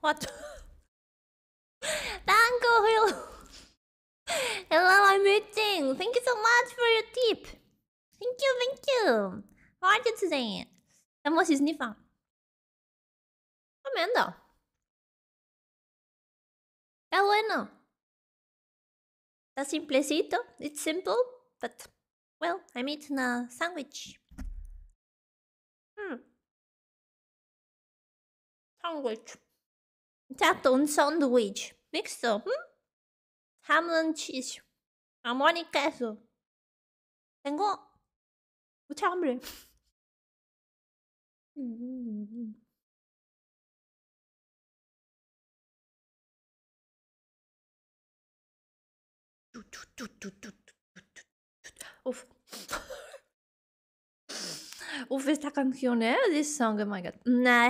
What? Thank you. Hello, I'm Yuting. Thank you so much for your tip. Thank you, thank you. How are you today? And what is Nifa? Amanda. Está bueno. Está simplecito. It's simple, but well, I'm eating a sandwich. Hmm. Sandwich. Taton sandwich. Mixed up. Hmm? Ham and cheese. Amor y queso. Tengo mucha hambre. uf esta canción eh this song, oh my god.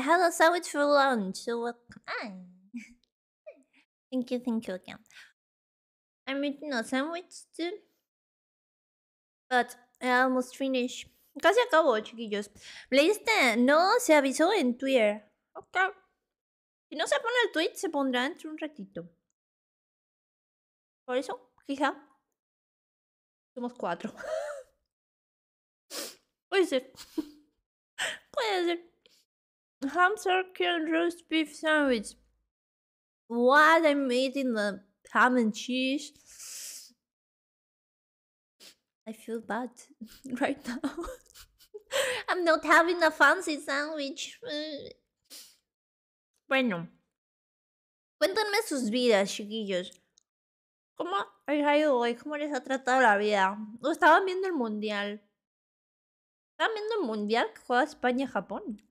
had a sandwich for lunch. Welcome. Thank you, thank you again. I'm eating a sandwich too But I eh, almost finished. Casi acabo, chiquillos. Blaze eh, no se avisó en Twitter. Ok. Si no se pone el tweet, se pondrá dentro un ratito. Por eso, quizá. Somos cuatro. Puede ser. Puede ser. Hamster and roast beef sandwich. What I'm eating the ham and cheese. I feel bad right now. I'm not having a fancy sandwich. Bueno, cuéntenme sus vidas, chiquillos. ¿Cómo ha ido hoy? ¿Cómo les ha tratado la vida? estaban viendo el mundial? Estaba viendo el mundial que juega España-Japón.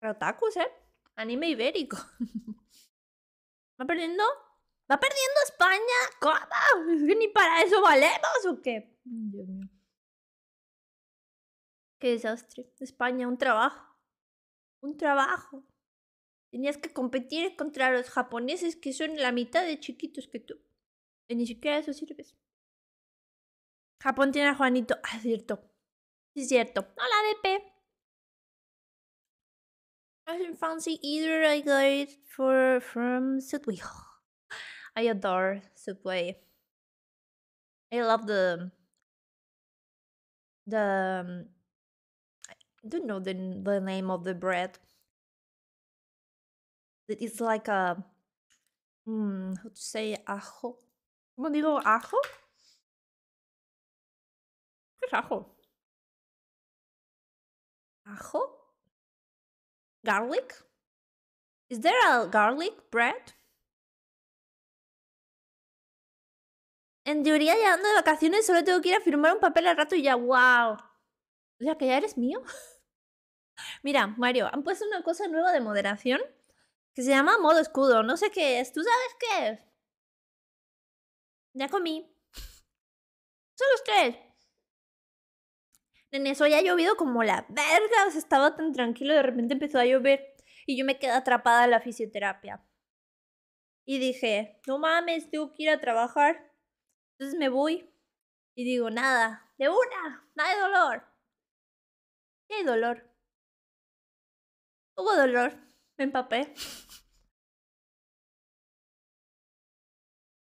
Pero tacos, ¿eh? Anime ibérico. va perdiendo. ¡Va perdiendo España! ¿Cómo? ni para eso valemos o qué? Dios mío. Qué desastre. España, un trabajo. Un trabajo. Tenías que competir contra los japoneses que son la mitad de chiquitos que tú. Y ni siquiera eso sirves. Japón tiene a Juanito. Ah, cierto es cierto. Hola, DP. I fancy either. I got it for, from Subway. I adore Subway. I love the the um, I don't know the the name of the bread. It's like a hmm, how to say ajo. ¿Cómo digo ajo? es ajo? ajo, garlic. Is there a garlic bread? En teoría, llegando de vacaciones, solo tengo que ir a firmar un papel al rato y ya, wow. O sea, que ya eres mío. Mira, Mario, han puesto una cosa nueva de moderación que se llama modo escudo. No sé qué es. ¿Tú sabes qué es? Ya comí. Son los tres. En eso ya ha llovido como la verga, estaba tan tranquilo, de repente empezó a llover y yo me quedé atrapada en la fisioterapia. Y dije, no mames, tengo que ir a trabajar. Entonces me voy y digo, nada, de una, no hay dolor. ¿Qué hay dolor? Hubo dolor, me empapé.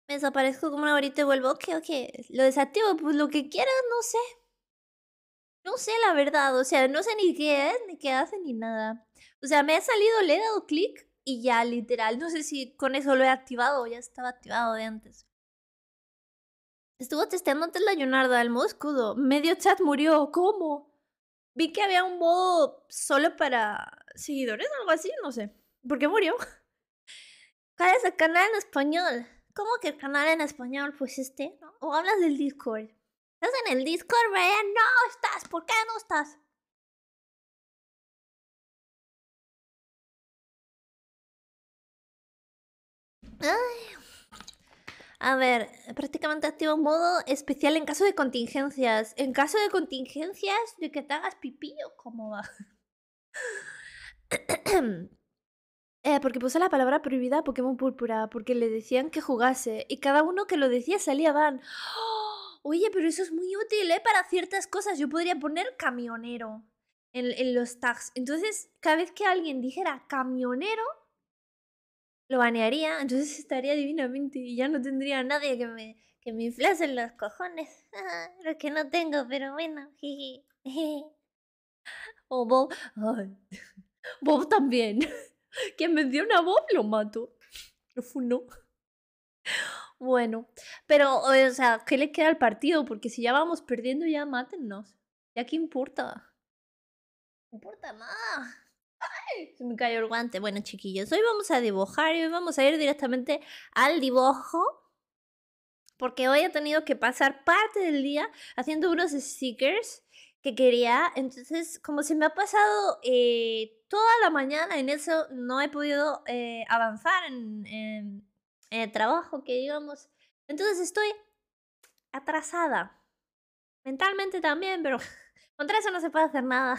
Me desaparezco como una varita y vuelvo, ok, que lo desactivo, pues lo que quieras, no sé. No sé la verdad, o sea, no sé ni qué es, ni qué hace, ni nada. O sea, me ha salido, le he dado clic y ya, literal. No sé si con eso lo he activado, o ya estaba activado de antes. Estuvo testeando antes la Leonardo del Moscudo. Medio chat murió, ¿cómo? Vi que había un modo solo para seguidores algo así, no sé. ¿Por qué murió? ¿Cuál es el canal en español? ¿Cómo que el canal en español pues este, ¿no? ¿O hablas del Discord? ¿Estás en el Discord, Brian? No estás. ¿Por qué no estás? A ver, prácticamente activo modo especial en caso de contingencias. En caso de contingencias, de que te hagas pipí o cómo va. Eh, porque puse la palabra prohibida a Pokémon Púrpura, porque le decían que jugase. Y cada uno que lo decía salía van. ¡Oh! Oye, pero eso es muy útil, ¿eh? Para ciertas cosas. Yo podría poner camionero en, en los tags. Entonces, cada vez que alguien dijera camionero, lo banearía. Entonces estaría divinamente y ya no tendría a nadie que me, que me inflasen los cojones. Lo que no tengo, pero bueno. o Bob. Bob también. Quien menciona a Bob lo mato. Lo funo. Bueno, pero, o sea, ¿qué le queda al partido? Porque si ya vamos perdiendo, ya mátennos. ¿Ya qué importa? No importa más se me cayó el guante. Bueno, chiquillos, hoy vamos a dibujar y hoy vamos a ir directamente al dibujo. Porque hoy he tenido que pasar parte del día haciendo unos stickers que quería. Entonces, como se me ha pasado eh, toda la mañana en eso, no he podido eh, avanzar en trabajo, que digamos. Entonces estoy atrasada. Mentalmente también, pero contra eso no se puede hacer nada.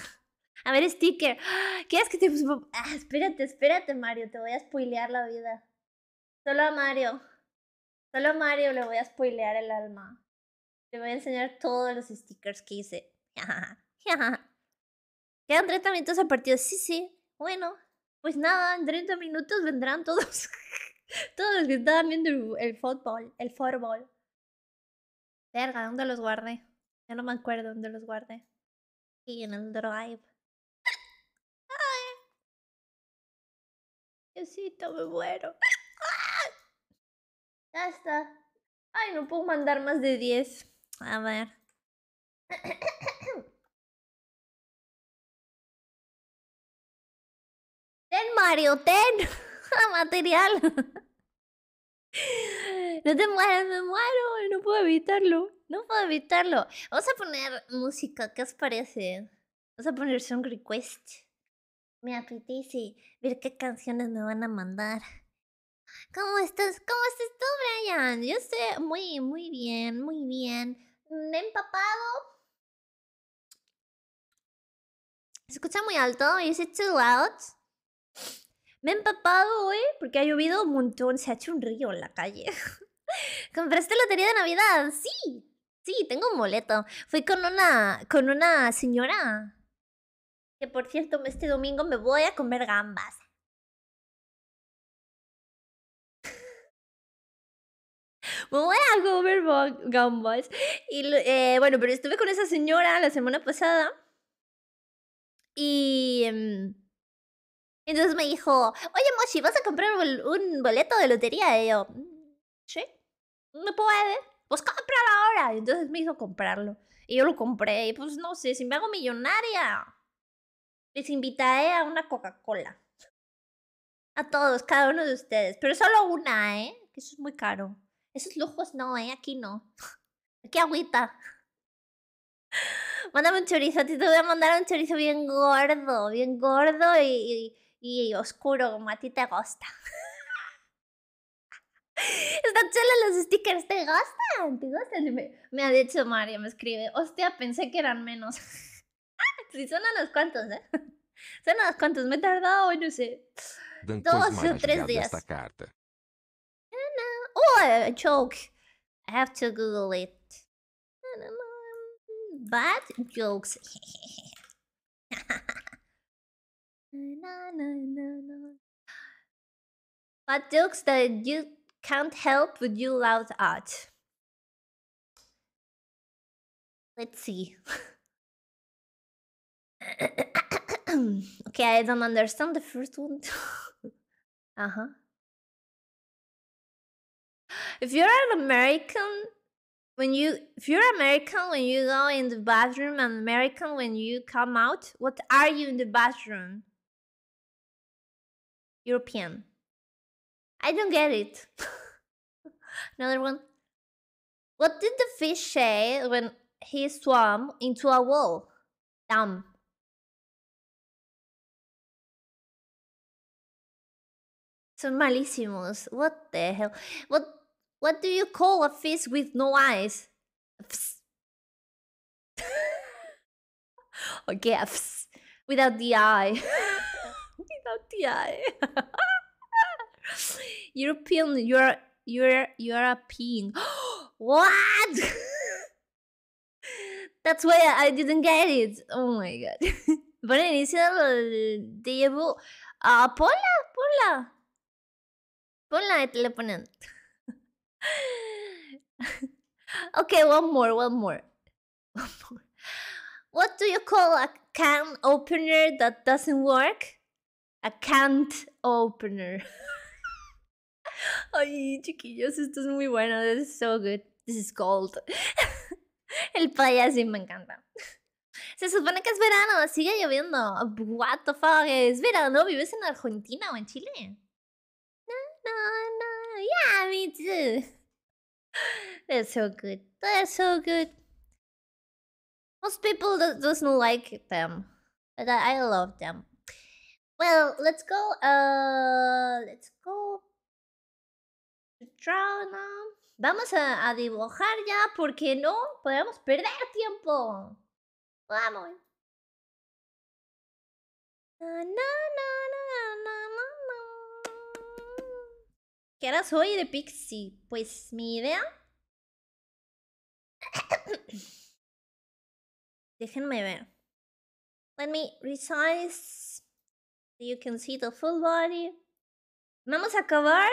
A ver, sticker. ¿Quieres que te.? Ah, espérate, espérate, Mario. Te voy a spoilear la vida. Solo a Mario. Solo a Mario le voy a spoilear el alma. Te voy a enseñar todos los stickers que hice. Quedan 30 minutos al partido. Sí, sí. Bueno, pues nada, en 30 minutos vendrán todos. Todos los que estaban viendo el, el fútbol, el fútbol. Verga, ¿dónde los guardé? Ya no me acuerdo dónde los guardé. Y en el drive. Diosito, me muero. ¡Ah! Ya está. Ay, no puedo mandar más de 10. A ver. Ten, Mario, ten. material. No te mueras, me muero, no puedo evitarlo, no puedo evitarlo. Vamos a poner música, ¿qué os parece? Vamos a poner song request. Me apetece ver qué canciones me van a mandar. ¿Cómo estás? ¿Cómo estás tú, Brian? Yo sé, muy, muy bien, muy bien. Me mm, he empapado. ¿Se escucha muy alto? ¿Is it too loud? Me he empapado hoy ¿eh? porque ha llovido un montón, se ha hecho un río en la calle. ¿Compraste lotería de Navidad? Sí, sí, tengo un boleto. Fui con una, con una señora. Que por cierto, este domingo me voy a comer gambas. me voy a comer gambas. Y eh, bueno, pero estuve con esa señora la semana pasada. Y... Em, entonces me dijo, oye Mochi, ¿vas a comprar un boleto de lotería? Y yo, mm, sí, no puede, pues cómpralo ahora. Y entonces me hizo comprarlo. Y yo lo compré, y pues no sé, si me hago millonaria, les invitaré a una Coca-Cola. A todos, cada uno de ustedes. Pero solo una, ¿eh? Que eso es muy caro. Esos lujos no, ¿eh? Aquí no. Aquí agüita. Mándame un chorizo, a ti te voy a mandar un chorizo bien gordo, bien gordo y y oscuro como a ti te gusta. Están solo los stickers, te gustan, te gustan. Me, ha dicho Mario, me escribe, hostia, pensé que eran menos. sí, son unos cuantos, ¿eh? Son unos cuantos, me he tardado, no sé, dos o tres días. Oh, joke. I have to Google it. No, Bad jokes. Na, na, na, na. But jokes that you can't help but you laugh at. Let's see. okay, I don't understand the first one. uh huh. If you're an American, when you if you're American when you go in the bathroom and American when you come out, what are you in the bathroom? European. I don't get it. Another one. What did the fish say when he swam into a wall? Dumb. Son malísimos. What the hell? What what do you call a fish with no eyes? okay, without the eye. yeah. European, you're you're you're a peen. what? That's why I didn't get it. Oh my god. Bana inicial diye bu. Aa, ponla, ponla. Ponla y te okay, one more. One more. What do you call a can opener that doesn't work? cant opener. Ay, chiquillos, esto es muy bueno. This is so good. This is gold. El payaso me encanta. Se supone que es verano, sigue lloviendo. What the fuck, es verano. ¿Vives en Argentina o en Chile? No, no, no. Yeah, me too. That's so good. That's so good. Most people doesn't like them, but I love them. Well, let's go. Uh, let's go. Draw now. Vamos a, dibujar ya, porque no podemos perder tiempo. Vamos. ¿Qué harás hoy de Pixie? Pues mi idea. Déjenme ver. Let me resize You can see the full body. Vamos a acabar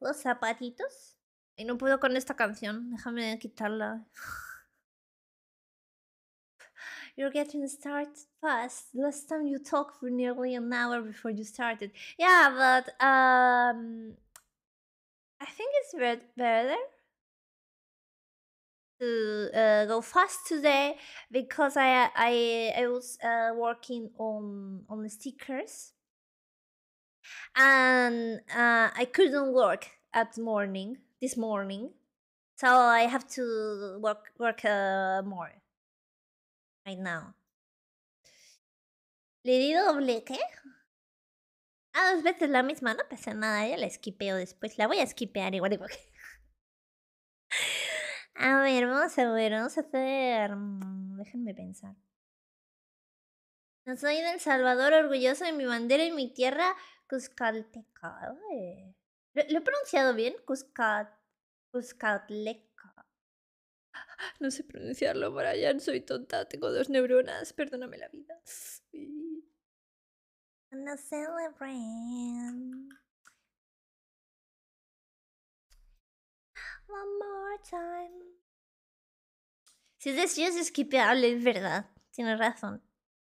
los zapatitos. Y no puedo con esta canción. Déjame quitarla. You're getting started fast. Last time you talked for nearly an hour before you started. Yeah, but um, I think it's better to uh, go fast today because I I I was uh, working on on the stickers and uh, I couldn't work at morning this morning, so I have to work work uh, more right now. Le di doble, ¿qué? Ah, dos veces la misma, no pasa nada, ya la esquipeo después, la voy a esquipear igual igual. a ver, vamos a ver, vamos a hacer... Mm, déjenme pensar. No soy del Salvador, orgulloso de mi bandera y mi tierra, Cuscatleca. Eh. ¿Lo, he pronunciado bien? Cuscat, Cuscatleca. No sé pronunciarlo, Brian. Soy tonta. Tengo dos neuronas. Perdóname la vida. Sí. No One more time. Si es de es es verdad. Tienes razón.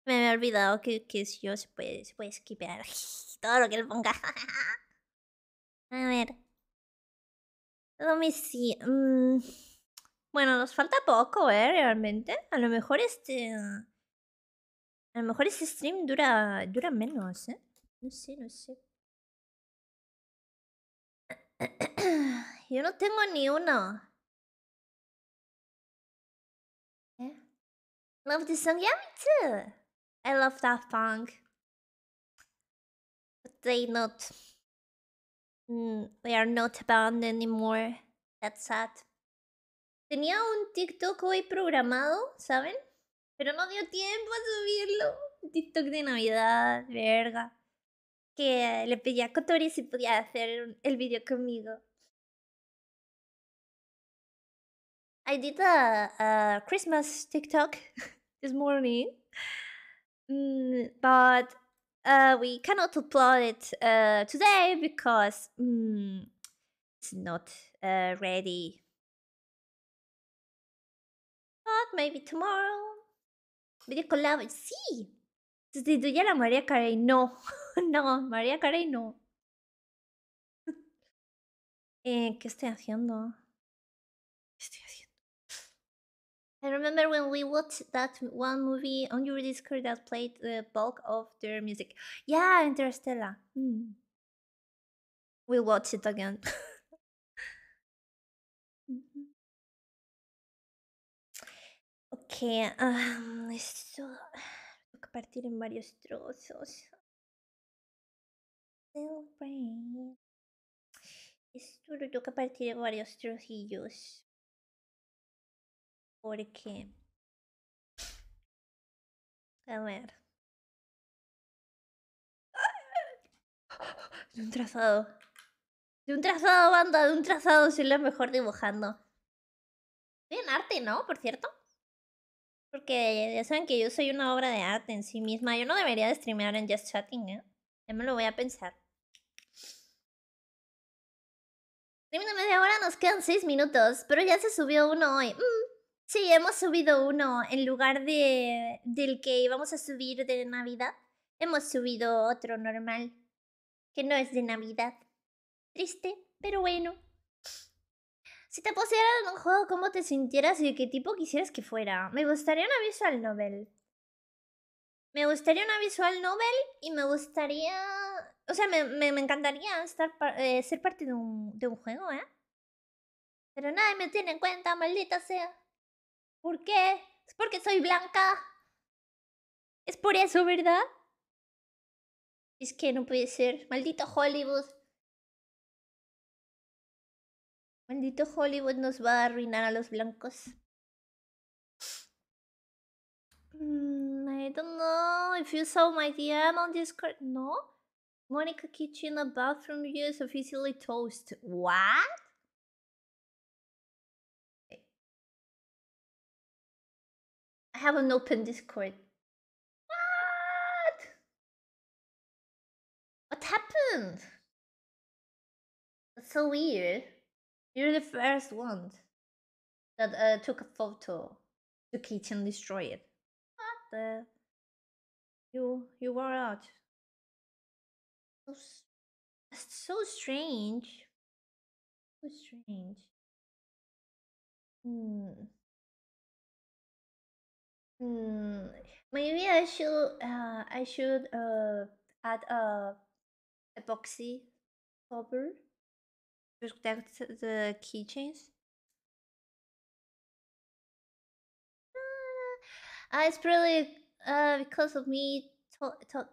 Me había olvidado que, que si yo se puede, se todo lo que le ponga. A ver. me Mm. Bueno, nos falta poco, ¿eh? Realmente. A lo mejor este... Ah, a lo mejor este stream dura, dura menos, ¿eh? No sé, no sé. Yo no tengo ni uno. ¿Eh? Love the song, yeah, I love that Punk. But they not. Mm, are not bound anymore. That's sad. Tenía un TikTok hoy programado, ¿saben? Pero no dio tiempo a subirlo. TikTok de Navidad, verga. Que le pedí a Cotori si podía hacer el video conmigo. I did a, a Christmas TikTok this morning. Mm, but uh, we cannot upload it uh, today because mm, it's not uh, ready. But maybe tomorrow. Video collab, sí. Sustituye a María Carey, no. no, María Carey no. Eh, ¿Qué estoy haciendo? I remember when we watched that one movie on your Discord that played the bulk of their music. Yeah, Interstellar. Mm. We'll watch it again. Mm-hmm. ok, um, esto lo compartir en varios trozos. Esto lo tengo que partir en varios trocillos. Porque... A ver. De un trazado. De un trazado, banda, de un trazado soy la mejor dibujando. Bien arte, ¿no? Por cierto. Porque ya saben que yo soy una obra de arte en sí misma. Yo no debería de streamear en Just Chatting, ¿eh? Ya me lo voy a pensar. de media hora nos quedan seis minutos, pero ya se subió uno hoy. Mm. Sí, hemos subido uno en lugar de, del que íbamos a subir de Navidad. Hemos subido otro normal, que no es de Navidad. Triste, pero bueno. Si te en un juego, ¿cómo te sintieras y qué tipo quisieras que fuera? Me gustaría una visual novel. Me gustaría una visual novel y me gustaría... O sea, me, me, encantaría estar, eh, ser parte de un, de un juego, ¿eh? Pero nadie me tiene en cuenta, maldita sea. ¿Por qué? Es porque soy blanca. Es por eso, ¿verdad? Es que no puede ser. Maldito Hollywood. Maldito Hollywood nos va a arruinar a los blancos. Mm, I don't know if you saw my DM on Discord. No? Monica Kitchen, a bathroom use officially toast. What? I have an open Discord. What? What happened? That's so weird. You're the first one that uh, took a photo the kitchen it. What the? You you were out. So, so strange. So strange. Hmm. Hmm, maybe I should uh, I should uh, add a epoxy cover to protect the keychains. Uh, it's probably uh, because of me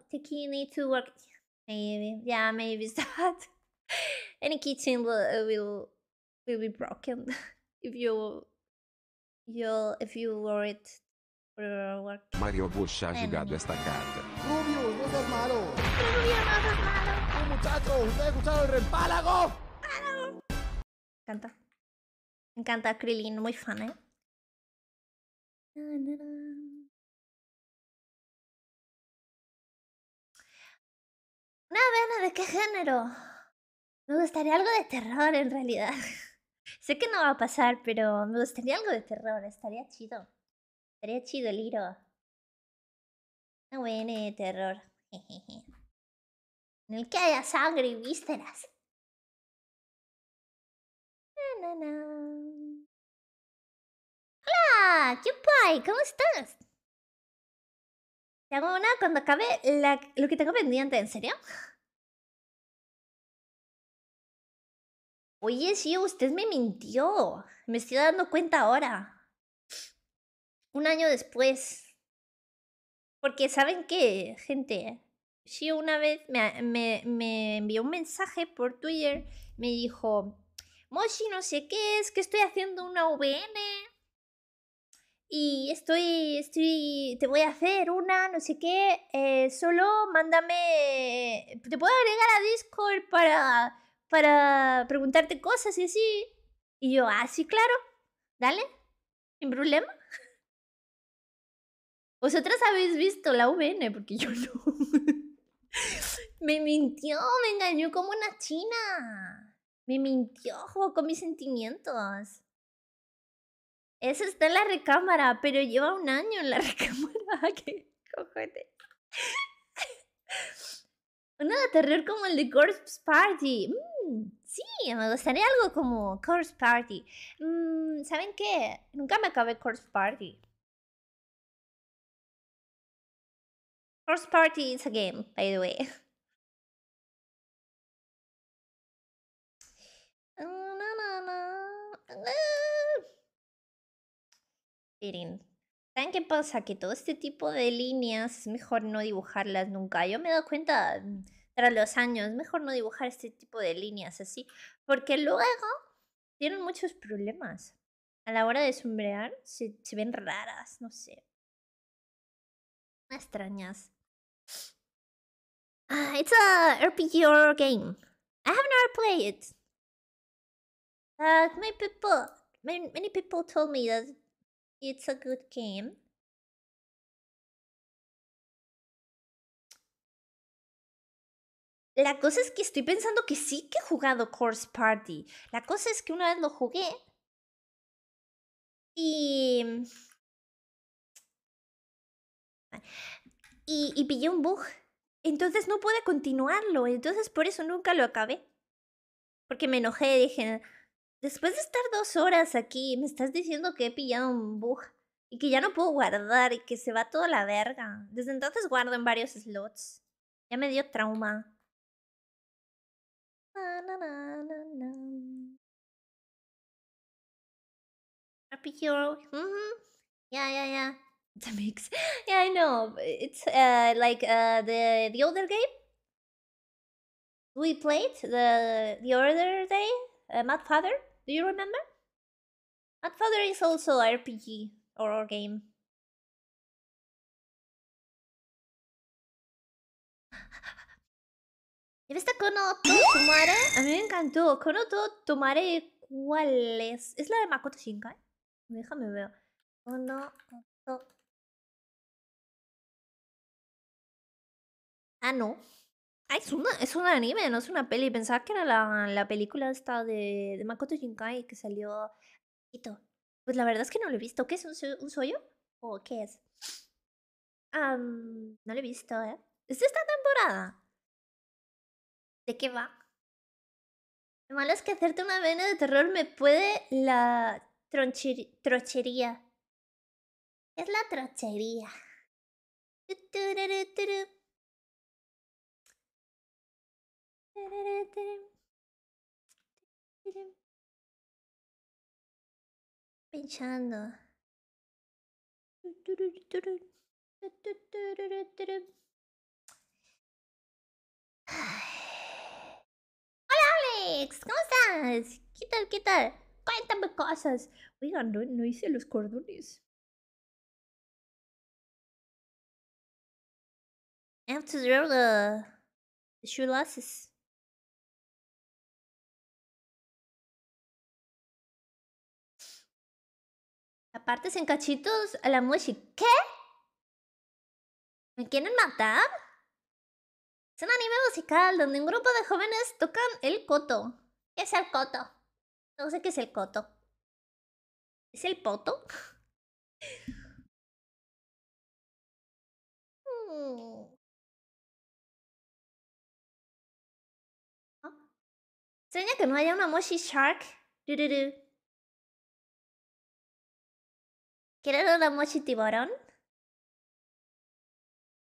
taking it to work. Maybe, yeah, maybe it's that. Any keychain will will will be broken if you you if you wore it Mario Bush ha a esta carta. Rubio, no seas malo. no seas malo. Oh, muchachos, ¿ustedes escucharon el Me encanta. Me encanta Krillin, muy fan, ¿eh? Una vena de qué género. Me gustaría algo de terror en realidad. sé que no va a pasar, pero me gustaría algo de terror, estaría chido. Estaría chido el hilo. Una buena de eh, terror. Jejeje. En que haya sangre y vísceras. Na, na, na. ¡Hola! Cupai. ¿Cómo estás? Te hago una cuando acabe lo que tengo pendiente, ¿en serio? Oye, sí, usted me mintió. Me estoy dando cuenta ahora un año después. Porque saben qué, gente, Si una vez me, envió un mensaje por Twitter, me dijo, Moshi, no sé qué es, que estoy haciendo una VN y estoy, estoy, te voy a hacer una, no sé qué, eh, solo mándame, te puedo agregar a Discord para, para preguntarte cosas y así. Y yo, ah, sí, claro, dale, sin problema. Vosotras habéis visto la VN, porque yo no. me mintió, me engañó como una china. Me mintió, jugó con mis sentimientos. Eso está en la recámara, pero lleva un año en la recámara. ¿Qué cojete? Una de terror como el de Corpse Party. Mm, sí, me gustaría algo como Corpse Party. Mm, ¿Saben qué? Nunca me acabé Corpse Party. First Party is a game, by the way. Ah, ah. ¿saben qué pasa? Que todo este tipo de líneas es mejor no dibujarlas nunca. Yo me he dado cuenta mm, tras los años, mejor no dibujar este tipo de líneas así, porque luego tienen muchos problemas. A la hora de sombrear se, se ven raras, no sé. Extrañas. Es uh, it's a RPG horror game. I have never played it. Uh, many people, many, many people told me that it's a good game. La cosa es que estoy pensando que sí que he jugado Course Party. La cosa es que una vez lo jugué y y, pillé un bug. Entonces no pude continuarlo, entonces por eso nunca lo acabé. Porque me enojé, dije, después de estar dos horas aquí, me estás diciendo que he pillado un bug y que ya no puedo guardar y que se va toda la verga. Desde entonces guardo en varios slots. Ya me dio trauma. Ya, ya, ya. The mix. Yeah, I know. It's uh, like uh, the the older game we played the the other day. Uh, Father. Do you remember? Mad Father is also RPG horror game. ¿Viste Kono to Tomare? A mí me encantó. Kono to Tomare, ¿cuál es? ¿Es la de Makoto Shinkai? Déjame ver. Kono to Ah, no. Ah, es, una, es un anime, no es una peli. Pensaba que era la, película esta de, de Makoto Shinkai que salió. Pues la verdad es que no lo he visto. ¿Qué es? ¿Un, un ¿O qué es? no lo he visto, ¿eh? ¿Es esta temporada? ¿De qué va? Lo malo es que hacerte una vena de terror me puede la trochería. Es la trochería. Pensando. Olá, Alex, Como estás? ¿Qué tal? ¿Qué tal? Cuéntame cosas. Oigan, no, no hice los cordones. I have to draw the, uh, the Aparte, en cachitos a la Moshi. ¿Qué? ¿Me quieren matar? Es un anime musical donde un grupo de jóvenes tocan el coto. ¿Qué es el coto? No sé qué es el coto. ¿Es el poto? que no haya una Moshi Shark? ¿Quieres una mochi tiburón?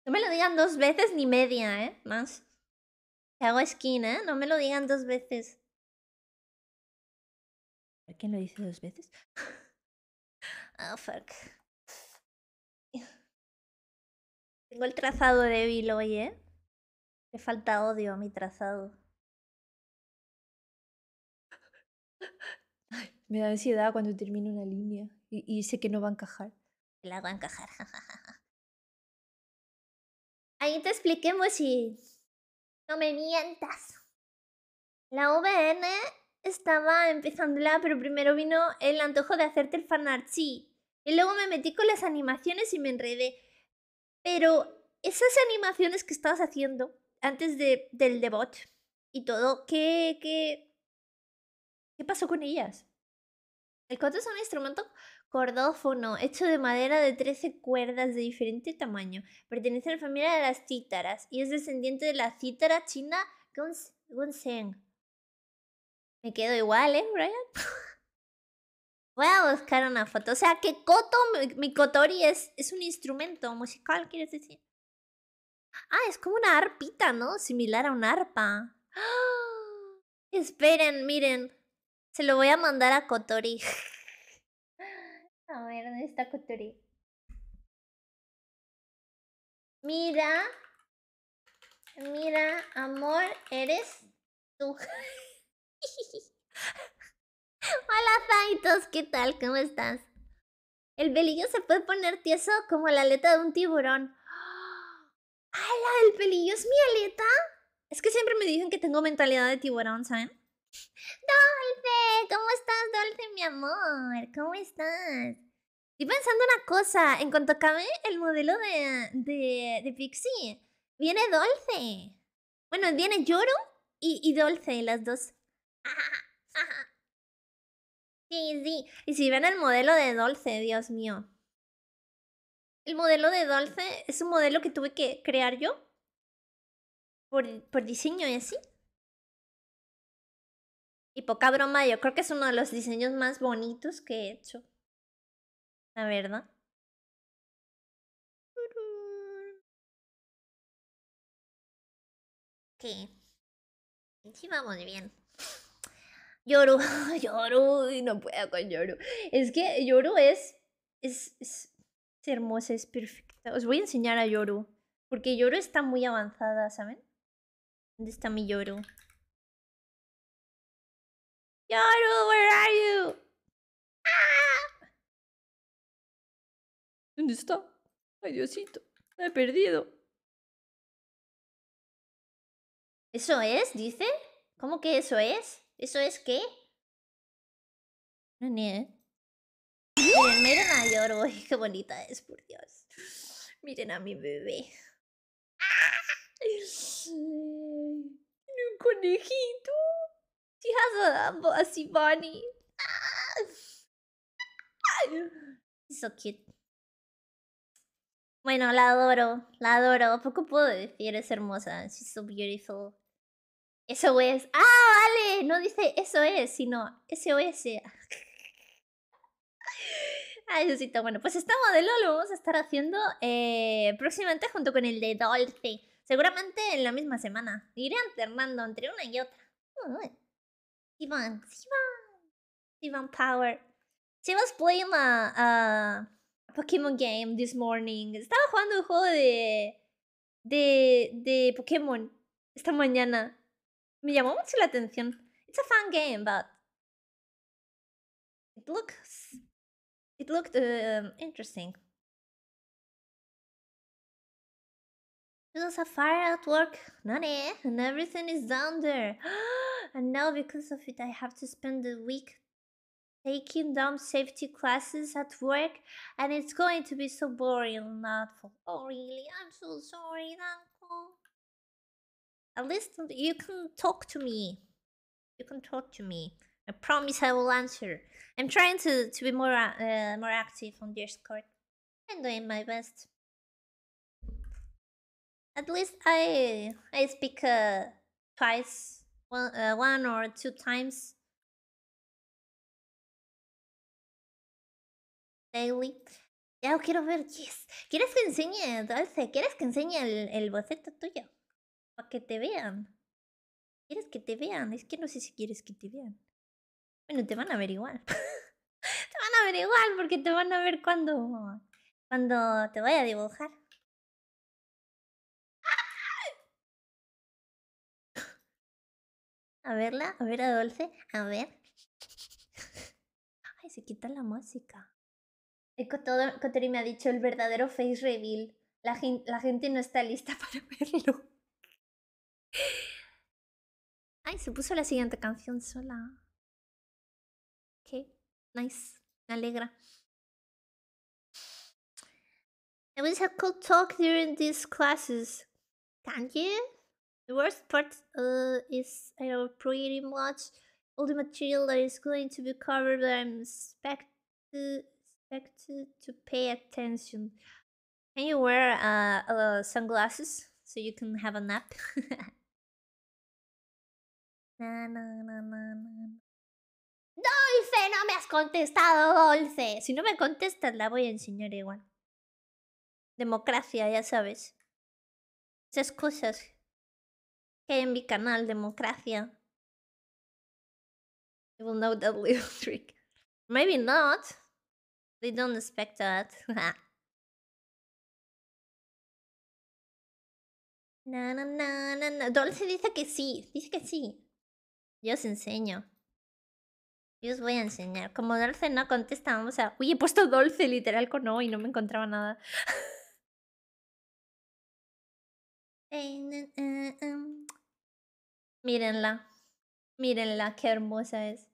No me lo digan dos veces ni media, ¿eh? Más. Te hago skin, ¿eh? No me lo digan dos veces. ¿Por qué lo dice dos veces? oh, fuck. Tengo el trazado débil hoy, ¿eh? Me falta odio a mi trazado. me da ansiedad cuando termino una línea y, sé que no va a encajar. La va a encajar. Ahí te expliquemos y no me mientas. La Vn estaba empezándola, pero primero vino el antojo de hacerte el fanart, sí. Y luego me metí con las animaciones y me enredé. Pero esas animaciones que estabas haciendo antes de, del debot y todo, ¿qué, ¿qué pasó con ellas? El coto es un instrumento cordófono hecho de madera de 13 cuerdas de diferente tamaño. Pertenece a la familia de las cítaras y es descendiente de la cítara china Gunseng. Me quedo igual, ¿eh, Brian? Voy a buscar una foto. O sea, que coto? mi cotori es, es un instrumento musical, ¿quieres decir? Ah, es como una arpita, ¿no? Similar a una arpa. Esperen, miren. Se lo voy a mandar a Kotori. A ver, ¿dónde está Kotori? Mira, mira, amor, eres tú. Hola, Zaitos, ¿qué tal? ¿Cómo estás? El pelillo se puede poner tieso como la aleta de un tiburón. ¡Hala! ¿El pelillo es mi aleta? Es que siempre me dicen que tengo mentalidad de tiburón, ¿saben? ¡Dolce! ¿cómo estás, Dolce, mi amor? ¿Cómo estás? Estoy pensando una cosa. En cuanto acabe el modelo de, de, Pixie, viene Dolce. Bueno, viene Lloro y, y Dolce, las dos. Sí, sí. Y si ven el modelo de Dolce, Dios mío. El modelo de Dolce es un modelo que tuve que crear yo. Por, por diseño y así. Y poca broma, yo creo que es uno de los diseños más bonitos que he hecho. La verdad. Sí. Sí, vamos bien. Yoru, Yoru, y no puedo con Yoru. Es que Yoru es, es, es, hermosa, es perfecta. Os voy a enseñar a Yoru. Porque Yoru está muy avanzada, ¿saben? ¿Dónde está mi Yoru? Yoru, where are ah. ¿Dónde está? Ay, Diosito, me he perdido. ¿Eso es? ¿Dice? ¿Cómo que eso es? ¿Eso es qué? No, ni eh. Miren, a Yoru, qué bonita es, por Dios. Miren a mi bebé. Ah. un conejito. She has a, a Bonnie. bunny. so cute. Bueno, la adoro, la adoro. Poco puedo decir, es hermosa. She's so beautiful. Eso es. ¡Ah, vale! No dice eso es, sino SOS. ah, eso bueno. Pues estamos modelo lo vamos a estar haciendo eh, próximamente junto con el de Dolce. Seguramente en la misma semana. Iré alternando entre una y otra. Sivan, Sivan, Sivan power. She was playing a, a Pokemon game this morning. Estaba jugando el juego de, de, de Pokémon esta mañana. Me llamó mucho la atención. It's a fun game, but it looks it looked uh, interesting. was a fire at work, nani, and everything is down there. and now because of it, I have to spend the week taking dumb safety classes at work, and it's going to be so boring and awful. Oh really? I'm so sorry, Nanko. At least you can talk to me. You can talk to me. I promise I will answer. I'm trying to, to be more uh, more active on Discord. I'm doing my best. at least I I speak uh, twice, one uh, one or two times Ya quiero ver, yes. ¿Quieres que enseñe, Dulce? ¿Quieres que enseñe el, el boceto tuyo? Para que te vean. ¿Quieres que te vean? Es que no sé si quieres que te vean. Bueno, te van a ver igual. te van a ver igual porque te van a ver cuando, cuando te vaya a dibujar. A verla, a ver a Dulce, a ver. Ay, se quita la música. Cotteri me ha dicho el verdadero face reveal. La, gente no está lista para verlo. Ay, se puso la siguiente canción sola. Ok, nice. Me alegra. I talk during these classes. you? The worst part uh, is, I know, pretty much all the material that is going to be covered that I'm expected, expected to pay attention. Can you wear uh, uh, sunglasses so you can have a nap? na, na, na, na, na. Dulce, no me has contestado, Dulce. Si no me contestas, la voy a enseñar igual. Democracia, ya sabes. Esas cosas en mi canal, democracia. You will know that little trick. Maybe not. They don't expect that. na, na, na, Dolce dice que sí, dice que sí. Yo os enseño. Yo os voy a enseñar. Como Dolce no contesta, vamos a... Uy, he puesto Dolce literal con no y no me encontraba nada. Eh, eh, em. Mírenla. Mírenla, qué hermosa es.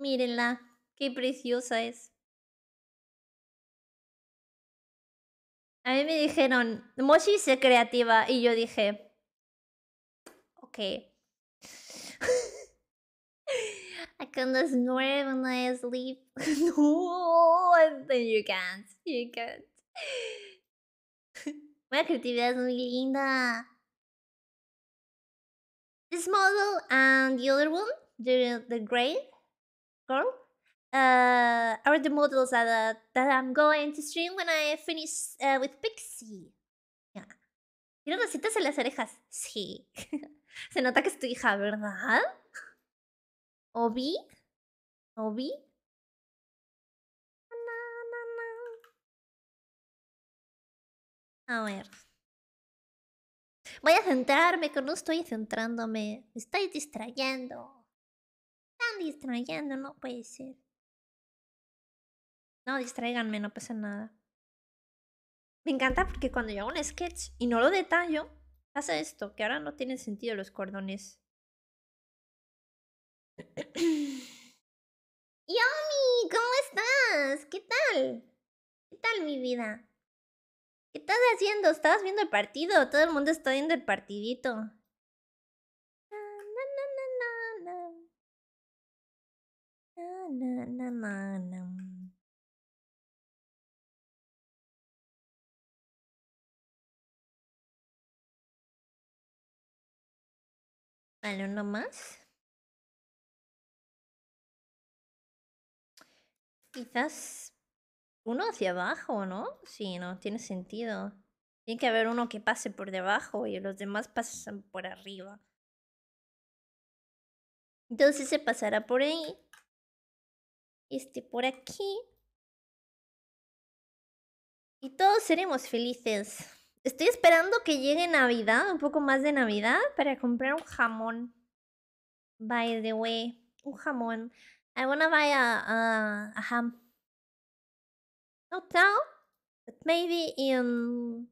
Mírenla, qué preciosa es. A mí me dijeron, Moshi se creativa. Y yo dije, ok. I can't snore when I sleep. no, you can't. You can't. Una creatividad es muy linda. this model and the other one, the, the gray girl, uh, are the models that, uh, that I'm going to stream when I finish uh, with Pixie. Yeah. ¿Tiene rositas en las orejas? Sí. Se nota que es tu hija, ¿verdad? Obi. Obi. A ver. Voy a centrarme, que no estoy centrándome. Me estoy distrayendo. Están distrayendo, no puede ser. No, distráiganme, no pasa nada. Me encanta porque cuando yo hago un sketch y no lo detallo, pasa esto, que ahora no tienen sentido los cordones. Yomi, ¿cómo estás? ¿Qué tal? ¿Qué tal mi vida? ¿Qué estás haciendo? Estabas viendo el partido. Todo el mundo está viendo el partidito. Na, na, na, Vale, uno más. Quizás uno hacia abajo, ¿no? Sí, no, tiene sentido. Tiene que haber uno que pase por debajo y los demás pasan por arriba. Entonces se pasará por ahí. Este por aquí. Y todos seremos felices. Estoy esperando que llegue Navidad, un poco más de Navidad, para comprar un jamón. By the way, un jamón. I wanna buy a, a, ham. No now, but maybe in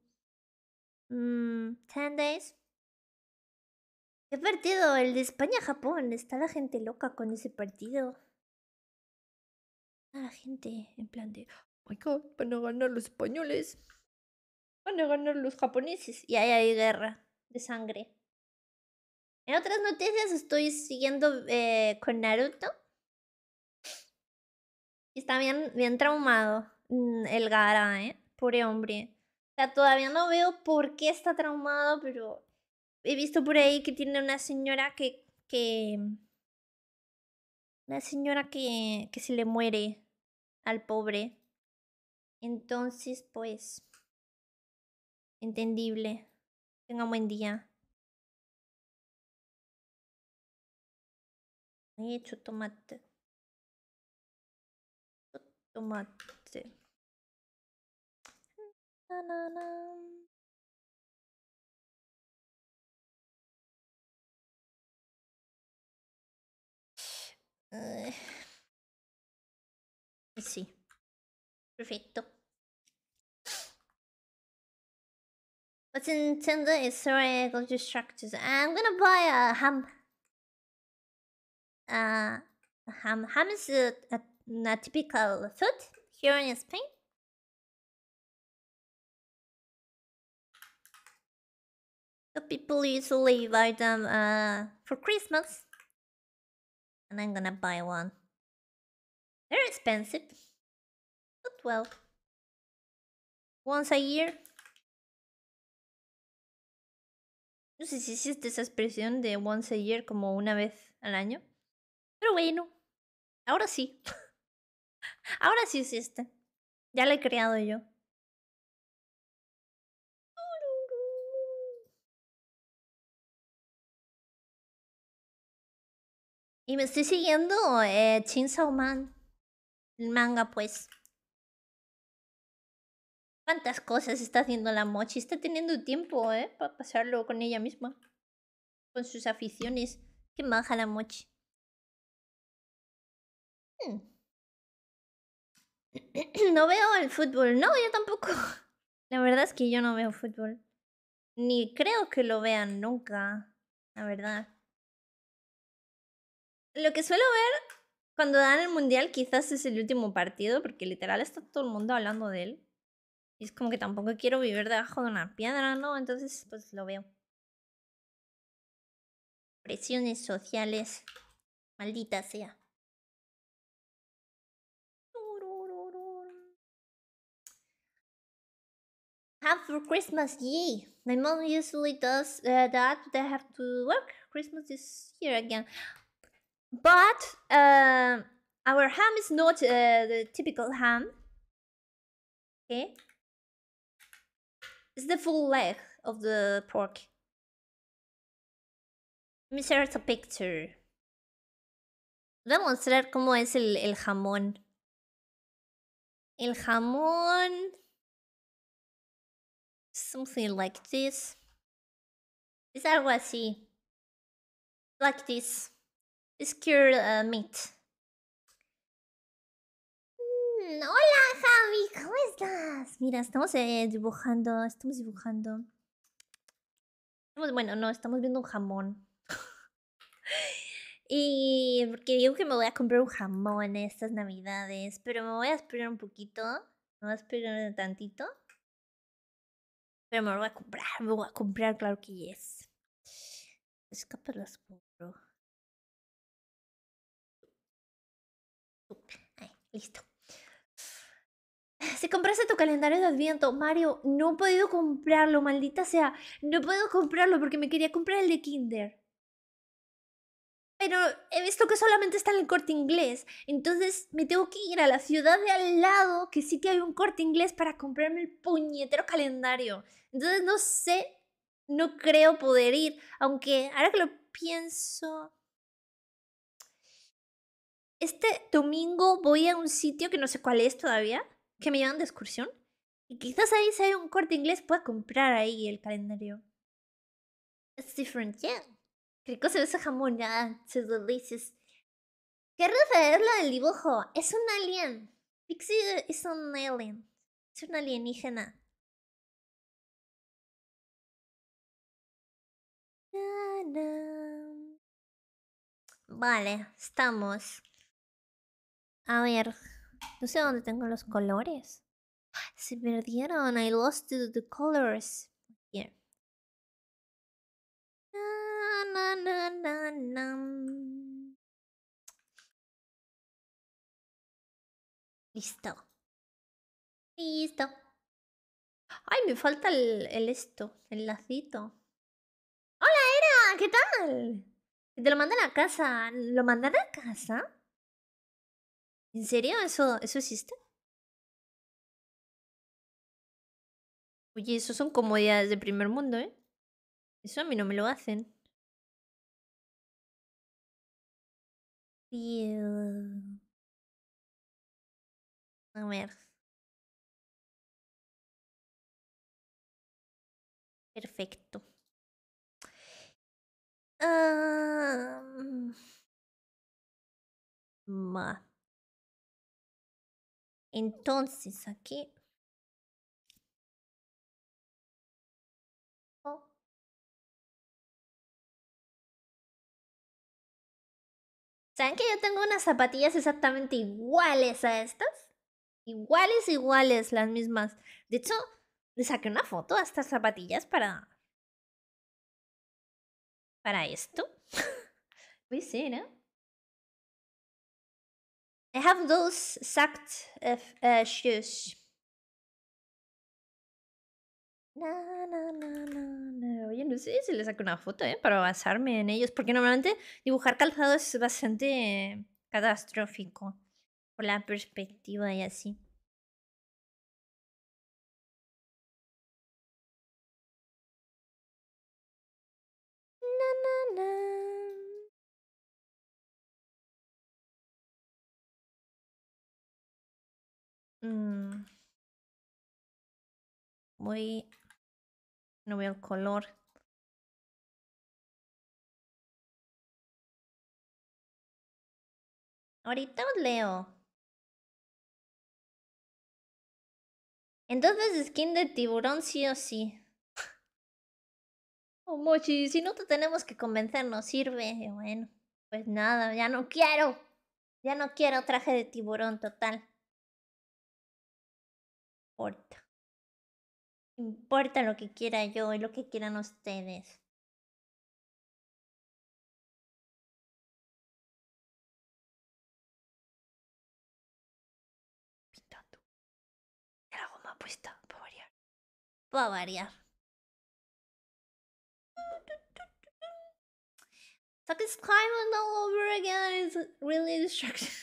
mm, 10 days. Qué partido, el de España-Japón. Está la gente loca con ese partido. Está la gente en plan de, oh my god, van a ganar los españoles. Van a ganar los japoneses. Y ahí hay guerra de sangre. En otras noticias estoy siguiendo eh, con Naruto. está bien, bien traumado. Mm, el Gara, ¿eh? Pobre hombre. O sea, todavía no veo por qué está traumado, pero he visto por ahí que tiene una señora que. que mm, una señora que, que se le muere al pobre. Entonces, pues. Entendible. Tenga un buen día. He hecho tomate. Tomate. to do. Na, na, na. Uh, let's see. Perfetto. What's in Tinder is spherical structures. I'm gonna buy a ham. Uh, ham. Ham is a, a, a typical food. Here in Spain, The people usually buy them uh, for Christmas. And I'm gonna buy one. They're expensive. But well. Once a year. No sé si existe esa expresión de once a year como una vez al año. Pero bueno, ahora sí. Ahora sí existe. Ya la he creado yo. Y me estoy siguiendo eh, Sauman Man. El manga, pues. ¿Cuántas cosas está haciendo la mochi? Está teniendo tiempo, ¿eh? Para pasarlo con ella misma. Con sus aficiones. Qué maja la mochi. Hmm. no veo el fútbol. No, yo tampoco. La verdad es que yo no veo fútbol. Ni creo que lo vean nunca. La verdad. Lo que suelo ver cuando dan el mundial quizás es el último partido, porque literal está todo el mundo hablando de él. Y es como que tampoco quiero vivir debajo de una piedra, ¿no? Entonces, pues lo veo. Presiones sociales. Maldita sea. for Christmas, yay! My mom usually does uh, that, They have to work. Christmas is here again. But uh, our ham is not uh, the typical ham. Okay? It's the full leg of the pork. Let me share a picture. Voy a mostrar cómo es el, el jamón. El jamón something like this. Es algo así. Like this. It's uh, meat. Mm, hola, Javi, ¿cómo estás? Mira, estamos eh, dibujando, estamos dibujando. bueno, no, estamos viendo un jamón. y porque digo que me voy a comprar un jamón estas navidades, pero me voy a esperar un poquito. Me voy a esperar un tantito me lo voy a comprar, me voy a comprar, claro que yes. Es el las listo. Si compraste tu calendario de Adviento, Mario, no he podido comprarlo, maldita sea. No puedo comprarlo porque me quería comprar el de Kinder pero he visto que solamente está en el corte inglés. Entonces me tengo que ir a la ciudad de al lado, que sí que hay un corte inglés, para comprarme el puñetero calendario. Entonces no sé, no creo poder ir. Aunque ahora que lo pienso... Este domingo voy a un sitio que no sé cuál es todavía, que me llevan de excursión. Y quizás ahí si hay un corte inglés pueda comprar ahí el calendario. It's different, yeah. Rico se ve ese jamón, ya, se delicious. Quiero la del dibujo. Es un alien. Pixie es un alien. Es un alienígena. Vale, estamos. A ver, no sé dónde tengo los colores. Se perdieron. I lost the colors. Here. Listo. Listo. Ay, me falta el, esto, el lacito. ¡Hola, Era! ¿Qué tal? Te lo mandan a casa. ¿Lo mandan a casa? ¿En serio? ¿Eso, eso existe? Oye, eso son comodidades de primer mundo, ¿eh? Eso a mí no me lo hacen. feel. Não é. Perfeito. Um... Então, aqui ¿Saben que yo tengo unas zapatillas exactamente iguales a estas? Iguales, iguales, las mismas. De hecho, le saqué una foto a estas zapatillas para... Para esto. Pues sí ¿no? I have those exact eh, eh, shoes. Na, na, na, Oye, no sé si le saco una foto, ¿eh? Para basarme en ellos. Porque normalmente dibujar calzado es bastante catastrófico. Por la perspectiva y así. Mm. Voy no veo el color. Ahorita os leo. Entonces skin de tiburón sí o sí. Oh, Mochi, si no te tenemos que convencer, no sirve. bueno, pues nada, ya no quiero. Ya no quiero traje de tiburón total importa lo que quiera yo y lo que quieran ustedes. Pintando. La goma puesta, variar. Para variar. all over again is really destructive.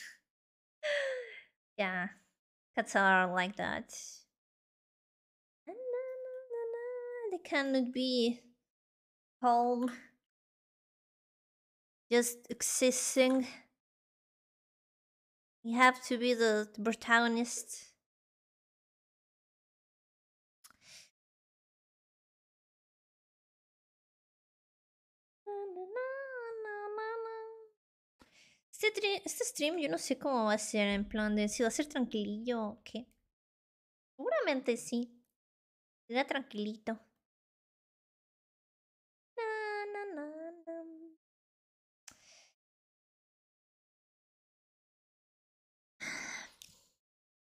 yeah, cats are like that. cannot be home just existing. You have to be the protagonist. Este, este, stream yo no sé cómo va a ser, en plan de si va a ser tranquilillo o qué. Seguramente sí. Será tranquilito.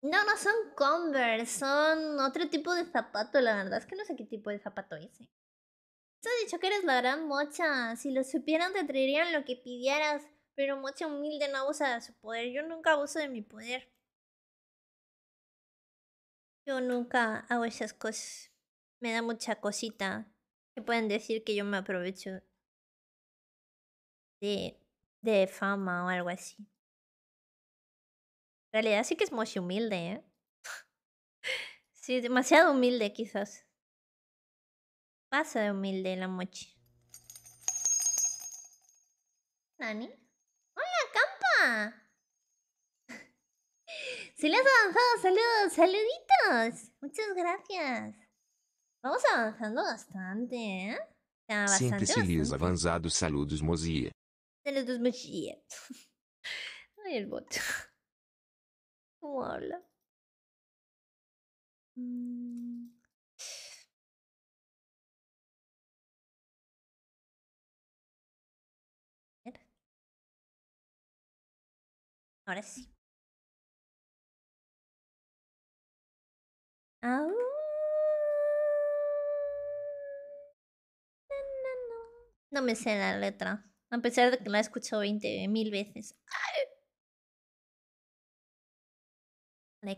No, no son Converse, son otro tipo de zapato, la verdad es que no sé qué tipo de zapato es. Te eh. Tú has dicho que eres la gran mocha, si lo supieran te traerían lo que pidieras, pero mocha humilde no abusa de su poder, yo nunca abuso de mi poder. Yo nunca hago esas cosas, me da mucha cosita que pueden decir que yo me aprovecho de, de fama o algo así. En realidad sí que es Mochi humilde, ¿eh? sí, demasiado humilde quizás. Pasa de humilde la mochi. ¿Nani? ¡Hola, campa! Si le has avanzado, saludos, saluditos. Muchas gracias. Vamos avanzando bastante, ¿eh? bastante, Siempre le avanzado, saludos, mozilla. Saludos, Mochi! Ay, el bot. ¿Cómo mm. Ahora sí. Ah, uh. No me sé la letra, a pesar de que la he escuchado 20 mil veces.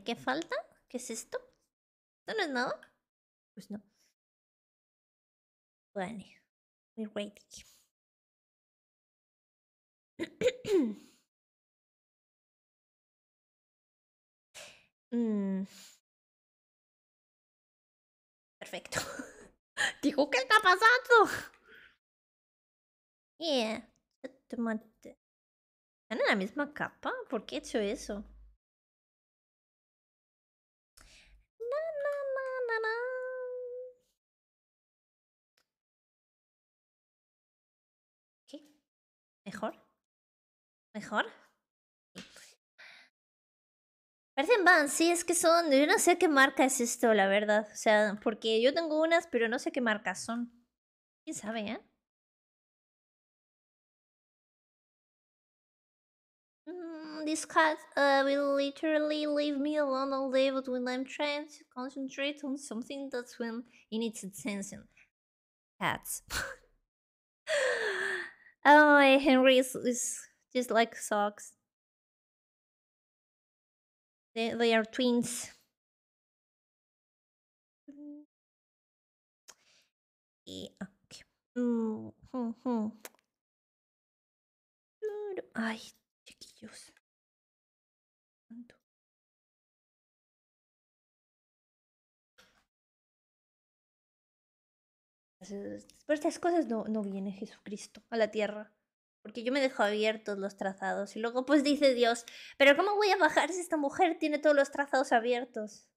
qué falta? ¿Qué es esto? ¿Esto no es nada? Pues no. Bueno, mi rating. Mm. Perfecto. Digo, ¿qué está pasando? Yeah. Tomate. ¿Están en la misma capa? ¿Por qué he hecho eso? ¿Mejor? ¿Mejor? Parecen Vans, sí, es que son... Yo no sé qué marca es esto, la verdad. O sea, porque yo tengo unas, pero no sé qué marca, son. ¿Quién sabe, eh? Mm, this cat uh, will literally leave me alone all day, but when I'm trying to concentrate on something, that's when it needs attention. Cats. Oh, eh, Henry is, is just like socks. They, they are twins. Mm. Yeah, okay. Mm -hmm. Hmm. i Ay, chiquillos. por estas cosas no, viene Jesucristo a la tierra. Porque yo me dejo abiertos los trazados. Y luego pues dice Dios, pero ¿cómo voy a bajar si esta mujer tiene todos los trazados abiertos?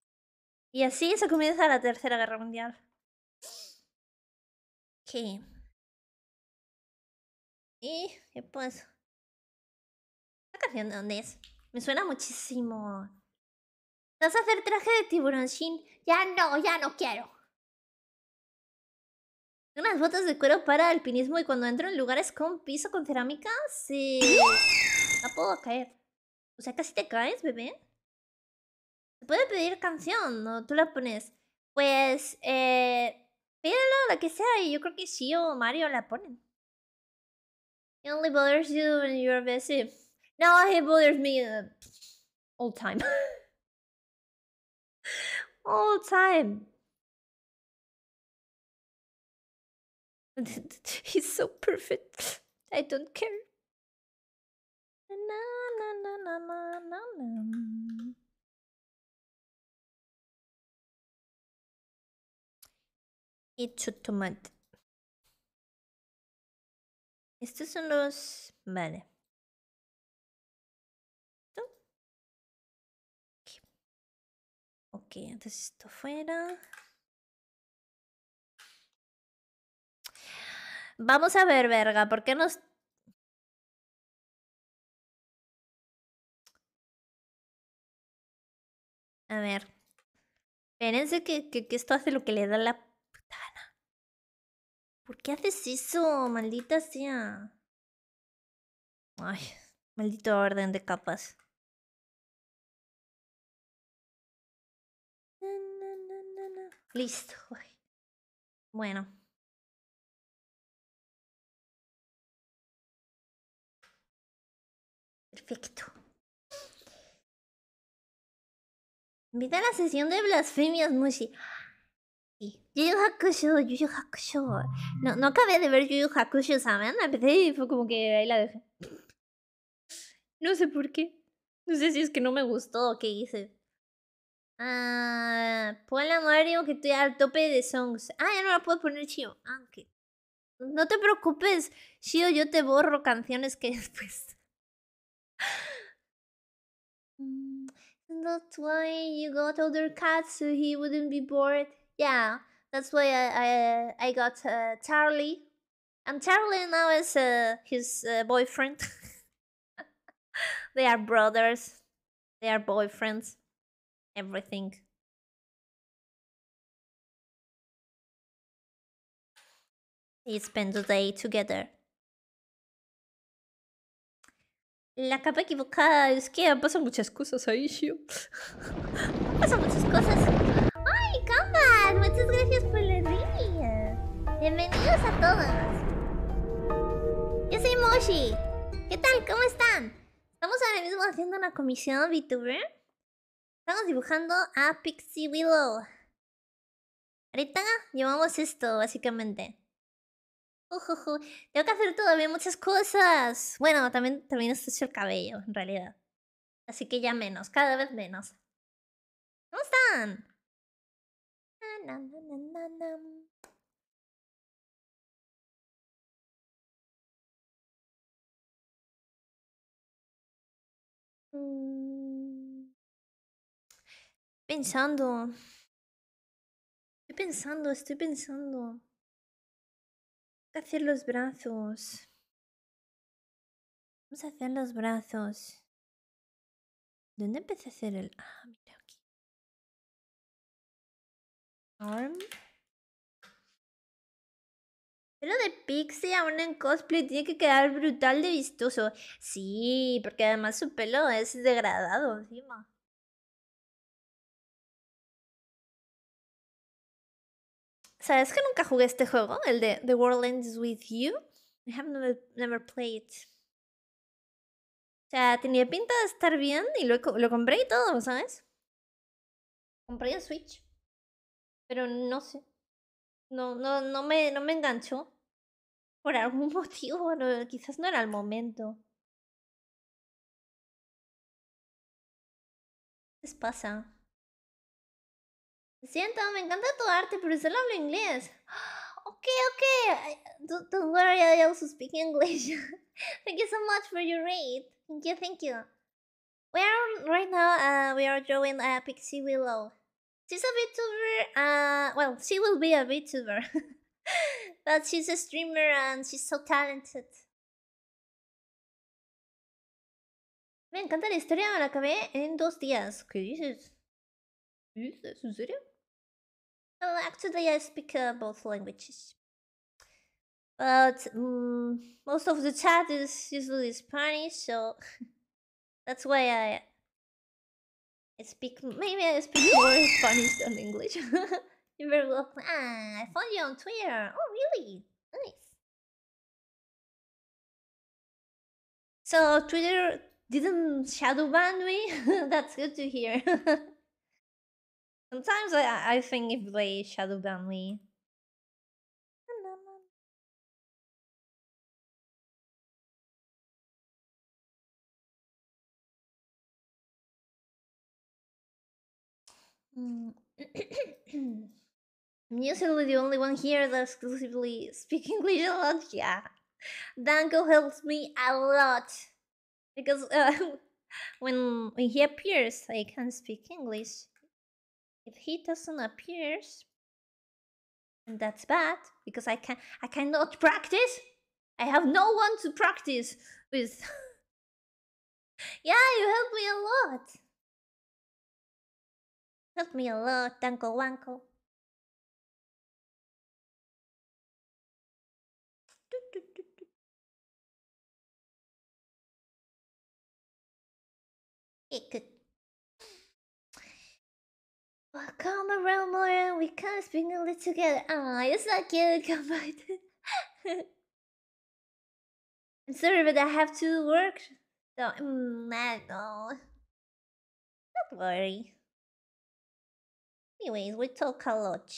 Y así se comienza la Tercera Guerra Mundial. ¿Qué? Y, pues... ¿Esta canción de dónde es? Me suena muchísimo. ¿Vas a hacer traje de tiburón, Shin? Ya no, ya no quiero unas botas de cuero para alpinismo y cuando entro en lugares con piso con cerámica, sí. No puedo caer. O sea, casi te caes, bebé. ¿Se puede pedir canción, o Tú la pones. Pues, eh. Pídelo, la que sea, y yo creo que sí o Mario la ponen. only bothers you when you're busy. No, he bothers me uh, all time. all time. He's so perfect. I don't care. Na, na, na, na, na, na, na. Y tomate. Estos son los... Vale. Ok, entonces esto fuera. Vamos a ver, verga, ¿por qué nos... A ver. Espérense que, que, esto hace lo que le da la putana. ¿Por qué haces eso, maldita sea? Ay, maldito orden de capas. Listo. Bueno. Perfecto. Invita a la sesión de blasfemias, Mushi. Yuyu Yu Yu Hakusho, Yu Hakusho. No, no acabé de ver Yu Yu Hakusho, ¿saben? Empecé y fue como que ahí la dejé. No sé por qué. No sé si es que no me gustó o qué hice. Ah, la Mario que estoy al tope de songs. Ah, ya no la puedo poner Shio. Ah, No te preocupes, Shio, yo te borro canciones que después. Mm, that's why you got other cats so he wouldn't be bored. Yeah, that's why I I, I got uh, Charlie. And Charlie now is uh, his uh, boyfriend. they are brothers. They are boyfriends. Everything. They spend the day together. la capa equivocada que han pasado muchas cosas ahí, Shio. Pasan muchas cosas. ¡Ay, Combat! Muchas gracias por la línea. Bienvenidos a todos. Yo soy Moshi. ¿Qué tal? ¿Cómo están? Estamos ahora mismo haciendo una comisión VTuber. Estamos dibujando a Pixie Willow. Ahorita llevamos esto, básicamente. Tengo que hacer todavía muchas cosas. Bueno, también, también estoy hecho el cabello, en realidad. Así que ya menos, cada vez menos. ¿Cómo están? Estoy mm. Pensando. Estoy pensando, estoy pensando hacer los brazos. Vamos a hacer los brazos. ¿Dónde empecé a hacer el...? Ah, Arm. Pero de Pixie aún en cosplay tiene que quedar brutal de vistoso. Sí, porque además su pelo es degradado encima. ¿Sabes que nunca jugué este juego? El de The World Ends With You. I have never, never played. O sea, tenía pinta de estar bien y lo, lo compré y todo, ¿sabes? Compré el Switch. Pero no sé. No, no, no me, no me enganchó. Por algún motivo, quizás no era el momento. ¿Qué les pasa? siento, me encanta tu arte, pero solo hablo inglés. Ok, ok. Don't, worry, I also speak English. thank you so much for your rate. Thank you, thank you. We are right now. Uh, we are drawing a pixie willow. She's a VTuber. Uh, well, she will be a VTuber, but she's a streamer and she's so talented. Me encanta la historia, me la acabé en dos días. ¿Qué dices? ¿Qué dices? ¿En serio? Well, actually, I speak uh, both languages. But um, most of the chat is usually Spanish, so that's why I, I speak. Maybe I speak more Spanish than English. You're very welcome. Ah, I found you on Twitter. Oh, really? Nice. So Twitter didn't shadow ban me. that's good to hear. Sometimes I, I think if they shadow ban me. I'm mm. usually the only one here that exclusively speaks English a lot, yeah. Danko helps me a lot. Because uh, when, when he appears, I can speak English if he doesn't appear, that's bad because I can I cannot practice. I have no one to practice with. yeah, you help me a lot. Help me a lot, Uncle Wanko. It could come around more and we can spring a little together. Ah, you're so cute, come by I'm sorry, but I have to work. So, mm, I know. Don't worry. Anyways, we talk a lot.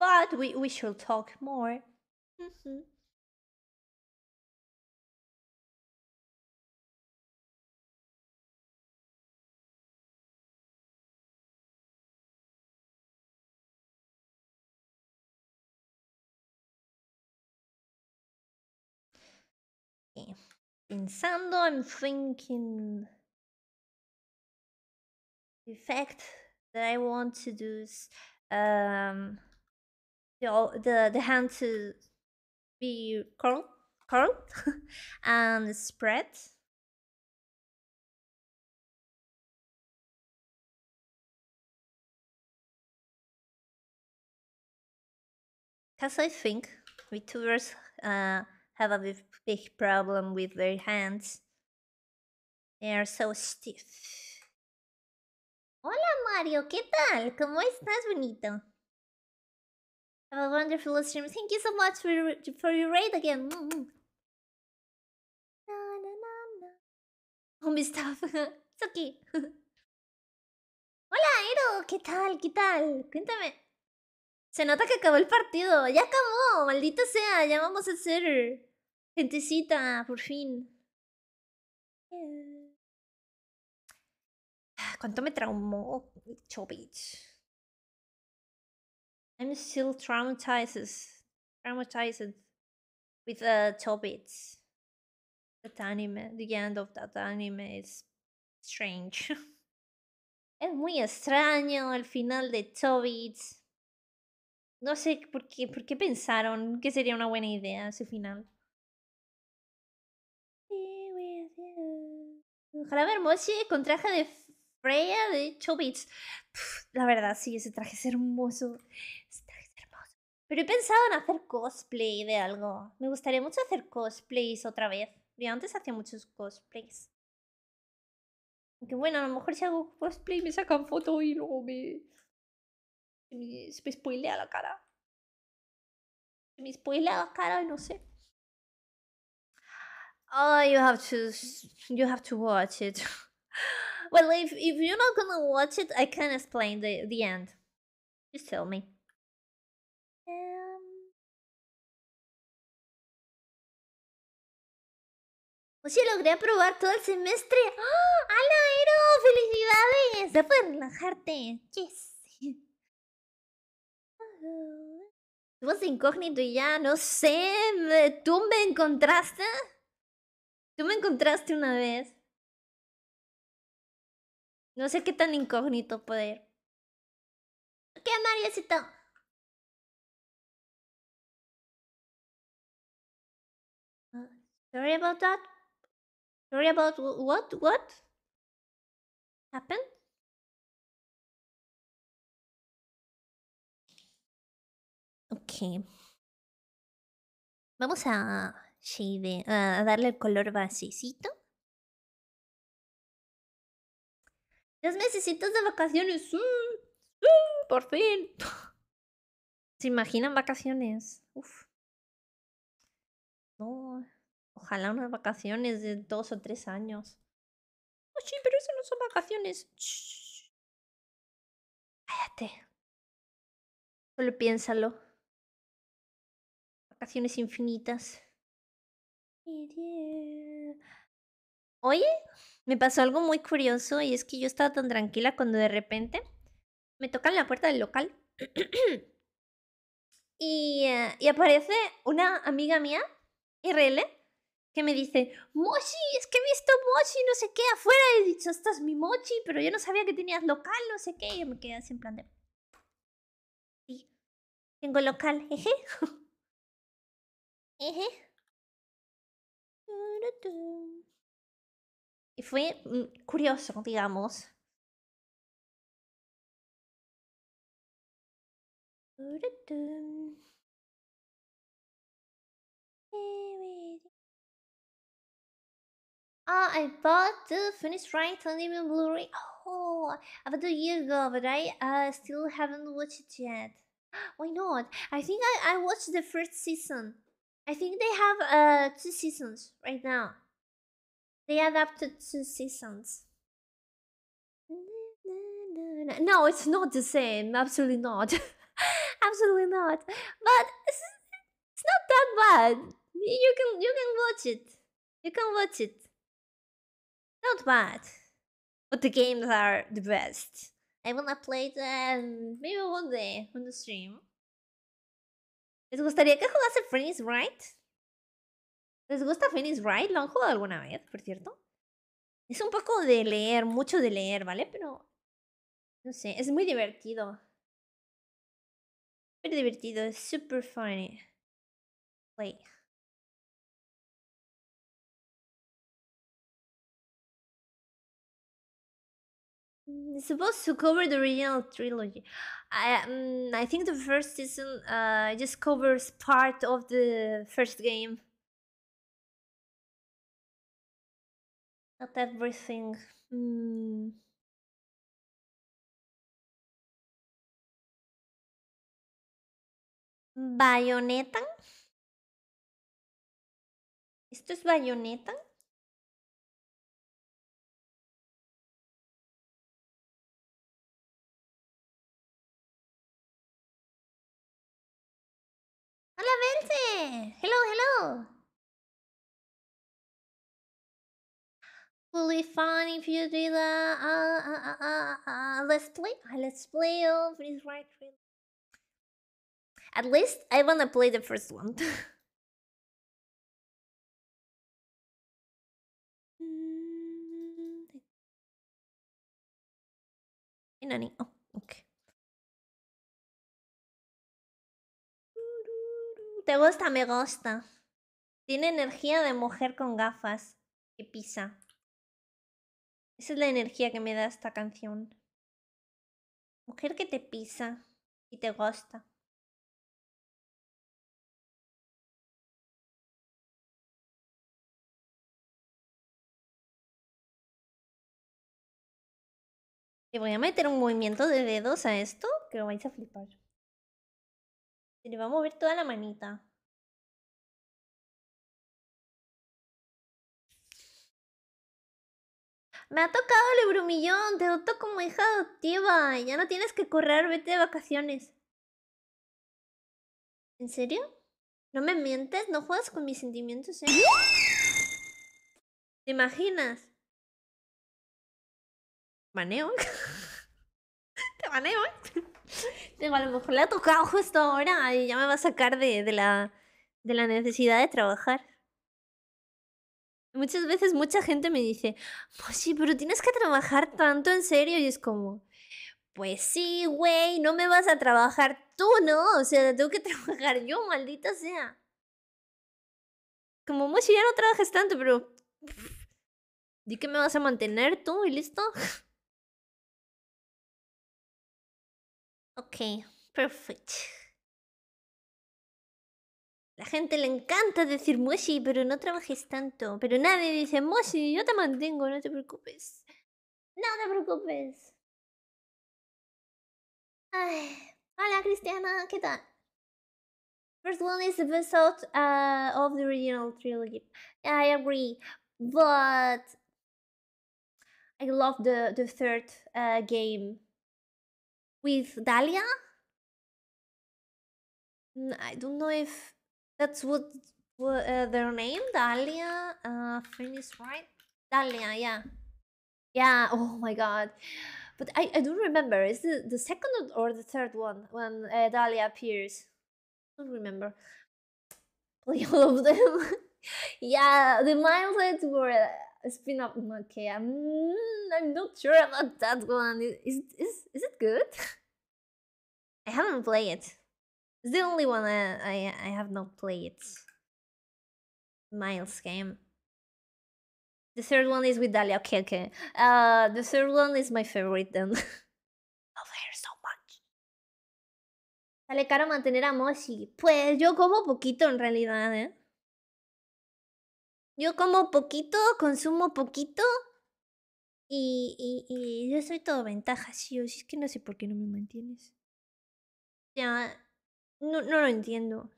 But we, we should talk more. Mm -hmm. In Pensando, I'm thinking the fact that I want to do um, the, the, the hand to be curled, curled and spread. Because I think VTubers uh, have a big problem with their hands. They are so stiff. Hola Mario, ¿qué tal? ¿Cómo estás, bonito? Have a wonderful stream. Thank you so much for your, for your raid again. Mm, mm. na, na, na, stuff. it's okay. Hola, Ero, ¿qué tal? ¿Qué tal? Cuéntame. Se nota que acabó el partido. Ya acabó, maldito sea. Ya vamos a hacer Gentecita, por fin. Eh. Ah, ¿Cuánto me traumó con I'm still traumatized. Traumatized with the uh, Chobits. That anime, the end of that anime is strange. es muy extraño el final de Tobits. No sé por qué, por qué pensaron que sería una buena idea ese final. Jarabe Mochi con traje de Freya de Chobits. La verdad, sí, ese traje es hermoso. hermoso. Pero he pensado en hacer cosplay de algo. Me gustaría mucho hacer cosplays otra vez. Yo antes hacía muchos cosplays. Aunque bueno, a lo mejor si hago cosplay me sacan foto y luego me. me, me spoilea la cara. Se Me spoilea la cara y no sé. Oh, you have to you have to watch it. well, if if you're not gonna watch it, I can explain the the end. Just tell me. Um, Oye, sea, logré aprobar todo el semestre. ¡Oh! ¡Ala, Ero! ¡Felicidades! Ya puedes relajarte. Yes. Tuvo vas incógnito y ya? No sé. ¿Tú me encontraste? me encontraste una vez. No sé qué tan incógnito poder. ¿Qué, Mariocito ah, sorry about that. Sorry about what? What happened? Okay. Vamos a a darle el color basecito. Dos necesitas de vacaciones. ¡mm! ¡Mm! por fin. ¿Se imaginan vacaciones? No. Ojalá unas vacaciones de dos o tres años. Oh, sí, pero eso no son vacaciones. Cállate. Solo piénsalo. Vacaciones infinitas. Oye, me pasó algo muy curioso y es que yo estaba tan tranquila cuando de repente me tocan la puerta del local eh, y, aparece una amiga mía, RL, que me dice, Mochi, es que he visto Mochi, no sé qué, afuera he dicho, esta es mi Mochi, pero yo no sabía que tenías local, no sé qué, y me quedé así en plan de... Sí, tengo local, jeje. Jeje Y fue mm, curioso, digamos. Ah, I bought the finished right on oh, the Blu-ray. Oh, about a year ago, but I uh, still haven't watched it yet. Why not? I think I, I watched the first season. I think they have uh two seasons right now. They adapted two seasons. No, it's not the same. Absolutely not. Absolutely not. But it's not that bad. You can you can watch it. You can watch it. Not bad. But the games are the best. I wanna play them maybe one day on the stream. ¿Les gustaría que jugase Phoenix Wright? ¿Les gusta Phoenix Wright? ¿Lo han jugado alguna vez, por cierto? Es un poco de leer, mucho de leer, ¿vale? Pero. No sé, es muy divertido. Muy divertido, es super funny. Play. It's supposed to cover the original trilogy. I um, I think the first season uh, just covers part of the first game. Not everything. Mm. Bayonetta? Is this bayonetta? Hola, Vence! Hello, hello! Fully fun if you do the uh, uh, uh, uh, uh let's play. Let's play of this right At least I wanna play the first one. Inani. Oh, okay. Te gusta, me gusta. Tiene energía de mujer con gafas que pisa. Esa es la energía que me da esta canción. Mujer que te pisa y te gusta. Te voy a meter un movimiento de dedos a esto que lo vais a flipar le va a mover toda la manita. Me ha tocado el brumillón, te adopto como hija adoptiva. Ya no tienes que correr, vete de vacaciones. ¿En serio? ¿No me mientes? ¿No juegas con mis sentimientos, eh? ¿Te imaginas? ¿Maneo? maneo, ¿eh? a lo mejor le ha tocado justo ahora y ya me va a sacar de, de, la, de la necesidad de trabajar. Muchas veces mucha gente me dice, pues sí, pero tienes que trabajar tanto en serio y es como, pues sí, güey, no me vas a trabajar tú, ¿no? O sea, tengo que trabajar yo, maldita sea. Como, Moshi, pues ya no trabajes tanto, pero... Di que me vas a mantener tú y listo. Ok, perfect. La gente le encanta decir Moshi, pero no trabajes tanto. Pero nadie dice Moshi, yo te mantengo, no te preocupes. No te preocupes. Hola Cristiana, ¿qué tal? First one is the best uh, of the original trilogy. I agree, but I love the the third uh, game with Dahlia. I don't know if that's what, what uh, their name, Dahlia. Uh, Phoenix, right? Dahlia, yeah, yeah. Oh my god, but I I don't remember. Is the the second or the third one when uh, Dahlia appears? I don't remember. Play all of them. yeah, the mindsets were spin off. Okay, I'm, mm, I'm not sure about that one. Is, is, is it good? I haven't played it. It's the only one I, I, I have not played. Miles game. The third one is with Dalia. Okay, okay. Uh, the third one is my favorite then. Love her so much. Sale caro mantener a Moshi. Pues yo como poquito en realidad, ¿eh? Yo como poquito, consumo poquito. Y, y, yo soy todo ventaja, sí. O sí es que no sé por qué no me mantienes. Ya, no, no lo entiendo.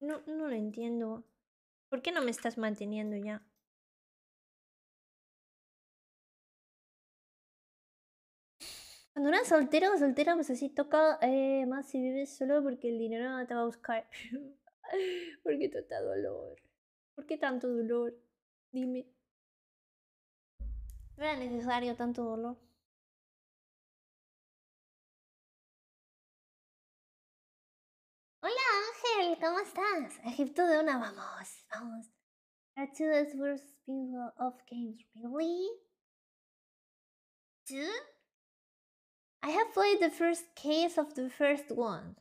No, no lo entiendo. ¿Por qué no me estás manteniendo ya? Cuando eras soltero o soltera, pues así toca eh, más si vives solo porque el dinero te va a buscar. porque te da dolor. ¿Por qué tanto dolor? Dime. No era necesario tanto dolor. Hola Ángel, ¿cómo estás? Egipto de una, vamos, vamos. Are two the worst people of games, really? Two? I have played the first case of the first one.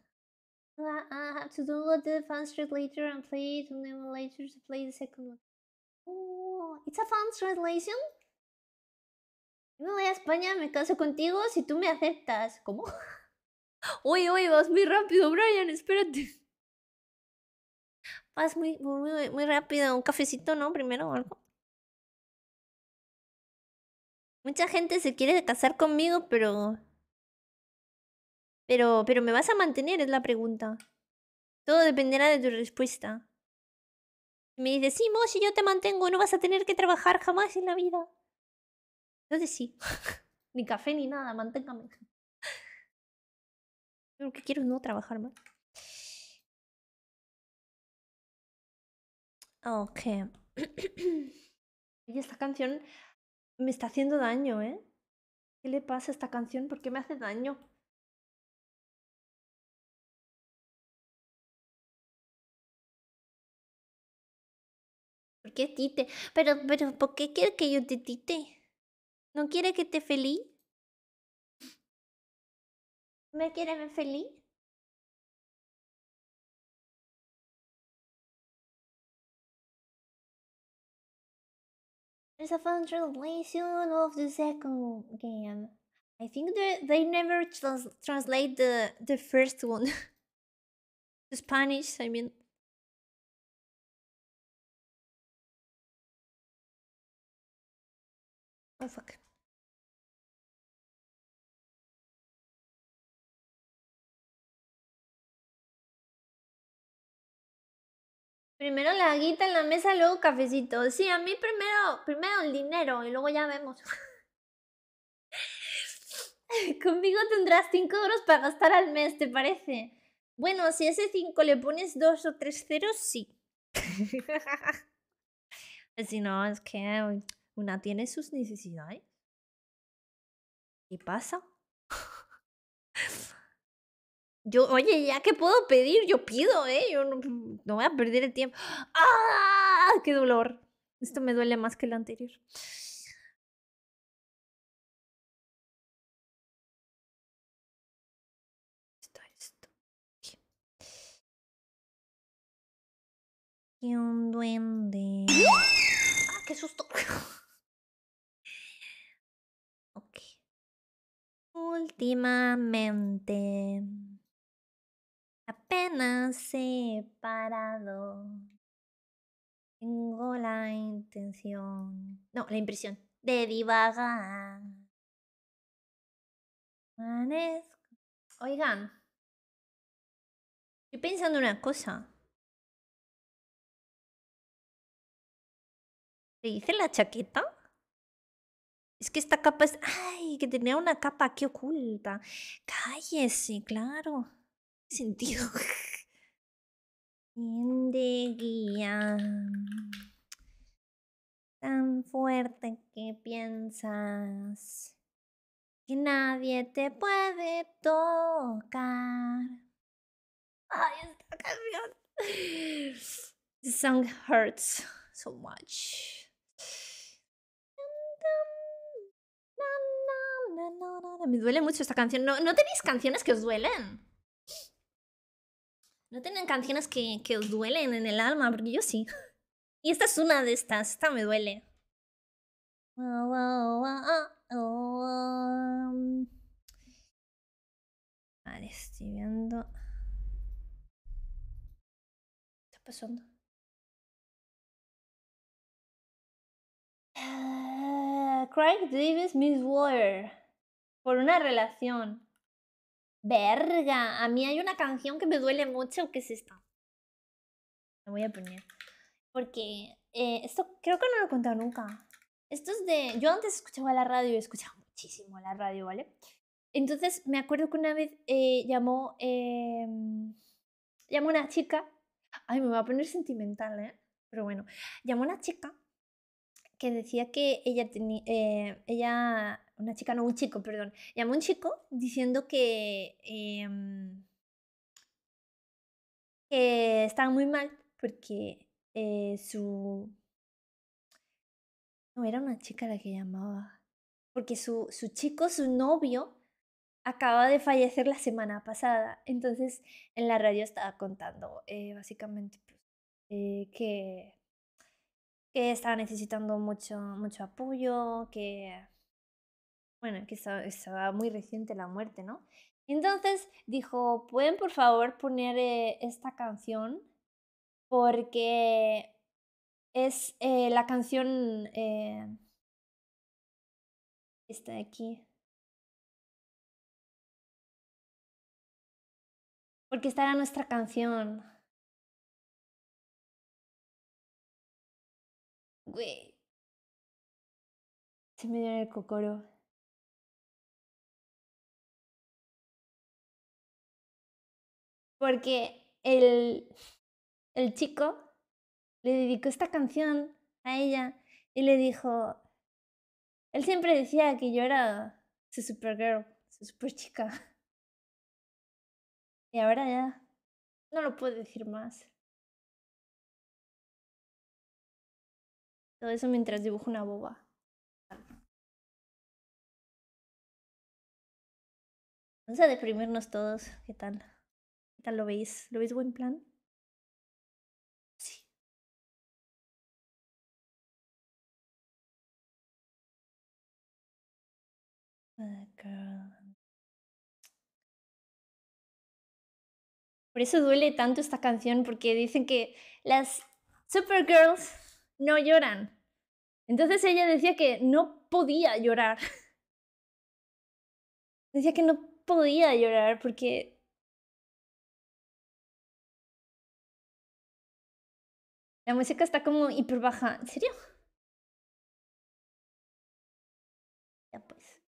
I ah, have ah, to do the fan street later and play it on emulator to play the second one. Oh, it's a fan translation. Yo me voy a España, me caso contigo si tú me aceptas. ¿Cómo? Oye, oye, vas muy rápido, Brian, espérate. Vas muy, muy, muy rápido. Un cafecito, ¿no? Primero o algo. Mucha gente se quiere casar conmigo, pero pero, pero ¿me vas a mantener? Es la pregunta. Todo dependerá de tu respuesta. me dices, sí, Mo, si yo te mantengo, no vas a tener que trabajar jamás en la vida. Entonces sí. ni café ni nada, manténgame. que quiero no trabajar más. Ok. y esta canción me está haciendo daño, ¿eh? ¿Qué le pasa a esta canción? ¿Por qué me hace daño? qué tite? Pero, pero, ¿por qué quiere que yo te tite? ¿No quiere que te feliz? ¿Me quiere ver feliz? There's a fun translation of the second game. Um, I think they, they never translate the, the first one. the Spanish, I mean. Oh, primero la guita en la mesa, luego cafecito. Sí, a mí primero, primero el dinero y luego ya vemos. Conmigo tendrás 5 euros para gastar al mes, ¿te parece? Bueno, si ese 5 le pones dos o tres ceros, sí. Pues si no, es que una tiene sus necesidades ¿Qué pasa. Yo, oye, ya qué puedo pedir, yo pido, ¿eh? Yo no, voy a perder el tiempo. ¡Ah! ¡Qué dolor! Esto me duele más que el anterior. Está esto. Y un duende. ¡Ah, qué susto! últimamente. Apenas he parado Tengo la intención. No, la impresión de divagar. Oigan, estoy pensando una cosa. ¿Te dice la chaqueta? Es que esta capa es... ¡Ay! Que tenía una capa aquí oculta. Cállese, claro. Sentido. Bien de guía. Tan fuerte que piensas que nadie te puede tocar. Ay, esta canción. This song hurts so much. Me duele mucho esta canción. ¿No, tenéis canciones que os duelen? ¿No tienen canciones que, os duelen en el alma? Porque yo sí. Y esta es una de estas. Esta me duele. Vale, estoy viendo. ¿Qué está pasando? Eh, Craig Davis Miss Water por una relación. Verga, a mí hay una canción que me duele mucho que es esta. La voy a poner. Porque eh, esto creo que no lo he contado nunca. Esto es de... Yo antes escuchaba la radio y escuchaba muchísimo la radio, ¿vale? Entonces me acuerdo que una vez eh, llamó... Em, llamó una chica. Ay, me voy a poner sentimental, ¿eh? Pero bueno, llamó una chica que decía que ella, tenía, eh, ella una chica, no, un chico, perdón, llamó un chico diciendo que, em, que estaba muy mal porque eh, su... No, era una chica la que llamaba. Porque su, su chico, su novio, acaba de fallecer la semana pasada. Entonces, en la radio estaba contando, eh, básicamente, pues, eh, que, que estaba necesitando mucho, mucho apoyo, que bueno, que estaba, muy reciente la muerte, ¿no? Entonces dijo, ¿pueden por favor poner eh, esta canción? Porque es eh, la canción... Eh, esta de aquí. Porque esta era nuestra canción. Se me dio el cocoro. porque el, chico le dedicó esta canción a ella y le dijo, él siempre decía que yo era su supergirl, su superchica. Y ahora ya no lo puedo decir más. Todo eso mientras dibujo una boba. Vamos a deprimirnos todos, ¿qué tal? lo veis? ¿Lo veis buen plan? Sí. Ah, Por eso duele tanto esta canción, porque dicen que las Supergirls no lloran. Entonces ella decía que no podía llorar. decía que no podía llorar porque La música está como hiper baja. ¿En serio? Ya pues.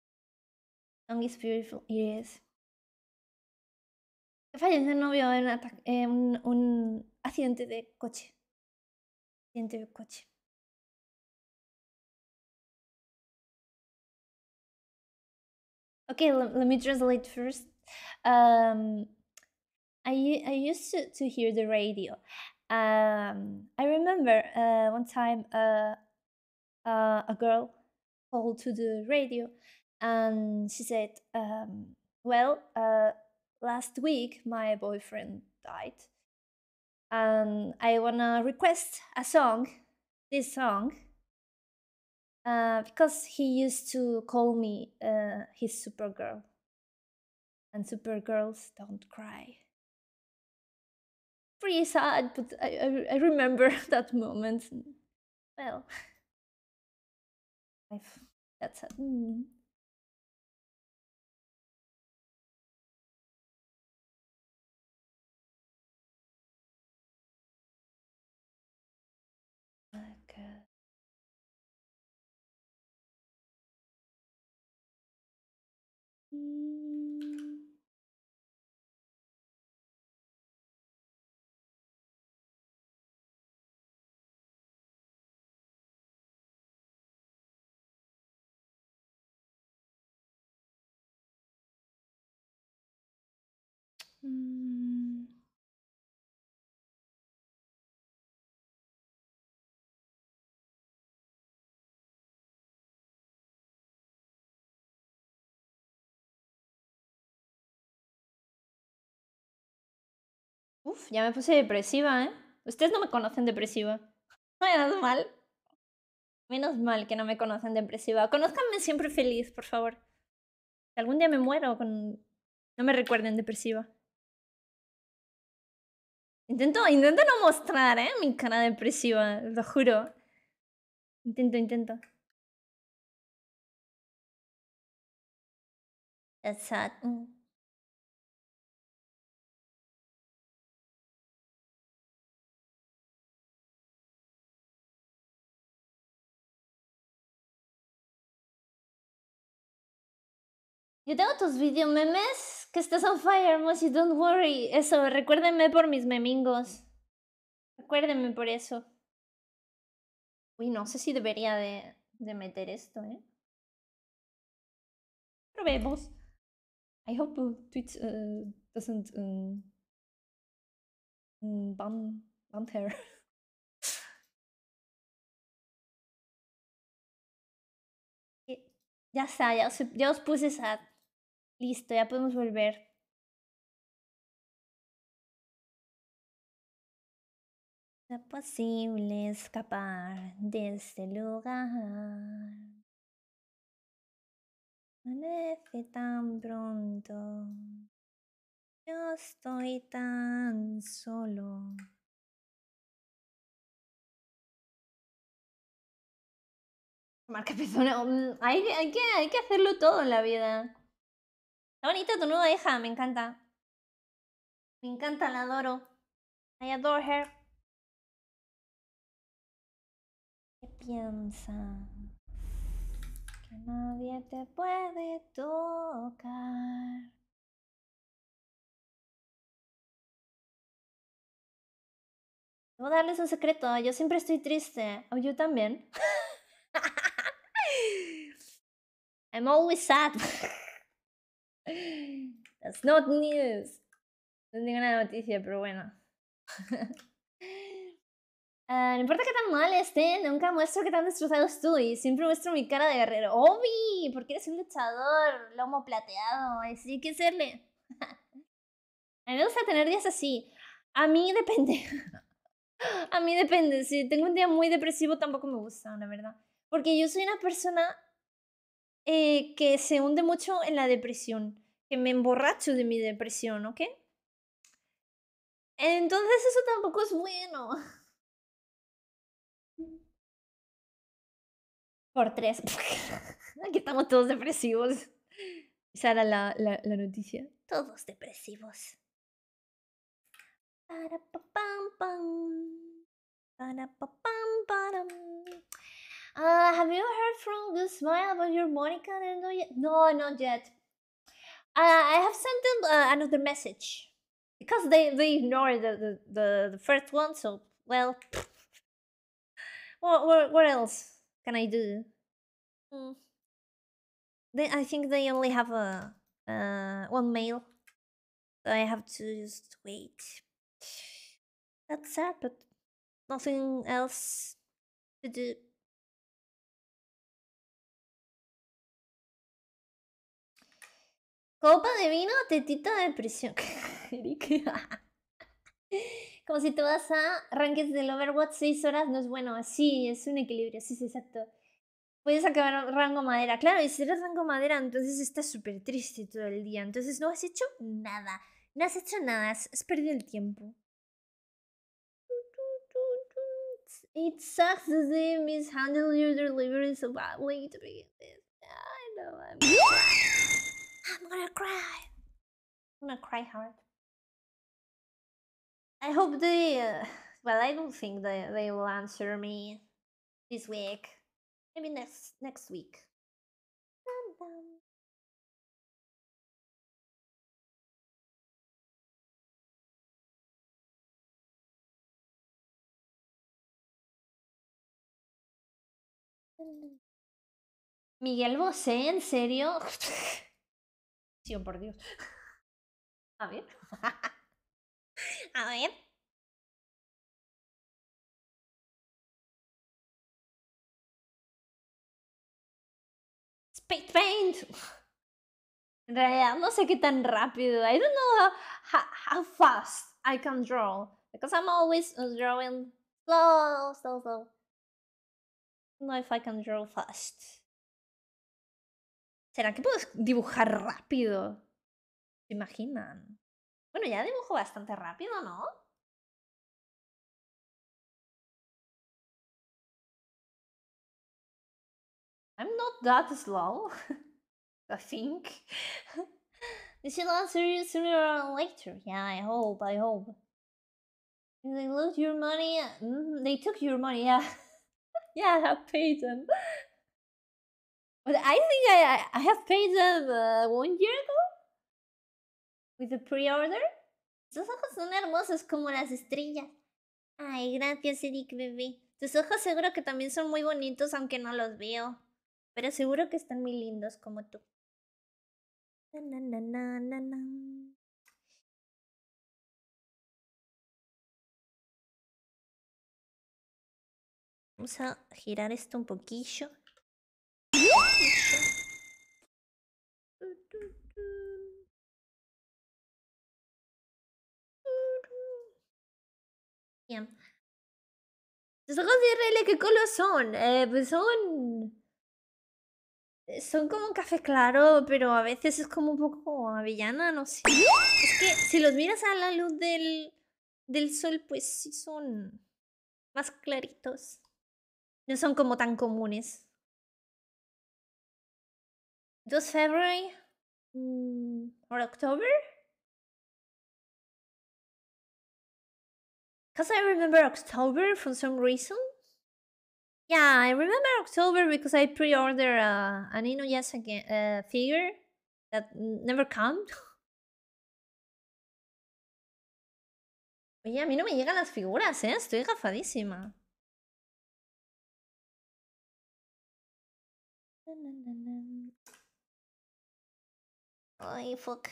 Song is beautiful, it is. Falleció novio en un, un, accidente de coche. Accidente de coche. Okay, let, me translate first. Um, I, I used to hear the radio Um, I remember uh, one time uh, uh, a girl called to the radio and she said, um, Well, uh, last week my boyfriend died and I wanna request a song, this song. Uh, because he used to call me uh, his supergirl and supergirls don't cry pretty sad, but I, I, remember that moment. Well, that's it. Mm. Uh, mm. ya me puse depresiva, ¿eh? Ustedes no me conocen depresiva. Menos mal. Menos mal que no me conocen depresiva. Conózcanme siempre feliz, por favor. Si algún día me muero, con... no me recuerden depresiva. Intento, intento no mostrar, ¿eh? Mi cara depresiva, lo juro. Intento, intento. Exacto. Yo tengo tus video memes que estás on fire, Mossy, don't worry. Eso, recuérdenme por mis memingos. Recuérdenme por eso. Uy, no sé si debería de, de meter esto, ¿eh? Probemos. I hope Twitch uh, doesn't um, mm, ban, her. ya está, ya os, ya os puse esa... Listo, ya podemos volver. es posible escapar de este lugar. Amanece tan pronto. Yo estoy tan solo. Marca persona. Mm, hay, hay que hacerlo todo en la vida. Está bonita tu nueva hija, me encanta. Me encanta, la adoro. I adore her. ¿Qué piensa? Que nadie te puede tocar. Debo darles un secreto, yo siempre estoy triste. O oh, yo también. I'm always sad. That's not news. No es de noticia, pero bueno. Ah, no importa qué tan mal esté, nunca muestro que tan destrozado estoy. Siempre muestro mi cara de guerrero. ¡Obi! Porque eres un luchador, lomo plateado. Así que serle. a mí me gusta tener días así. A mí depende. a mí depende. Si tengo un día muy depresivo, tampoco me gusta, la verdad. Porque yo soy una persona eh, que se hunde mucho en la depresión, que me emborracho de mi depresión, ¿ok? Entonces eso tampoco es bueno. Por tres. Aquí estamos todos depresivos. Esa era la, la, noticia. Todos depresivos. Para pa pam pam. Para pa pam Uh, have you heard from Good smile about your Monica? No, no, not yet. Uh, I have sent them uh, another message because they they ignored the the, the, the first one. So well, what, what what else can I do? Hmm. They I think they only have a uh one mail. So I have to just wait. That's sad, but nothing else to do. Copa de vino, tetito, de prisión. Como si te vas a rankings del Overwatch 6 horas, no es bueno. así es un equilibrio, sí, sí, exacto. Puedes acabar rango madera. Claro, y si eres rango madera, entonces estás súper triste todo el día. Entonces no has hecho nada. No has hecho nada, has perdido el tiempo. It sucks that they mishandle your delivery so badly to I know. I'm I'm gonna cry. I'm gonna cry hard. I hope they. Uh, well, I don't think they they will answer me this week. Maybe next next week. Dun, dun. Miguel Bosé, ¿en serio? por Dios. A ver. A ver. paint. En realidad no sé qué tan rápido. I don't know how, how fast I can draw. Because I'm always drawing slow, slow, slow. I don't know if I can draw fast. ¿Será que puedo dibujar rápido? ¿Se imaginan? Bueno, ya dibujo bastante rápido, ¿no? I'm not that slow. I think. This will answer you sooner or later. Yeah, I hope, I hope. They lose your money. Mm, they took your money, yeah. yeah, I paid them. But I think I, I have paid uh, one year With the pre-order. Tus ojos son hermosos como las estrellas. Ay, gracias, Eric, bebé. Tus ojos seguro que también son muy bonitos, aunque no los veo. Pero seguro que están muy lindos como tú. Vamos a girar esto un poquillo. Bien. ¿Los ojos de RL qué color son? Eh, pues son... Eh, son como un café claro, pero a veces es como un poco avellana, no sé. Es que si los miras a la luz del, del sol, pues sí son más claritos. No son como tan comunes. 2 February mm, ¿O octubre? Because I remember October for some reason. Yeah, I remember October because I pre-ordered uh, an again, uh, figure that never came. Oye, a mí no me llegan las figuras, ¿eh? Estoy gafadísima. Ay, fuck.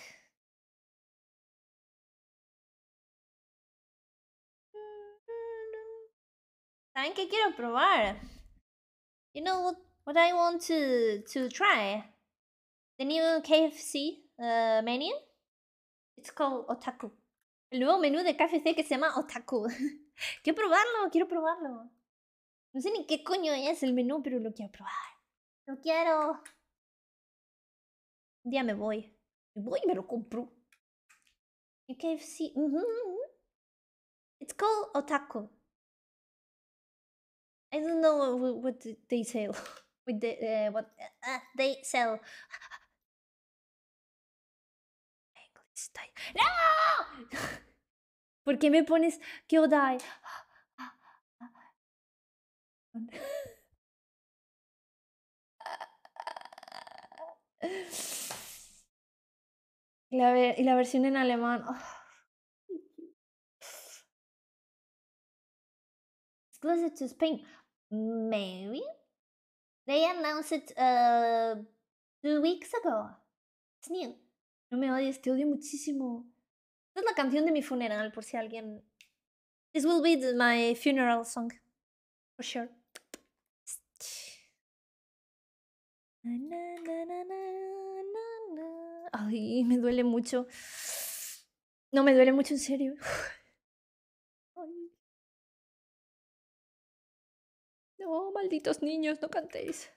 ¿Saben qué quiero probar? You know what, what I want to, to try? The new KFC uh, menu? It's called Otaku. El nuevo menú de KFC que se llama Otaku. quiero probarlo, quiero probarlo. No sé ni qué coño es el menú, pero lo quiero probar. Lo quiero. Un día me voy. Me voy y me lo compro. KFC. Mm -hmm. It's called Otaku. I don't know what, what they sell. With the, uh, what uh, they sell. English. ¡No! ¿Por qué me pones Kyodai? Y la, ver y la versión en alemán. Oh. It's closer to Spain. Maybe. They announced uh, two weeks ago. It's new. No me odies, te odio muchísimo. Esta es la canción de mi funeral, por si alguien. This will be my funeral song. For sure. Ay, me duele mucho. No, me duele mucho en serio. malditos niños, no cantéis.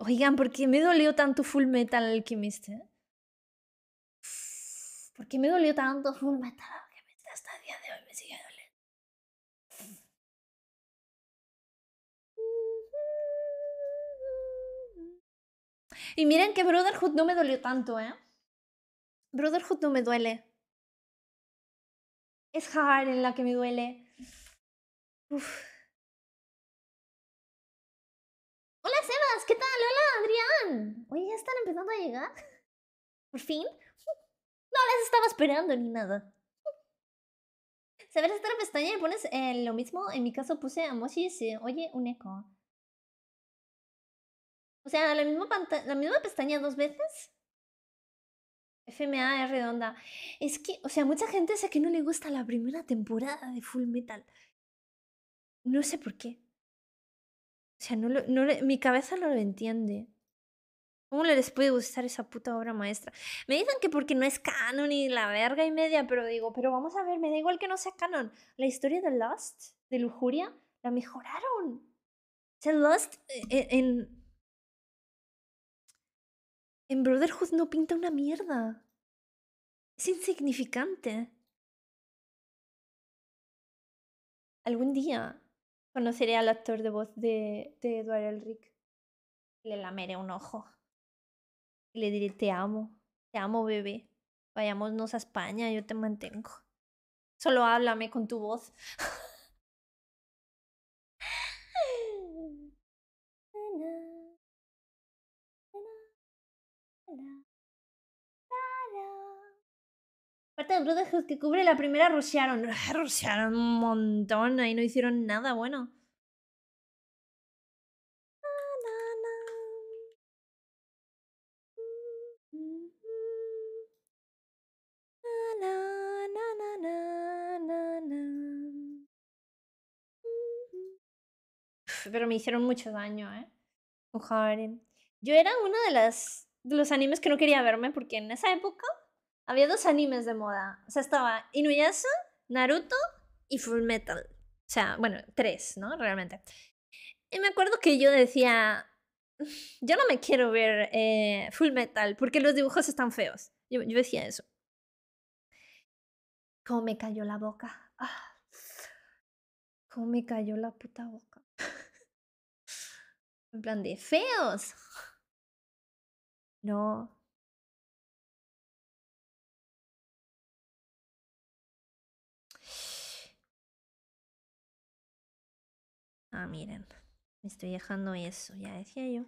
Oigan, ¿por qué me dolió tanto Full Metal Alchemist? Eh? ¿Por qué me dolió tanto Full Metal Alchemist? Hasta el día de hoy me sigue doliendo. Y miren que Brotherhood no me dolió tanto, ¿eh? Brotherhood no me duele. Es Hagar en la que me duele. Hola Sebas, ¿qué tal? Hola Adrián. Oye, ¿ya están empezando a llegar? ¿Por fin? No las estaba esperando ni nada. Se ve esta pestaña y pones eh, lo mismo. En mi caso puse a Moshi y se oye un eco. O sea, la misma, la misma pestaña dos veces. FMA es redonda. Es que, o sea, mucha gente sé que no le gusta la primera temporada de Full Metal. No sé por qué. O sea, no, lo, no mi cabeza no lo entiende. ¿Cómo les puede gustar esa puta obra maestra? Me dicen que porque no es canon y la verga y media, pero digo, pero vamos a ver, me da igual que no sea canon. La historia de Lust, de Lujuria, la mejoraron. O sea, Lost eh, eh, en, en Brotherhood no pinta una mierda. Es insignificante. Algún día Conoceré al actor de voz de, de Elric. Le lameré un ojo. Le diré, te amo, te amo bebé. Vayámonos a España, yo te mantengo. Solo háblame con tu voz. de que cubre la primera rushearon. rushearon un montón, ahí no hicieron nada bueno. Pero me hicieron mucho daño, ¿eh? Yo era uno de las de los animes que no quería verme porque en esa época había dos animes de moda. O sea, estaba Inuyasha, Naruto y Full Metal. O sea, bueno, tres, ¿no? Realmente. Y me acuerdo que yo decía, yo no me quiero ver eh, Full Metal porque los dibujos están feos. Yo, decía eso. Cómo me cayó la boca. Ah. Cómo me cayó la puta boca. en plan de feos. No, Ah, miren. Me estoy dejando eso, ya decía yo.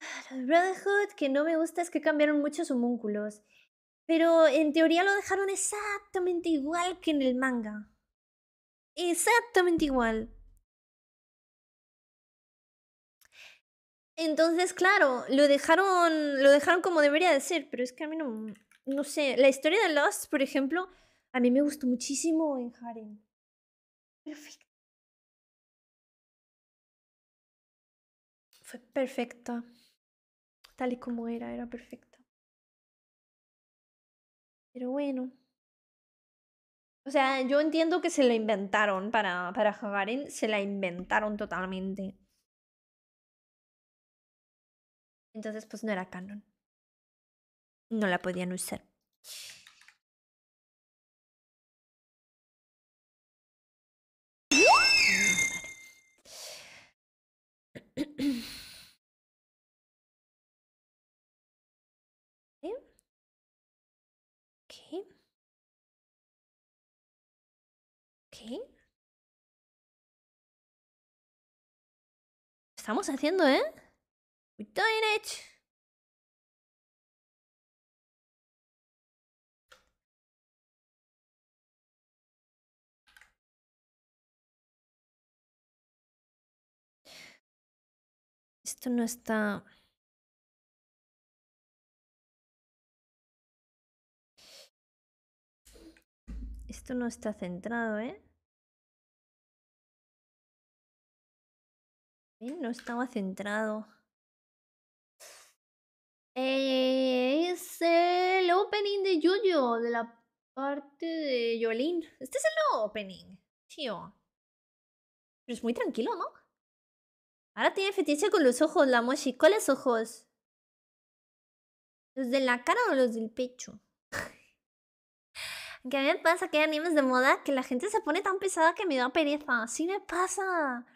Ah, de Brotherhood, que no me gusta es que cambiaron muchos homúnculos. Pero en teoría lo dejaron exactamente igual que en el manga. Exactamente igual. Entonces, claro, lo dejaron, lo dejaron como debería de ser, pero es que a mí no, no sé. La historia de Lost, por ejemplo, a mí me gustó muchísimo en Harem. Perfecto. Fue perfecta. Tal y como era, era perfecta. Pero bueno. O sea, yo entiendo que se la inventaron para, para se la inventaron totalmente. Entonces, pues no era canon. No la podían usar. Estamos haciendo, ¿eh? We're it. Esto no está... Esto no está centrado, ¿eh? ¿Eh? No estaba centrado. Eh, es el opening de Yuyo, de la parte de Yolín. Este es el opening, tío. Pero es muy tranquilo, ¿no? Ahora tiene fetiche con los ojos, la mochi. ¿Cuáles ojos? ¿Los de la cara o los del pecho? que a mí me pasa que hay animes de moda que la gente se pone tan pesada que me da pereza. Así me pasa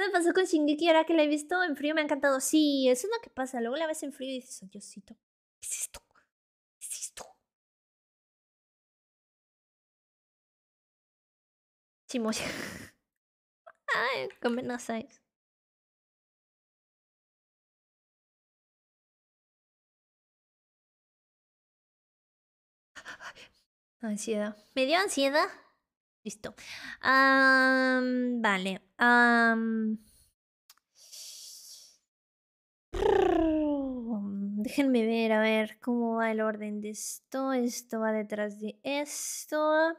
me pasó con Shingeki ahora que la he visto en frío, me ha encantado. Sí, eso es lo que pasa. Luego la ves en frío y dices, Diosito, ¿qué es esto? ¿Qué es esto? Chimoya. Ay, come Ansiedad. ¿Me dio ansiedad? Listo. vale. déjenme ver, a ver cómo va el orden de esto. Esto va detrás de esto.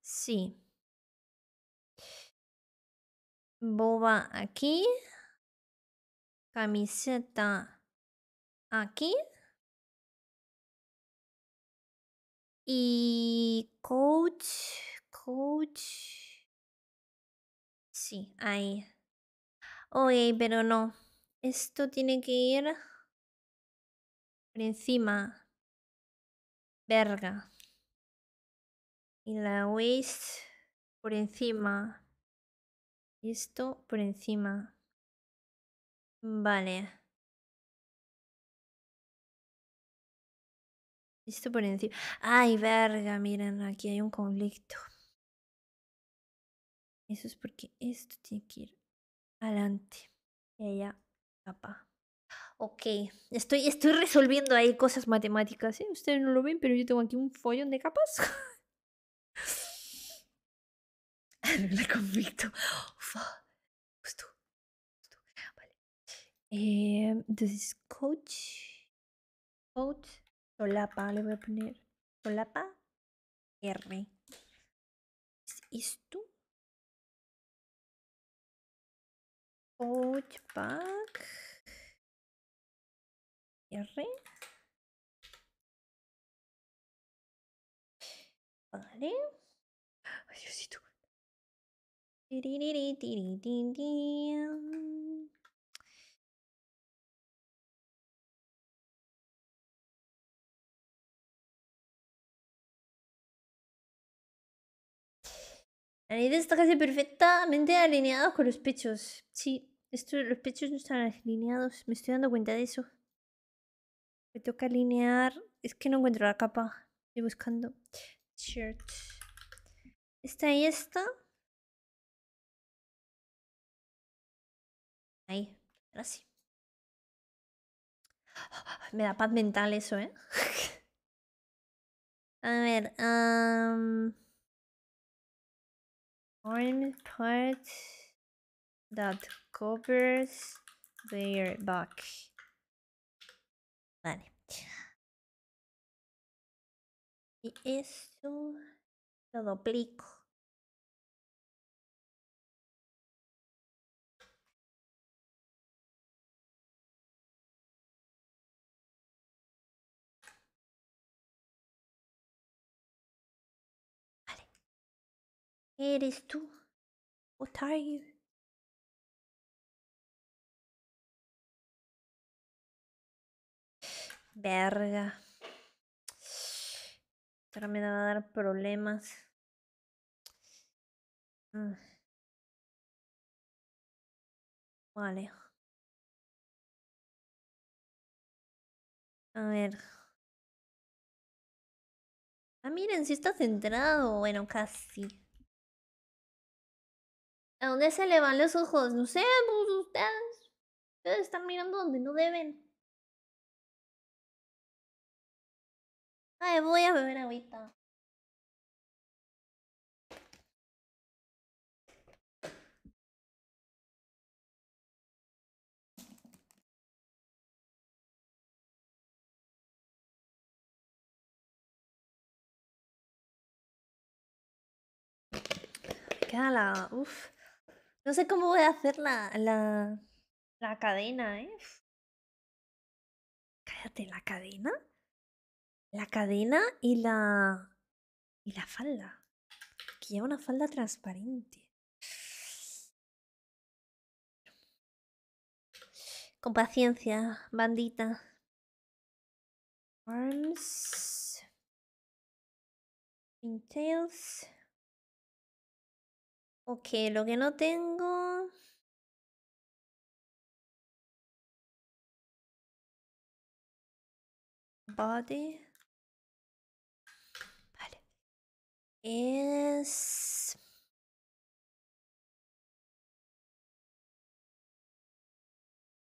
Sí. Boba aquí. Camiseta aquí. Y coach, coach. Sí, ahí. Oye, pero no. Esto tiene que ir por encima. Verga. Y la waist por encima. y Esto por encima. Vale. Esto por encima. Ay, verga, miren, aquí hay un conflicto. Eso es porque esto tiene que ir adelante. Y allá, capa. Ok, estoy, estoy resolviendo ahí cosas matemáticas. ¿eh? Ustedes no lo ven, pero yo tengo aquí un follón de capas. el conflicto. Uf. Justo. Pues pues vale. Eh, entonces, coach. Coach solapa, le voy a poner solapa R. ¿Es esto? 8 R. Vale. Ay, Diosito. La nariz está casi perfectamente alineada con los pechos. Sí, los pechos no están alineados. Me estoy dando cuenta de eso. Me toca alinear. Es que no encuentro la capa. Estoy buscando. Shirt. Esta y esta. Ahí. Ahora sí. Me da paz mental eso, ¿eh? A ver. Um... arm part that covers their back. Vale. Y eso lo duplico. Eres tú. What are you? Verga. Ahora me va a dar problemas. Mm. Vale. A ver. Ah, miren, si está centrado. Bueno, casi. ¿A dónde se le van los ojos? No sé, pues ustedes. están mirando donde no deben. Ay, voy a beber ahorita. Queda la... Uf. No sé cómo voy a hacer la, la, la cadena, ¿eh? Cállate, la cadena. La cadena y la. Y la falda. Que lleva una falda transparente. Con paciencia, bandita. Arms. Pintails. Ok, lo que no tengo... Body. Vale. Es...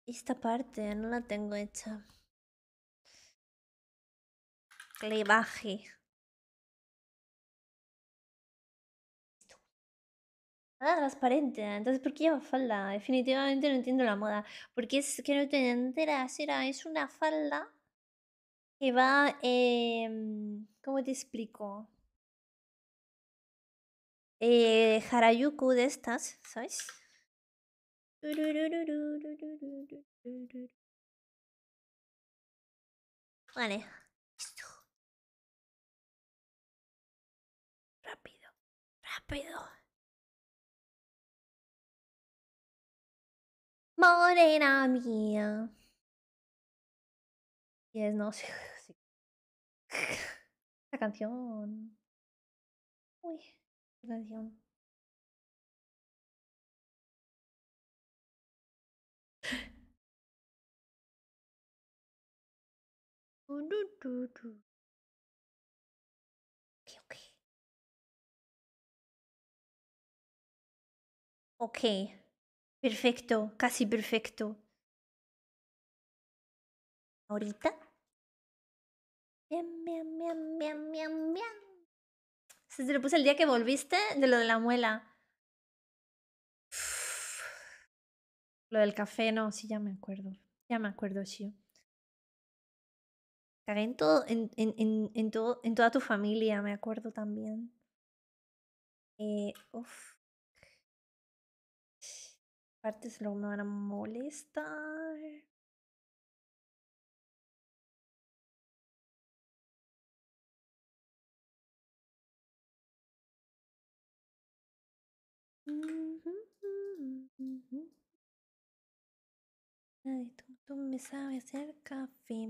Esta parte no la tengo hecha. Clivaje nada transparente. Entonces, ¿por qué lleva falda? Definitivamente no entiendo la moda. Porque es que no te enteras, era, es una falda que va, em, ¿cómo te explico? Eh, Harayuku de estas, ¿sabes? Vale. Rápido, rápido. morena mía. Yes, no, sí, sí. La canción. Uy, la canción. Okay, okay. Okay. Perfecto, casi perfecto. Ahorita. Bien, bien, bien, bien, bien, bien. Se te lo puse el día que volviste de lo de la muela. Lo del café, no, sí, ya me acuerdo. Ya me acuerdo, sí. Cagué en todo, en, en, en, en, todo, en toda tu familia, me acuerdo también. Eh, Aparte, luego me van a molestar. Nadie Tú me sabes hacer café.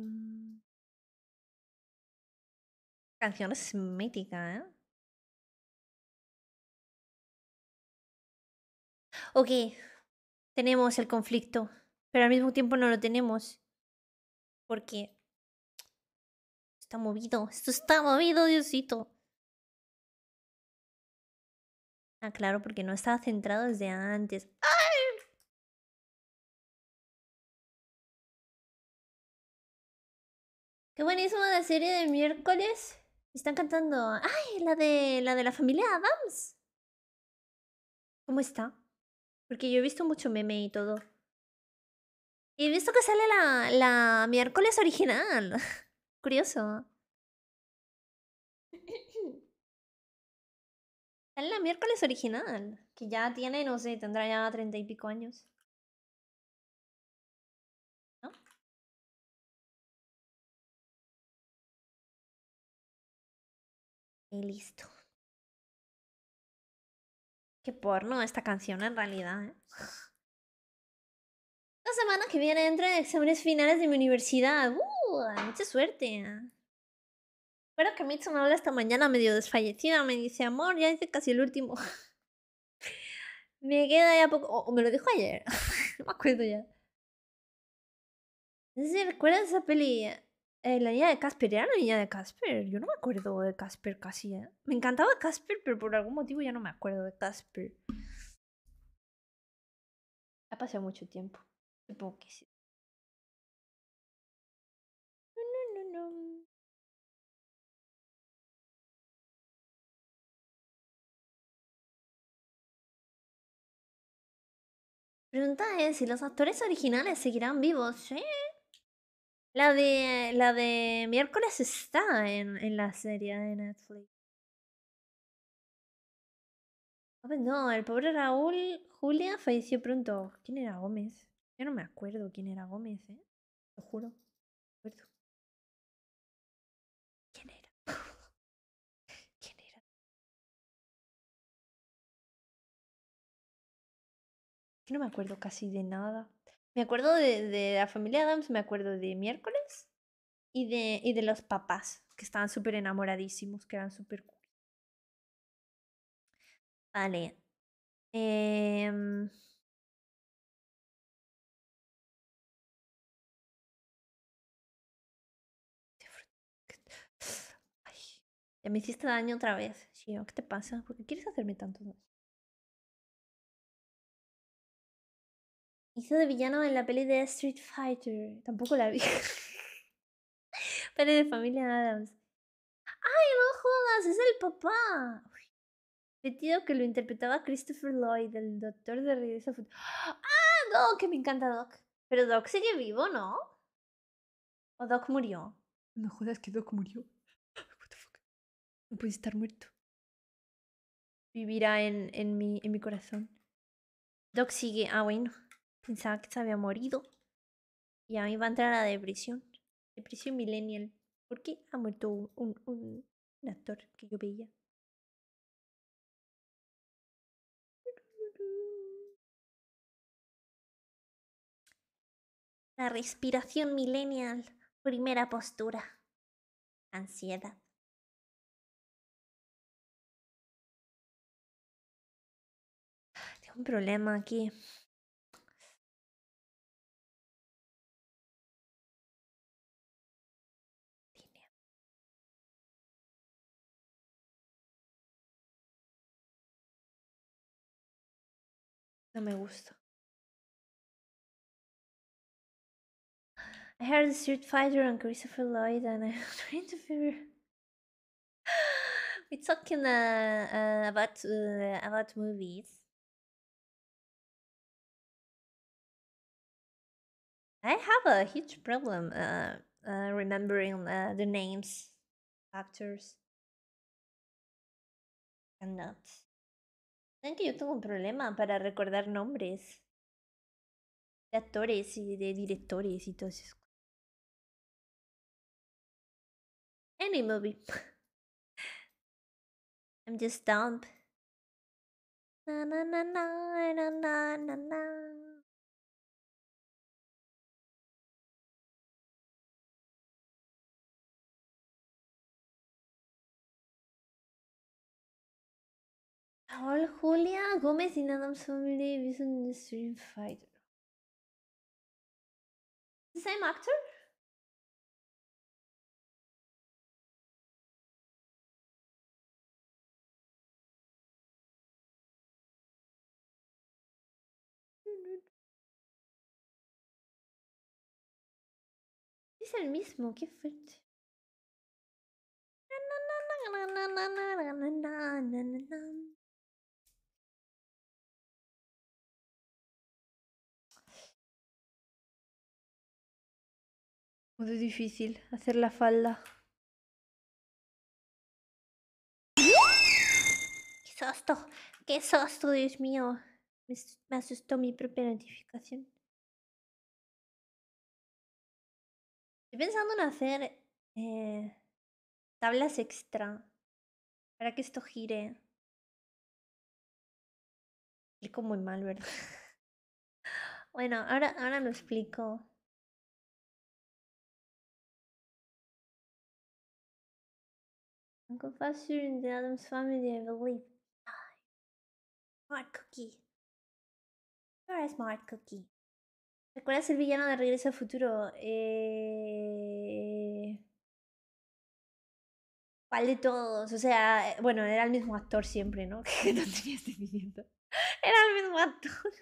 Canción es mítica, ¿eh? okay tenemos el conflicto, pero al mismo tiempo no lo tenemos. Porque está movido, esto está movido, Diosito. Ah, claro, porque no estaba centrado desde antes. ¡Ay! Qué buenísima la serie de miércoles. Están cantando. ¡Ay! La de la de la familia Adams. ¿Cómo está? Porque yo he visto mucho meme y todo. he visto que sale la, la miércoles original. Curioso. Sale la miércoles original. Que ya tiene, no sé, tendrá ya treinta y pico años. ¿No? Y listo porno esta canción en realidad. ¿eh? La semana que viene entro en exámenes finales de mi universidad. ¡Uh! Mucha suerte. Espero que Mitsu me habla esta mañana medio desfallecida. Me dice, amor, ya hice casi el último. me queda ya poco. O, me lo dijo ayer. no me acuerdo ya. si ¿Recuerdas esa peli? Eh, la niña de Casper, ¿era la niña de Casper? Yo no me acuerdo de Casper casi, ¿eh? Me encantaba Casper, pero por algún motivo ya no me acuerdo de Casper. Ha pasado mucho tiempo. Supongo que sí. No, no, no, no. Pregunta es si los actores originales seguirán vivos. Sí, la de, eh, la de miércoles está en, la serie de Netflix. No, el pobre Raúl Julia falleció pronto. ¿Quién era Gómez? Yo no me acuerdo quién era Gómez, ¿eh? Lo juro. ¿Quién era? ¿Quién era? Yo no me acuerdo casi de nada. Me acuerdo de, la familia Adams, me acuerdo de miércoles y de, de los papás, que estaban súper enamoradísimos, que eran súper cool. Vale. Eh... Ay, ya me hiciste daño otra vez, ¿Qué te pasa? ¿Por qué quieres hacerme tanto daño? Hizo de villano en la peli de Street Fighter. Tampoco la vi. peli de mm. familia Adams. ¡Ay, no jodas! ¡Es el papá! metido que lo interpretaba Christopher Lloyd, el doctor de Regreso Futuro. ¡Ah, Doc! Que me encanta Doc. Pero Doc sigue vivo, ¿no? ¿O Doc murió? No jodas que Doc murió. No puede estar muerto. Vivirá en, mi, en mi corazón. Doc sigue. Ah, bueno. Pensaba que se había morido. Y a mí va a entrar a la depresión. Depresión millennial. ¿Por qué ha muerto un, un, actor que yo veía? La respiración millennial. Primera postura. Ansiedad. Tengo un problema aquí. No me gusta. I heard the Street Fighter and Christopher Lloyd, and I'm trying to figure. We're talking uh, uh, about uh, about movies. I have a huge problem uh, uh, remembering uh, the names, actors, and not. Saben que yo tengo un problema para recordar nombres de actores y de directores y todo eso. Any movie. I'm just dumb. Na na Paul Julia Gomez in Adam's family isn't the stream fighter. The same actor? Es el mismo, qué fuerte. Muy difícil hacer la falda. ¡Qué susto! ¡Qué susto, Dios mío! Me asustó mi propia notificación. Estoy pensando en hacer eh, tablas extra para que esto gire. Explico muy mal, ¿verdad? bueno, ahora, ahora lo explico. Confusion en la the Adams family, I believe. Smart Cookie. You're a smart cookie. ¿Recuerdas el villano de Regreso al Futuro? Eh... ¿Cuál de todos? O sea, bueno, era el mismo actor siempre, ¿no? Que no tenía Era el mismo actor.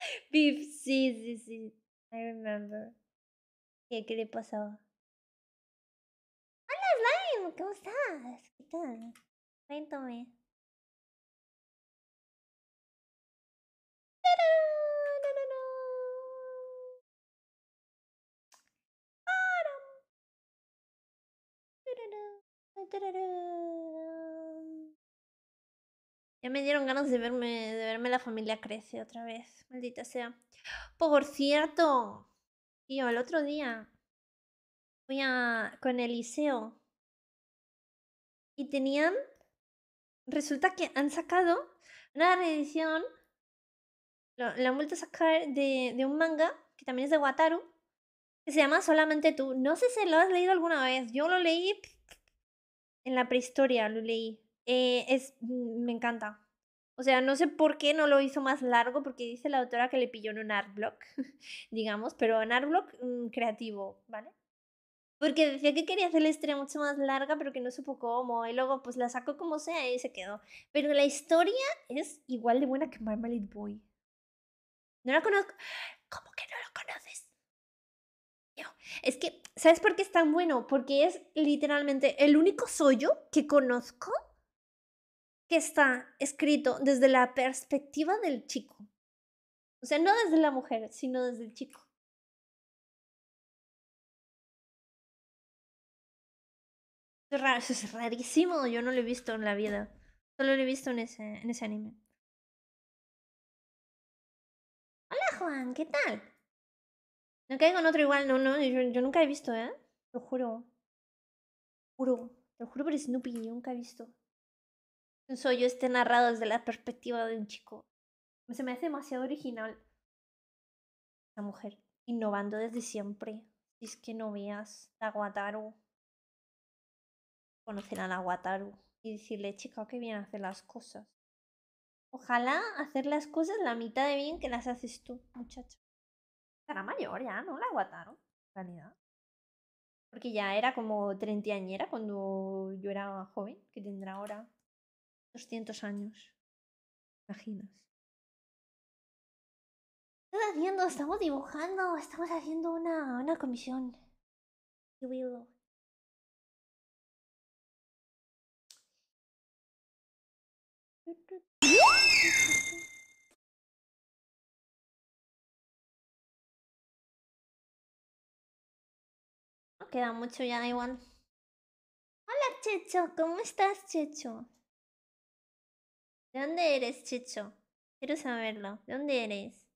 Beef, sí, sí, sí. I remember. ¿Qué, qué le pasaba? ¿Cómo estás? ¿Qué tal? Cuéntame. Ya me dieron ganas de verme, de verme la familia crece otra vez, maldita sea. Por cierto, tío, el otro día voy a, con Eliseo y tenían, resulta que han sacado una reedición, la, la han vuelto a sacar de, un manga que también es de Wataru, que se llama Solamente tú. No sé si lo has leído alguna vez, yo lo leí en la prehistoria, lo leí. Eh, es, mm, me encanta. O sea, no sé por qué no lo hizo más largo, porque dice la autora que le pilló en un artblock, digamos, pero un artblock mm, creativo, ¿vale? Porque decía que quería hacer la historia mucho más larga, pero que no supo cómo. Y luego, pues la sacó como sea y se quedó. Pero la historia es igual de buena que Marmalade Boy. No la conozco. ¿Cómo que no lo conoces? Es que, ¿sabes por qué es tan bueno? Porque es literalmente el único soyo que conozco que está escrito desde la perspectiva del chico. O sea, no desde la mujer, sino desde el chico. Es rarísimo, yo no lo he visto en la vida. Solo lo he visto en ese, en ese anime. Hola Juan, ¿qué tal? No caigo en otro igual, no, no, yo, nunca he visto, ¿eh? Lo juro. Juro, te lo juro por Snoopy, yo nunca he visto. Un soy yo esté narrado desde la perspectiva de un chico. Se me hace demasiado original. La mujer, innovando desde siempre. Si es que no veas, Tawataru conocer a Wataru y decirle, chica, qué bien hacer las cosas. Ojalá hacer las cosas la mitad de bien que las haces tú, muchacho Estará mayor ya, ¿no? La Wataru, en realidad. Porque ya era como treintañera cuando yo era joven, que tendrá ahora 200 años. Imaginas. ¿Qué estamos haciendo? Estamos dibujando, estamos haciendo una, una comisión. queda mucho ya igual. Hola Checho, ¿cómo estás Checho? ¿De dónde eres Checho? Quiero saberlo, ¿de dónde eres?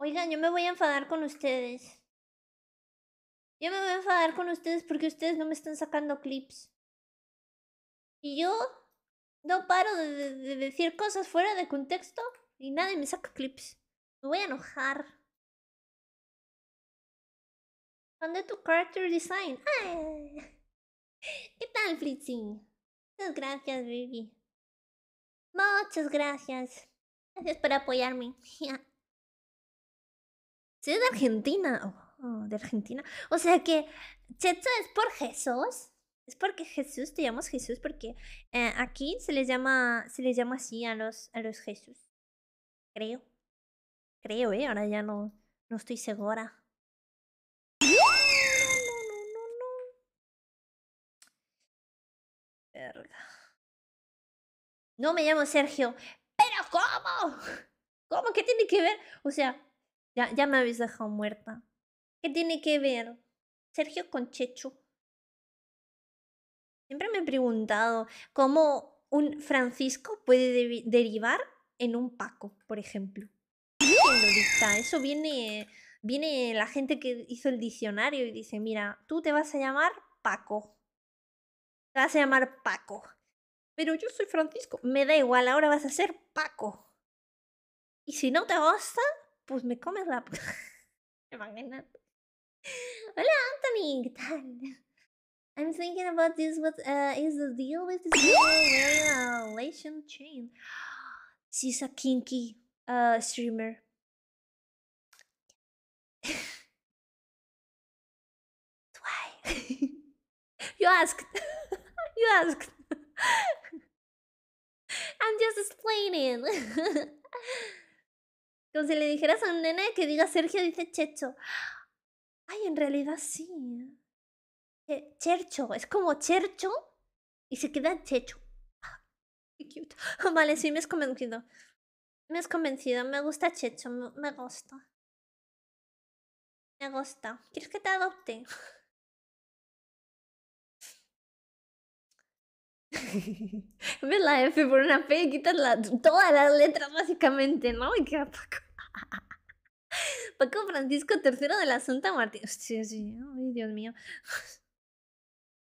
Oigan, yo me voy a enfadar con ustedes. Yo me voy a enfadar con ustedes porque ustedes no me están sacando clips. Y yo no paro de decir cosas fuera de contexto y nadie me saca clips. Me voy a enojar. Mandé tu character design. ¿Qué tal, Flitzing? Muchas gracias, baby. Muchas gracias. Gracias por apoyarme. Soy de Argentina. Oh, oh, de Argentina. O sea que Checho es por Jesús. Es porque Jesús, te llamas Jesús, porque eh, aquí se les llama, se les llama así a los, a los Jesús. Creo. Creo, eh. Ahora ya no, no estoy segura. No me llamo Sergio. ¿Pero cómo? ¿Cómo? ¿Qué tiene que ver? O sea, ya, me habéis dejado muerta. ¿Qué tiene que ver Sergio con Chechu? Siempre me he preguntado cómo un Francisco puede derivar en un Paco, por ejemplo. Eso viene, viene la gente que hizo el diccionario y dice, mira, tú te vas a llamar Paco. Te vas a llamar Paco. Pero yo soy Francisco, me da igual, ahora vas a ser Paco. Y si no te gusta, pues me comes la... Hola, Anthony, ¿qué tal? I'm thinking about this, what uh, is the deal with this relation chain? She's a kinky uh, streamer. Why? you asked. you asked. I'm just explaining. Como si le dijeras a un nene que diga Sergio, dice Checho. Ay, en realidad sí. ¿eh? Eh, Checho es como Checho y se queda Checho. cute. Vale, sí, me has convencido. Me has convencido, me gusta Checho, me gusta. Me gusta. ¿Quieres que te adopte? Ves la F por una P y quitas todas las letras básicamente, ¿no? Y queda Paco. Paco Francisco III de la Santa Martín. Sí, sí, ay, Dios mío.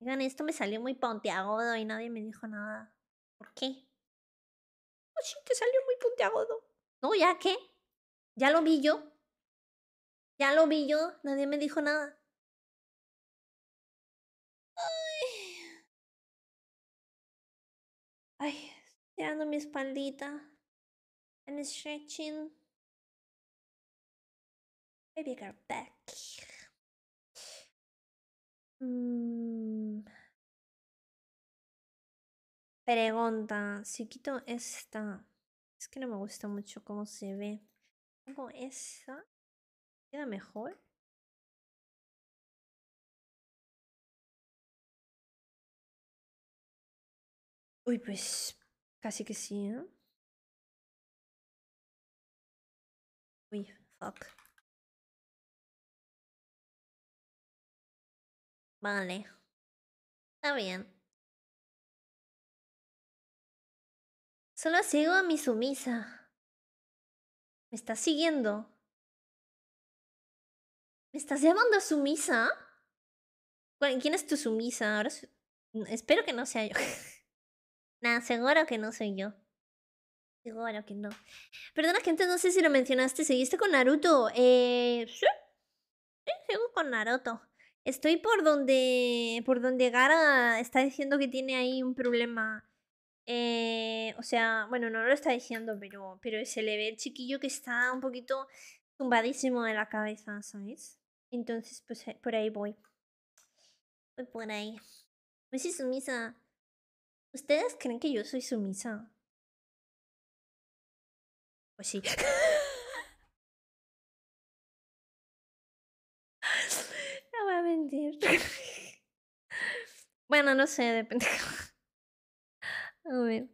Oigan, esto me salió muy pontiagodo y nadie me dijo nada. ¿Por qué? Oh, sí, te salió muy puntiagudo. No, ¿ya qué? Ya lo vi yo. Ya lo vi yo, nadie me dijo nada. Ay, estoy tirando mi espaldita. I'm stretching. Baby back. Mm. Pregunta, si quito esta, es que no me gusta mucho cómo se ve. Pongo esa, ¿queda mejor? Uy, pues casi que sí, ¿eh? Uy, fuck. Vale. Está bien. Solo sigo a mi sumisa. ¿Me estás siguiendo? ¿Me estás llevando a sumisa? ¿Quién es tu sumisa? Ahora mm, Espero que no sea yo. Nada, seguro que no soy yo. Seguro que no. Perdona, gente, no sé si lo mencionaste. ¿Seguiste con Naruto? Eh, sí. Sí, sigo con Naruto. Estoy por donde. Por donde Gara está diciendo que tiene ahí un problema. Eh, o sea, bueno, no lo está diciendo, pero, pero se le ve el chiquillo que está un poquito tumbadísimo de la cabeza, ¿sabes? Entonces, pues eh, por ahí voy. Voy por ahí. Me si sumisa. ¿Ustedes creen que yo soy sumisa? Pues sí. no voy a mentir. bueno, no sé, depende. a ver.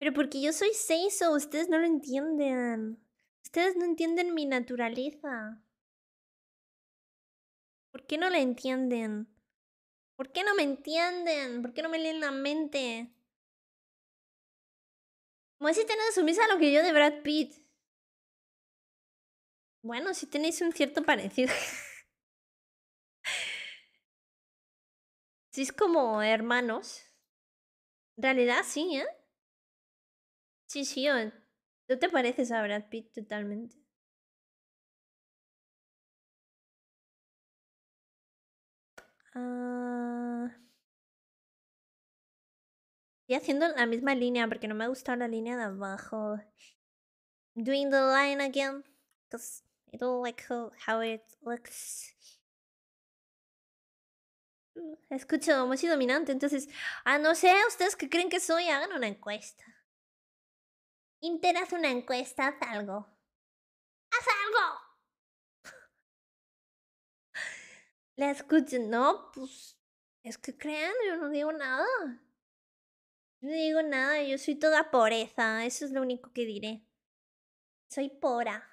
Pero porque yo soy seiso, ustedes no lo entienden. Ustedes no entienden mi naturaleza. ¿Por qué no la entienden? ¿Por qué no me entienden? ¿Por qué no me leen la mente? es si tenés sumisa a lo que yo de Brad Pitt. Bueno, si tenéis un cierto parecido. si es como hermanos. En realidad sí, ¿eh? Sí, sí, no te pareces a Brad Pitt totalmente. Uh... Ah. Estoy haciendo la misma línea porque no me ha gustado la línea de abajo. Doing the line again. Because I don't like how, it looks. Mm, escucho muy dominante, entonces, a ah, no sé ustedes que creen que soy, hagan una encuesta. Interaz una encuesta, haz algo. La escucho no, pues es que crean, yo no digo nada. no digo nada, yo soy toda pobreza. eso es lo único que diré. Soy pora.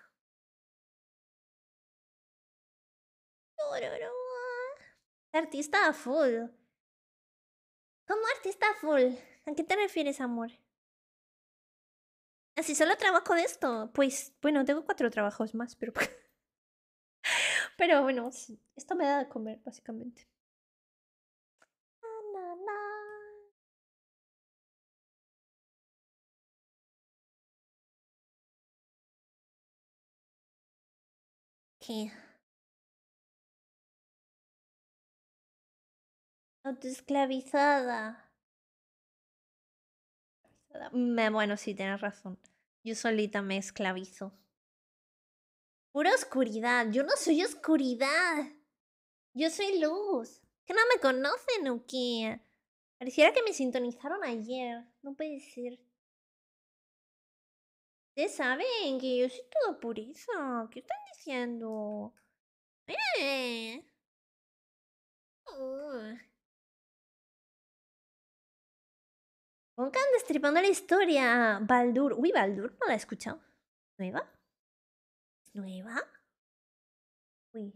Artista full. ¿Cómo artista full? ¿A qué te refieres, amor? Así solo trabajo de esto. Pues, bueno, tengo cuatro trabajos más, pero... Pero bueno, esto me da de comer, básicamente. te me Bueno, sí, tienes razón. Yo solita me esclavizo. Pura oscuridad. Yo no soy oscuridad. Yo soy luz. ¿Que no me conocen o qué? Pareciera que me sintonizaron ayer. No puede ser. Ustedes saben que yo soy todo pureza. ¿Qué están diciendo? ¡Eh! Uh. destripando la historia. Baldur. Uy, Baldur no la he escuchado. ¿Nueva? nueva? Uy,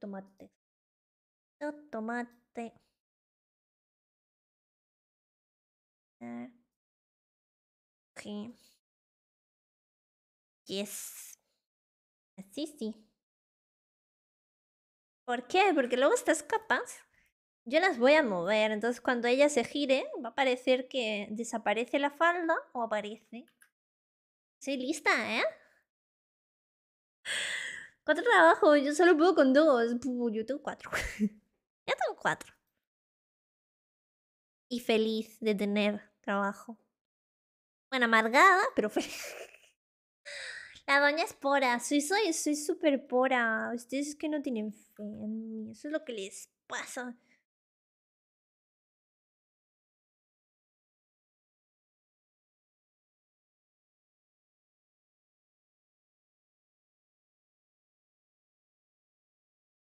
tomate ah. Yes. Así sí. ¿Por qué? Porque luego estas capas yo las voy a mover. Entonces cuando ella se gire va a parecer que desaparece la falda o aparece. Soy lista, ¿eh? cuatro trabajos, yo solo puedo con dos. Yo tengo cuatro. ya tengo cuatro. Y feliz de tener trabajo. Bueno, amargada, pero feliz. La doña es pora. Soy súper soy, soy super pora. Ustedes es que no tienen fe en mí. Eso es lo que les pasa.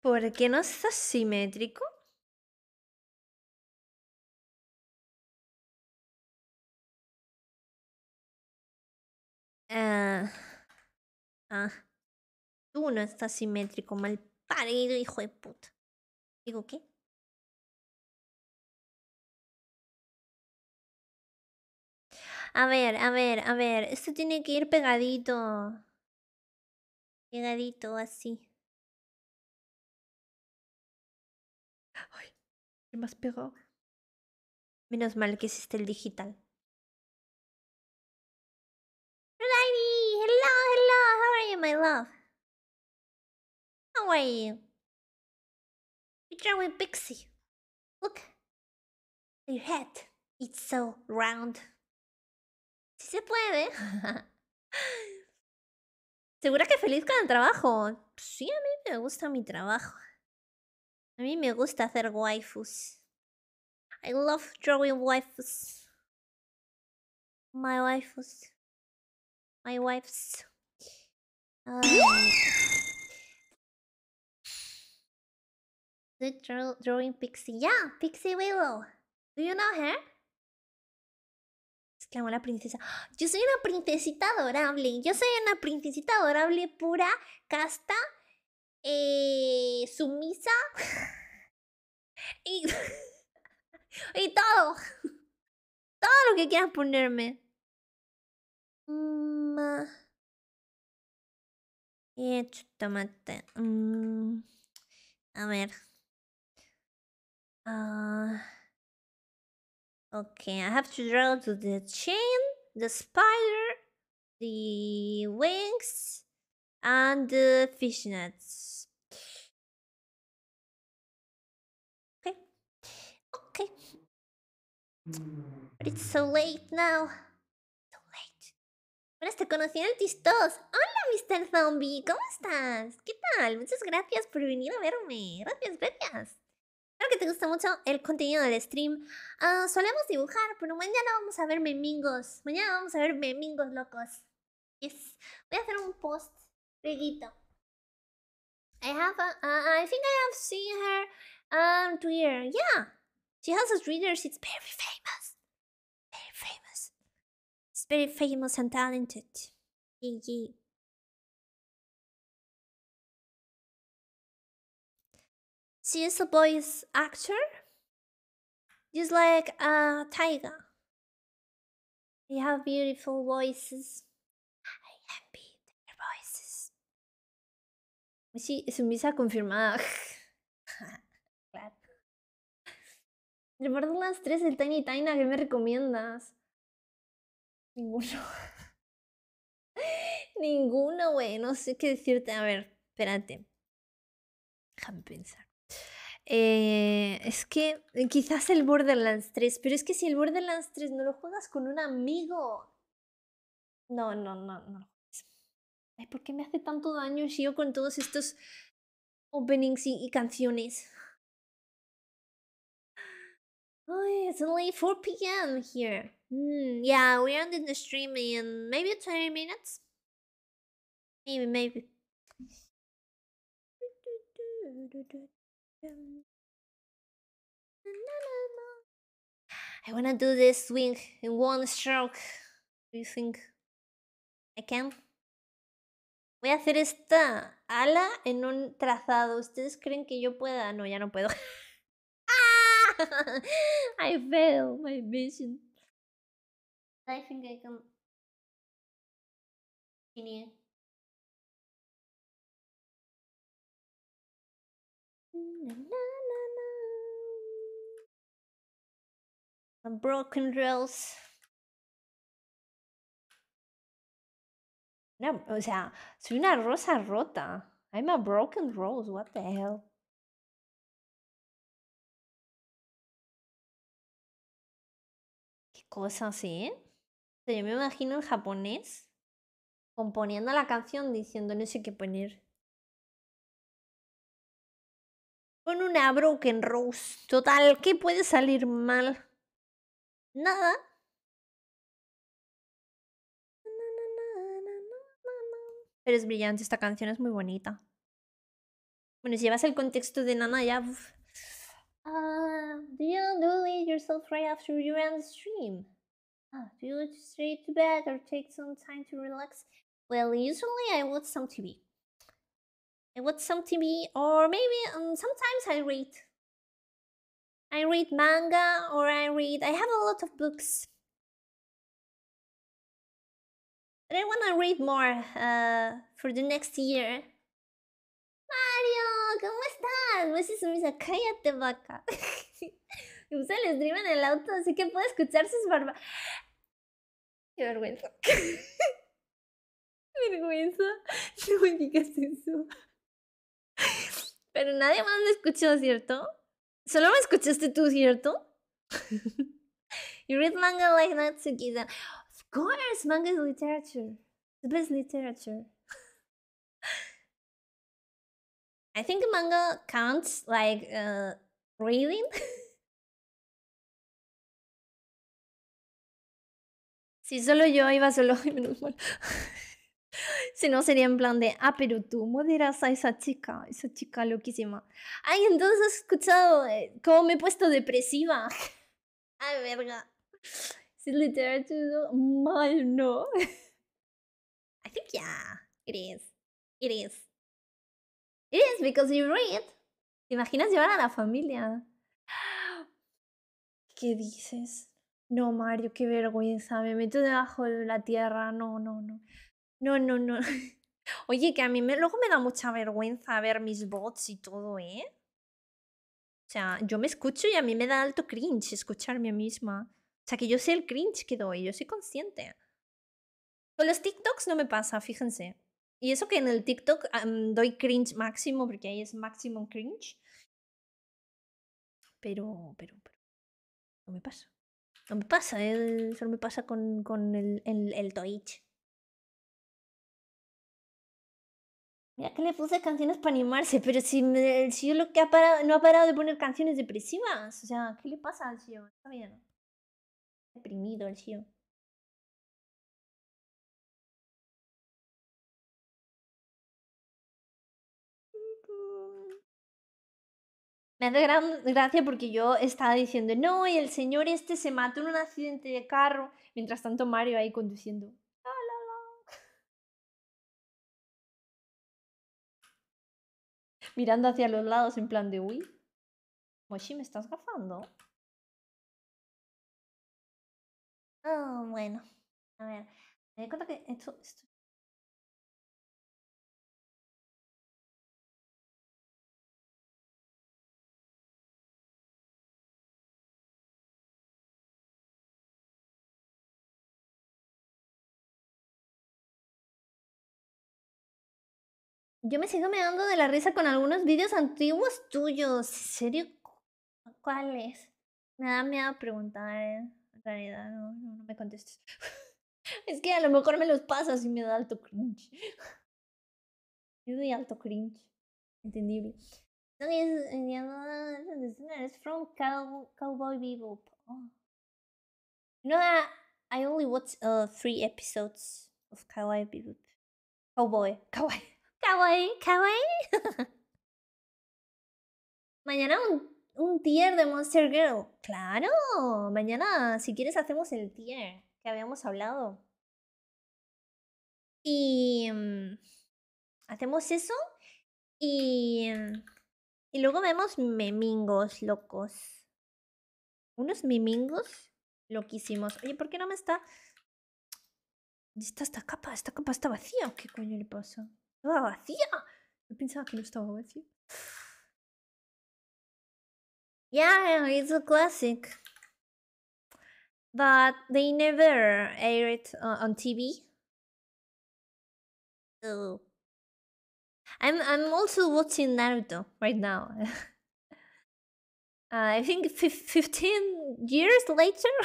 ¿Por qué no es simétrico? Ah, ah. Tú no estás simétrico, mal parido, hijo de puta. ¿Digo qué? A ver, a ver, a ver. Esto tiene que ir pegadito. Pegadito, así. más pegó Menos mal que existe el digital. Hola, hello, hello, how are you, my love? How are you? Picture with Pixie. Look, your head. It's so round. Si se puede. ¿Segura que feliz con el trabajo? Sí, a mí me gusta mi trabajo. A mí me gusta hacer waifus. I love drawing waifus. My waifus. My wives. the um, drawing Pixie. Yeah, Pixie Willow. Do you know her? exclamó la princesa. Yo soy una princesita adorable. Yo soy una princesita adorable pura, casta eh, sumisa y, y todo. Todo lo que quieras ponerme. Mm, eh, tomate. Mm, a ver. Uh, okay, I have to draw to the chain, the spider, the wings and the fishnets. Okay. Okay. But it's so late now. So late. Buenas, te conocí en el Tistos. Hola, Mr. Zombie. ¿Cómo estás? ¿Qué tal? Muchas gracias por venir a verme. Gracias, gracias. Espero que te gusta mucho el contenido del stream. Ah, solemos dibujar, pero mañana vamos a ver memingos. Mañana vamos a ver memingos locos. Yes. Voy a hacer un post Brigitte. I have a, uh, I think I have seen her on um, Twitter. Yeah, she has a Twitter. She's very famous, very famous. She's very famous and talented. Yeah, She is a voice actor, just like a tiger. They have beautiful voices. Sí, visa confirmada. claro. ¿El Borderlands 3 el Tiny Tina, ¿qué me recomiendas? Ninguno. Ninguno, güey. No sé qué decirte. A ver, espérate. Déjame pensar. Eh, es que eh, quizás el Borderlands 3, pero es que si el Borderlands 3 no lo juegas con un amigo. No, no, no, no ay, ¿por qué me hace tanto daño Shio con todos estos openings y, y canciones? Oh, it's only 4 p.m. here. Mm, yeah, we ended the stream in maybe 20 minutes. Maybe, maybe. I wanna do this swing in one stroke. Do you think I can? voy a hacer esta ala en un trazado. ¿Ustedes creen que yo pueda? No, ya no puedo. I failed my vision. I think I can... Broken rails. o sea, soy una rosa rota. I'm a broken rose, what the hell. Qué cosas, ¿eh? O yo me imagino en japonés componiendo la canción diciendo no sé qué poner. Pon una broken rose. Total, ¿qué puede salir mal? Nada. Eres brillante, esta canción es muy bonita. Bueno, si llevas el contexto de Nana ya... Uf. Uh, ah, do you do it yourself right after you end the stream? Uh, do you go straight to bed or take some time to relax? Well, usually I watch some TV. I watch some TV or maybe um, sometimes I read. I read manga or I read... I have a lot of books. And I wanna read more uh, for the next year. Mario, ¿cómo estás? Pues es me dice, cállate vaca. me el stream en el auto, así que puedo escuchar sus barbas. Qué vergüenza. vergüenza. No me digas eso. Pero nadie más me escuchó, ¿cierto? Solo me escuchaste tú, ¿cierto? you read manga like Natsuki-san course, manga is literature. The best literature. I think manga counts like uh, reading. si solo yo iba solo, menos mal. si no sería en plan de, ah, pero tú moderas a esa chica, esa chica loquísima. Ay, entonces has escuchado eh, cómo me he puesto depresiva. Ay, verga literatura mal, no? I think yeah, it is. It is. It is because you read. ¿Te imaginas llevar a la familia? ¿Qué dices? No, Mario, qué vergüenza. Me meto debajo de la tierra. No, no, no. No, no, no. Oye, que a mí me, luego me da mucha vergüenza ver mis bots y todo, ¿eh? O sea, yo me escucho y a mí me da alto cringe escucharme a mí misma. O sea, que yo sé el cringe que doy, yo soy consciente. Con los TikToks no me pasa, fíjense. Y eso que en el TikTok doy cringe máximo, porque ahí es máximo cringe. Pero, pero, pero, no me pasa. No me pasa, ¿eh? solo me pasa con, con el, el, Twitch. Mira que le puse canciones para animarse, pero si, me, si lo que ha parado, no ha parado de poner canciones depresivas, o sea, ¿qué le pasa al CEO? Está bien deprimido el me hace gran gracia porque yo estaba diciendo, no, y el señor este se mató en un accidente de carro, mientras tanto Mario ahí conduciendo. Mirando hacia los lados en plan de, uy, Moshi, ¿me estás gafando? Oh, bueno. A ver, me di cuenta que esto, esto... Yo me sigo me dando de la risa con algunos vídeos antiguos tuyos. ¿En serio? ¿Cuáles? Me da miedo preguntar. ¿eh? no, no, me contestes. es que a lo mejor me los pasas y me da alto cringe. Yo doy alto cringe. Entendible. No from de Cowboy Bebop. no oh. You I, only watch uh, three episodes of Cowboy Bebop. Cowboy. Cowboy. Cowboy. Cowboy. Mañana un tier de Monster Girl. Claro, mañana si quieres hacemos el tier que habíamos hablado. Y mm, hacemos eso y, y luego vemos memingos locos. Unos memingos loquísimos. Oye, ¿por qué no me está... Está esta capa, esta capa está vacía. ¿Qué coño le pasa? Estaba vacía. No pensaba que no estaba vacía. Yeah, it's a classic. But they never air it uh, on TV. So I'm I'm also watching Naruto right now. uh, I think 15 years later.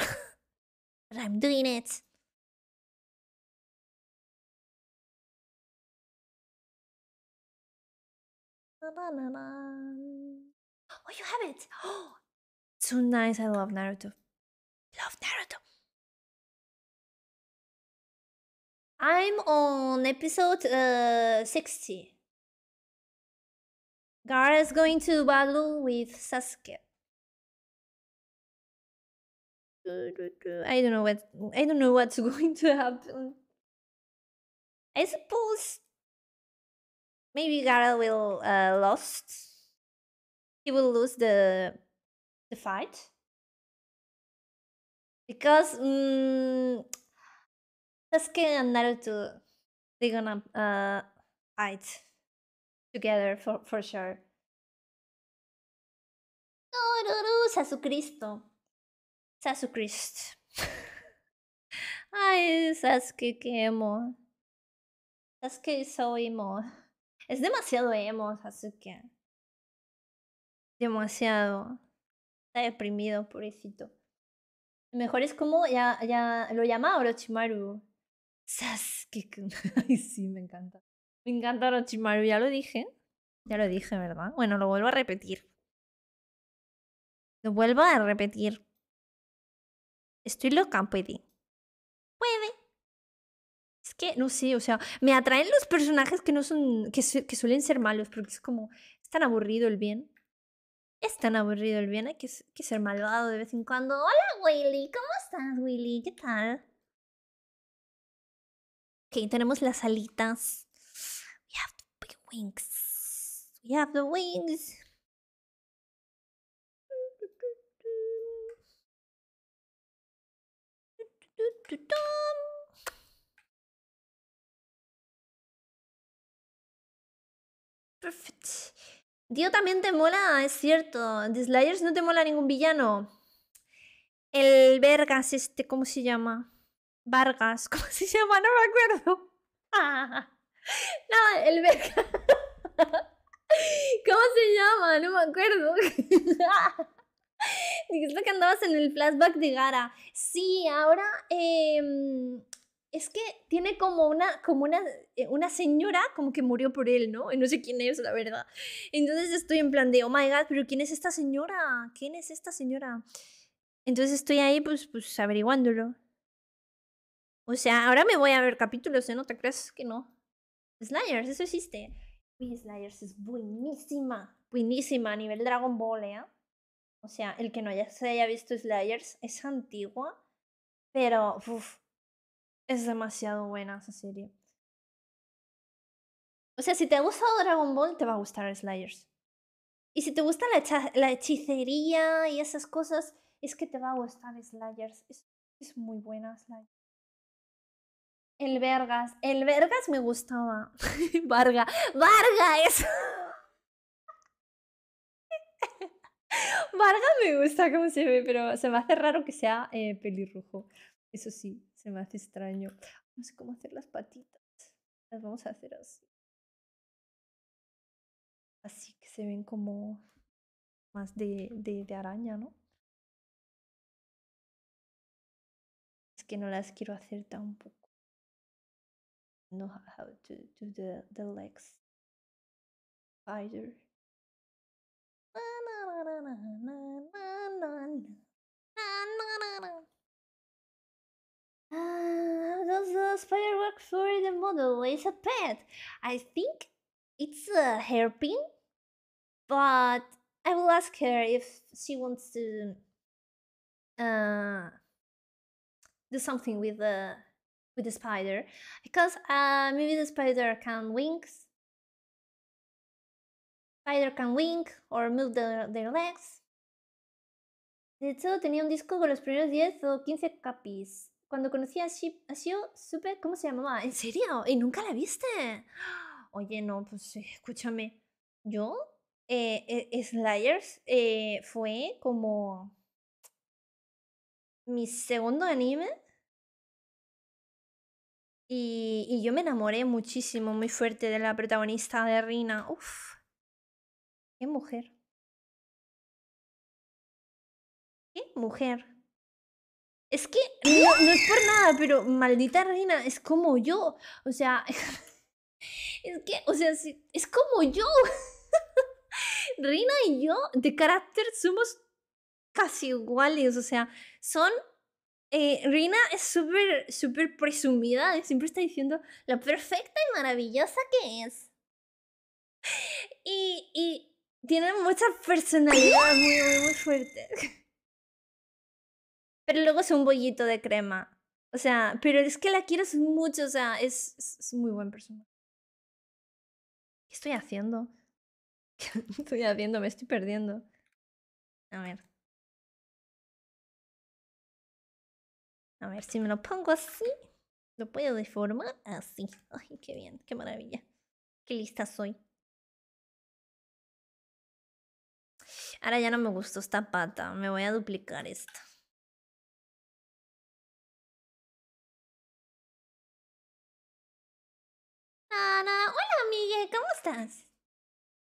but I'm doing it. Oh, you have it. Oh, so nice. I love Naruto. Love Naruto. I'm on episode uh, 60. Gara is going to battle with Sasuke. I don't know what I don't know what's going to happen. I suppose maybe Gara will uh, lost he will lose the the fight because um, mm, Sasuke and Naruto they're gonna uh, fight together for for sure. Dororo Sasucristo. Sasucrist. Ay, Sasuke, que emo. Sasuke es so emo. Es demasiado emo, Sasuke. demasiado. Está deprimido, pobrecito. Mejor es como ya, ya lo llama Orochimaru. sasuke Ay, sí, me encanta. Me encanta Orochimaru, ya lo dije. Ya lo dije, ¿verdad? Bueno, lo vuelvo a repetir. Lo vuelvo a repetir. Estoy loca, puede. Puede. Es que, no sé, o sea, me atraen los personajes que no son, que, que suelen ser malos, porque es como, es tan aburrido el bien. Es tan aburrido el bien, que, que ser malvado de vez en cuando. Hola Willy, ¿cómo estás Willy? ¿Qué tal? Ok, tenemos las alitas. We have the wings. We have the wings. Perfect. Dio también te mola, es cierto. Dislayers no te mola ningún villano. El Vergas, este, ¿cómo se llama? Vargas, ¿cómo se llama? No me acuerdo. No, el Vergas. ¿Cómo se llama? No me acuerdo. Dijiste que andabas en el flashback de Gara. Sí, ahora em, es que tiene como una, como una, eh, una señora como que murió por él, ¿no? Y no sé quién es, la verdad. Entonces estoy en plan de, oh my god, pero ¿quién es esta señora? ¿Quién es esta señora? Entonces estoy ahí, pues, pues averiguándolo. O sea, ahora me voy a ver capítulos, ¿eh? ¿No te crees que no? Slayers, eso existe. Uy, Slayers es buenísima. Buenísima a nivel Dragon Ball, ¿eh? O sea, el que no haya, se haya visto Slayers es antigua, pero uf, es demasiado buena esa serie. O sea, si te ha gustado Dragon Ball, te va a gustar Slayers. Y si te gusta la, hechicería y esas cosas, es que te va a gustar Slayers. Es, muy buena Slayers. El Vergas. El Vergas me gustaba. Varga. Vargas es. Varga me gusta como se ve, pero se me hace raro que sea pelirrujo eh, pelirrojo. Eso sí. Se me hace extraño. No sé cómo hacer las patitas. Las vamos a hacer así. Así que se ven como más de, araña, ¿no? Es que no las quiero hacer tampoco. No how to do the, legs does ah, the spider work for the model? It's a pet. I think it's a hairpin, but I will ask her if she wants to uh, do something with the with the spider, because uh, maybe the spider can wings. Spider can wink or move the, their legs. De hecho, tenía un disco con los primeros 10 o 15 capis. Cuando conocí a, Ship, ha sido supe cómo se llamaba. ¿En serio? ¿Y nunca la viste? Oye, no, pues eh, escúchame. Yo, eh, eh Slayers eh, fue como mi segundo anime. Y, y, yo me enamoré muchísimo, muy fuerte de la protagonista de Rina. Uf, qué mujer. Qué mujer. Es que no, es por nada, pero maldita reina, es como yo. O sea, es que, o sea, es como yo. Reina y yo, de carácter, somos casi iguales. O sea, son. Eh, reina es súper, súper presumida. Siempre está diciendo la perfecta y maravillosa que es. Y, y tiene mucha personalidad muy, muy, muy fuerte. Pero luego es un bollito de crema. O sea, pero es que la quieres mucho, o sea, es, muy buen personaje. ¿Qué estoy haciendo? ¿Qué estoy haciendo? Me estoy perdiendo. A ver. A ver si me lo pongo así. Lo puedo deformar así. Ay, qué bien, qué maravilla. Qué lista soy. Ahora ya no me gustó esta pata. Me voy a duplicar esto. Hola, amiga ¿cómo estás?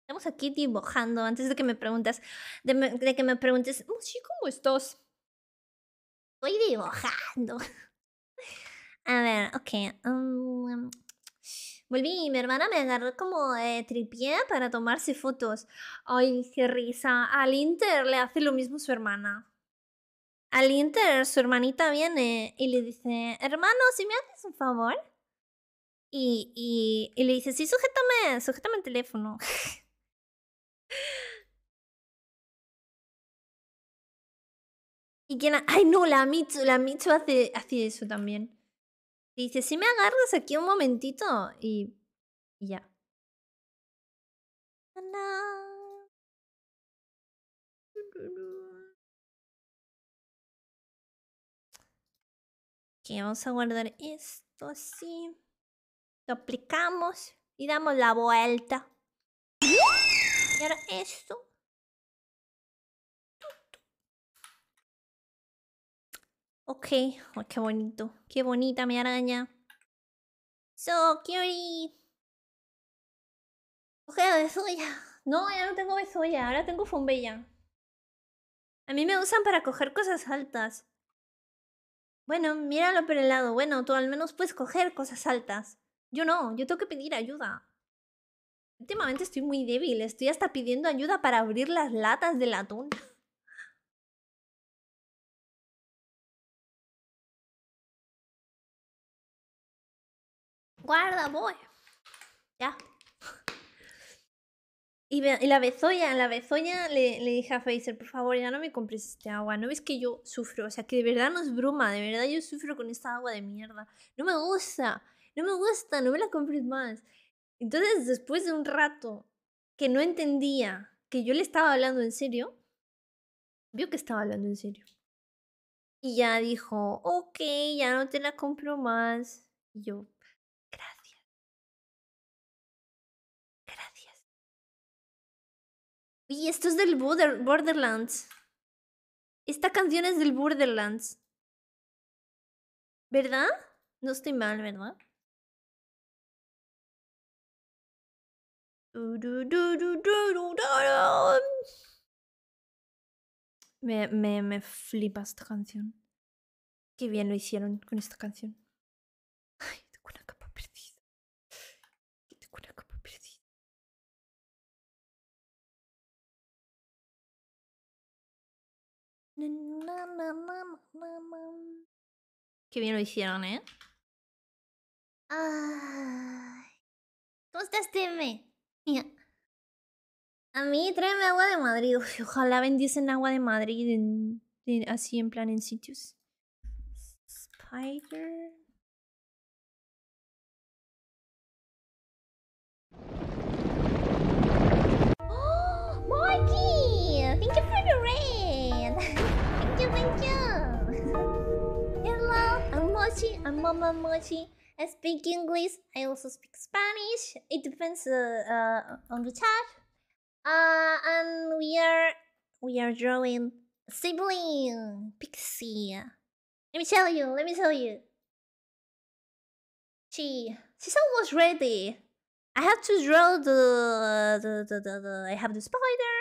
Estamos aquí dibujando antes de que me preguntes, de, que me preguntes, oh, ¿cómo estás? Estoy dibujando. A ver, ok. volví um, volví, mi hermana me agarró como eh, tripié para tomarse fotos. Ay, qué risa. Al Inter le hace lo mismo su hermana. Al Inter, su hermanita viene y le dice, hermano, si me haces un favor, y, y, le dice, sí, sujétame, sujétame el teléfono. y quien, ay no, la Mitsu, la Michu hace, hace eso también. dice, si me agarras aquí un momentito y, y ya. Ok, vamos a guardar esto así aplicamos y damos la vuelta. Y ahora esto. Ok, oh, qué bonito. Qué bonita mi araña. So Coger Ok, besoya. No, ya no tengo besoya, ahora tengo fombella. A mí me usan para coger cosas altas. Bueno, míralo por el lado. Bueno, tú al menos puedes coger cosas altas. Yo no, yo tengo que pedir ayuda. Últimamente estoy muy débil, estoy hasta pidiendo ayuda para abrir las latas de atún. Guarda, voy. Ya. Y, la bezoya, la bezoña le, le dije a Facer, por favor, ya no me compres este agua. No ves que yo sufro, o sea, que de verdad no es bruma, de verdad yo sufro con esta agua de mierda. No me gusta no me gusta, no me la compres más. Entonces, después de un rato que no entendía que yo le estaba hablando en serio, vio que estaba hablando en serio. Y ya dijo, ok, ya no te la compro más. Y yo, gracias. Gracias. Y esto es del Borderlands. Esta canción es del Borderlands. ¿Verdad? No estoy mal, ¿verdad? Me, me, me flipa esta canción. Qué bien lo hicieron con esta canción. Ay, tengo una capa perdida. Tengo una capa perdida. Qué bien lo hicieron, ¿eh? Ay. ¿Cómo estás, Teme? A mí tráeme agua de Madrid. ojalá vendiesen agua de Madrid así en plan en sitios. Spider. Oh, Mikey! Thank you for the rain thank you, thank you! Hello, I'm Mochi, I'm Mama Mochi. I speak English. I also speak Spanish. It depends uh, uh, on the chat. Uh, and we are we are drawing sibling Pixie. Let me tell you. Let me tell you. She she's almost ready. I have to draw the the the, the, the I have the spider.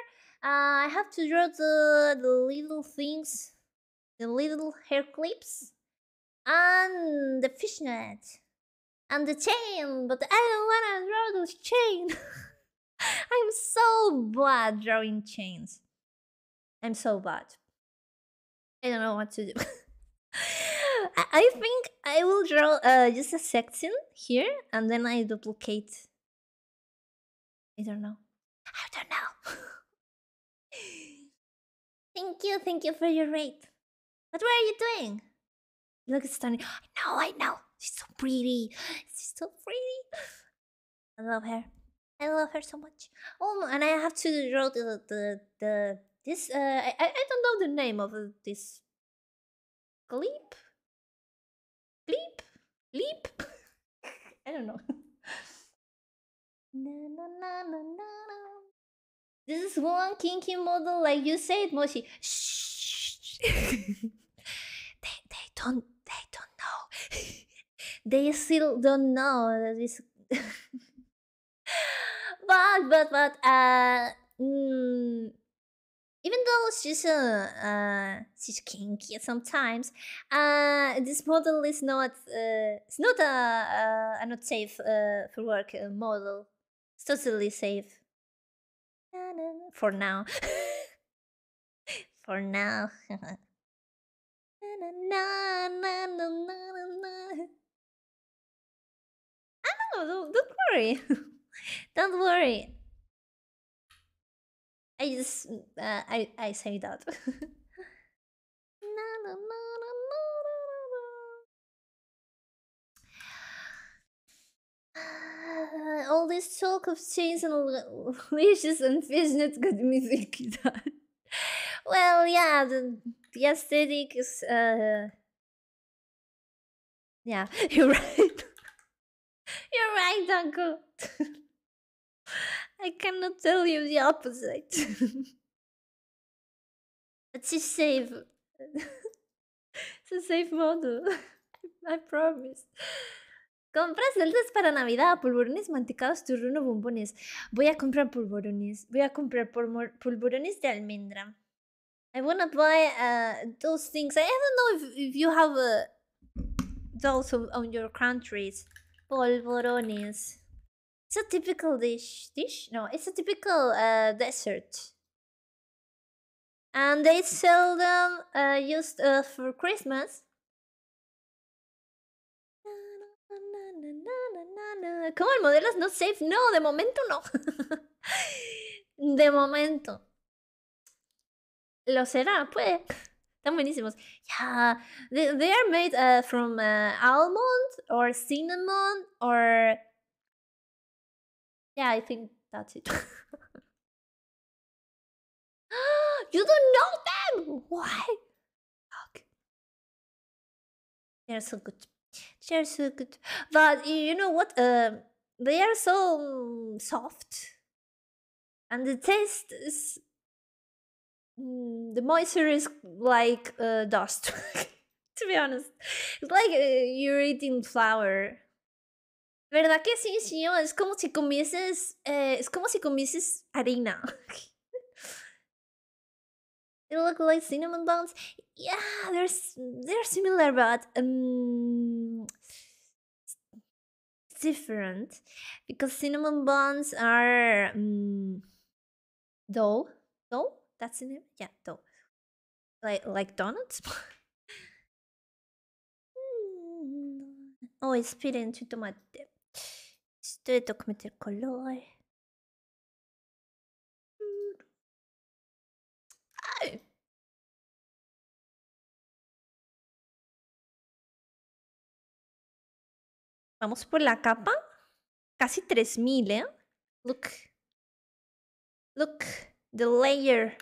Uh, I have to draw the the little things, the little hair clips, and the fishnet and the chain, but I don't wanna draw this chain. I'm so bad drawing chains. I'm so bad. I don't know what to do. I, think I will draw uh, just a section here and then I duplicate. I don't know. I don't know. thank you, thank you for your rate. What were you doing? You Look stunning. I know, I know. She's so pretty. She's so pretty. I love her. I love her so much. Oh, and I have to draw the the, the this. Uh, I I don't know the name of uh, this. Gleep. Gleep. Leap. I don't know. na, na, na, na, na. na. This is one kinky model, like you said, Moshi. Shh. they they don't they don't know. they still don't know this but but but uh mm, even though she's uh, uh, she's kinky sometimes, uh, this model is not uh, it's not a, uh, not safe uh, for work uh, model. It's totally safe for now. for now don't, don't worry. don't worry. I just uh, I I say that. All this talk of chains and leashes and fishnets got me thinking that. well, yeah, the, the aesthetic is. Uh, yeah, you're right. Hi, Danko. I cannot tell you the opposite. it's a safe. it's a safe model. I promise. Compras celdas para Navidad, polvorones mantecados, turrón bombones. Voy a comprar polvorones. Voy a comprar polvorones de almendra. I wanna buy uh, those things. I don't know if, if you have uh, those on your countries. Polvorones. It's a typical dish. Dish? No, it's a typical uh, dessert. And they seldom uh, used uh, for Christmas. ¿Cómo el modelo es not safe? No, de momento no. de momento. ¿Lo será? Puede. Están buenísimos. Yeah, they, they are made uh, from uh, almond or cinnamon or. Yeah, I think that's it. you don't know them! Why? They're so good. They're so good. But you know what? Uh, they are so um, soft. And the taste is Mm, the moisture is like uh, dust. to be honest, it's like uh, you're eating flour. ¿Verdad que sí, mm. señor? Es como si comieses, eh, es como si comieses harina. it look like cinnamon buns. Yeah, they're they're similar, but um, different because cinnamon buns are um, mm, dough, dough that's the name? Yeah, Though, Like like donuts? Mm, oh, it's spit into tomate. Straight documented color. Mm. Vamos por la capa. Casi 3000, ¿eh? Look. Look. The layer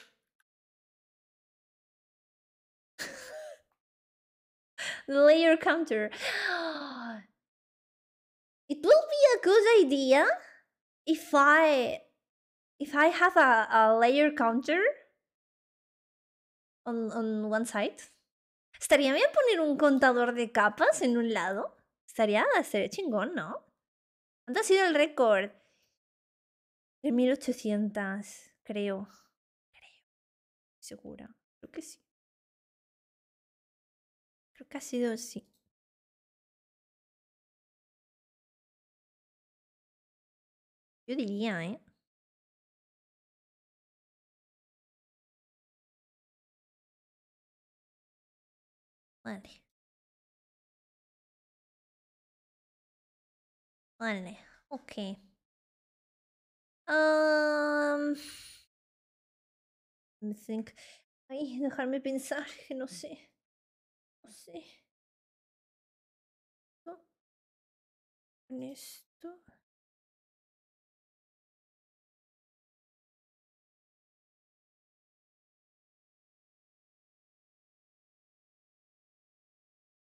layer counter. It will be a good idea if I if I have a, layer counter on, one side. Estaría bien poner un contador de capas en un lado. Estaría, ser chingón, ¿no? ¿Cuánto ha sido el récord? 1800 creo. Creo. Segura. Creo que sí casi dos, sí. Yo diría, ¿eh? Vale. Vale, ok. Um, think... Ay, dejarme pensar, que no sé. así. Con esto.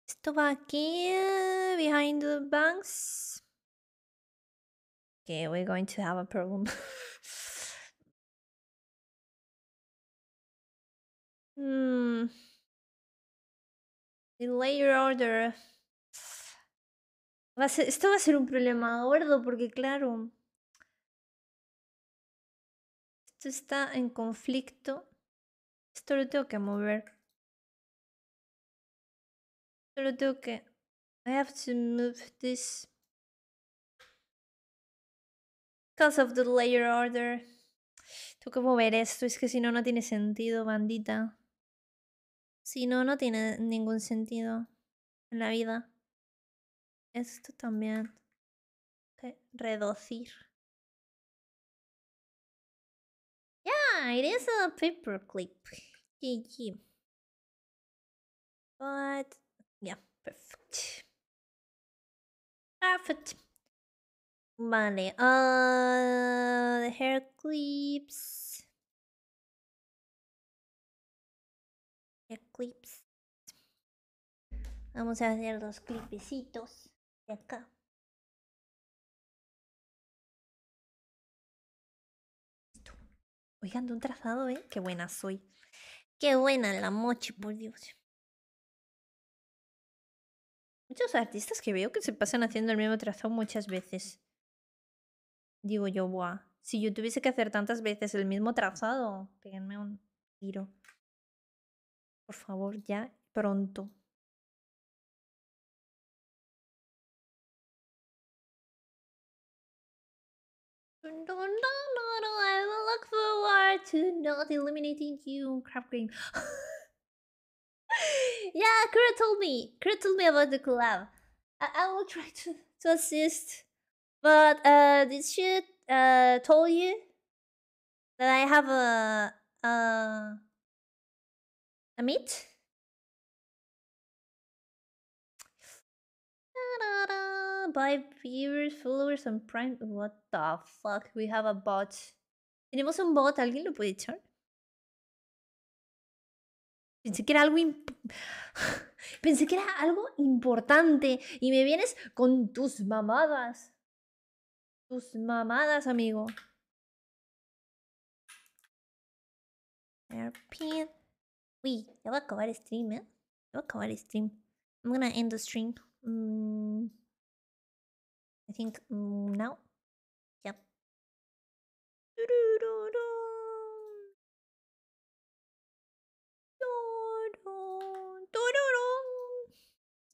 Esto va aquí, eh, behind the banks. Okay, we're going to have a problem. hmm. Layer order. esto va a ser un problema gordo porque claro, esto está en conflicto. Esto lo tengo que mover. Esto lo tengo que... I have to move this. Because of the layer order. Tengo que mover esto, es que si no, no tiene sentido, bandita. Si no, no tiene ningún sentido en la vida. Esto también. Reducir. Yeah, it is a paperclip. GG. But, yeah, perfect. Perfect. Vale, uh, hair clips. Vamos a hacer dos clipecitos de acá. Oigan, de un trazado, ¿eh? Qué buena soy. Qué buena la mochi, por Dios. Muchos artistas que veo que se pasan haciendo el mismo trazado muchas veces. Digo yo, buah. Si yo tuviese que hacer tantas veces el mismo trazado, péguenme un tiro. Por favor, ya pronto. I will look forward to not eliminating you, crap game. yeah, Kura told me. Kura told me about the collab. I, I will try to, to assist. But uh, did she uh, told you that I have a uh, a meet? Da -da -da. by viewers, followers and Prime. What the fuck? We have a bot. Tenemos un bot, ¿alguien lo puede echar? Pensé que era algo pensé que era algo importante y me vienes con tus mamadas. Tus mamadas, amigo. Uy, ya voy a acabar el stream, ¿eh? Ya voy a acabar el stream. I'm gonna end the stream. Mm. I think mm, now. Yep. Do -do -do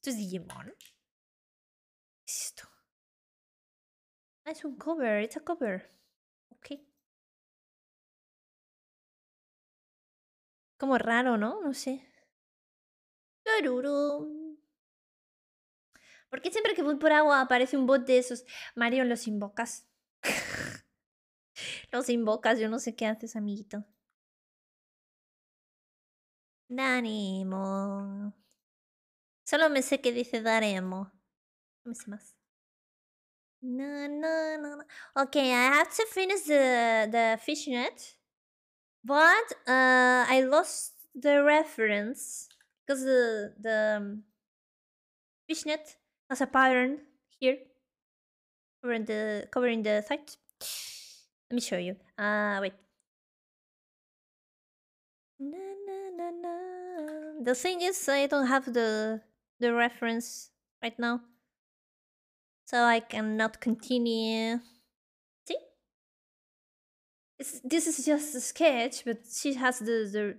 Esto es Digimon. ¿Qué es esto? Ah, es un cover, it's a cover. Ok. Como raro, ¿no? No sé. Taruru. ¿Por qué siempre que voy por agua aparece un bot de esos? Mario, los invocas. los invocas, yo no sé qué haces, amiguito. Danimo. Solo me sé que dice Daremo. No me sé más. No, no, no, no. Okay, I have to finish the, the fishnet. But uh, I lost the reference. Because the, the um, fishnet as a pattern here covering the covering the site let me show you uh wait na, na, na, na. the thing is i don't have the the reference right now so i cannot continue see it's, this is just a sketch but she has the the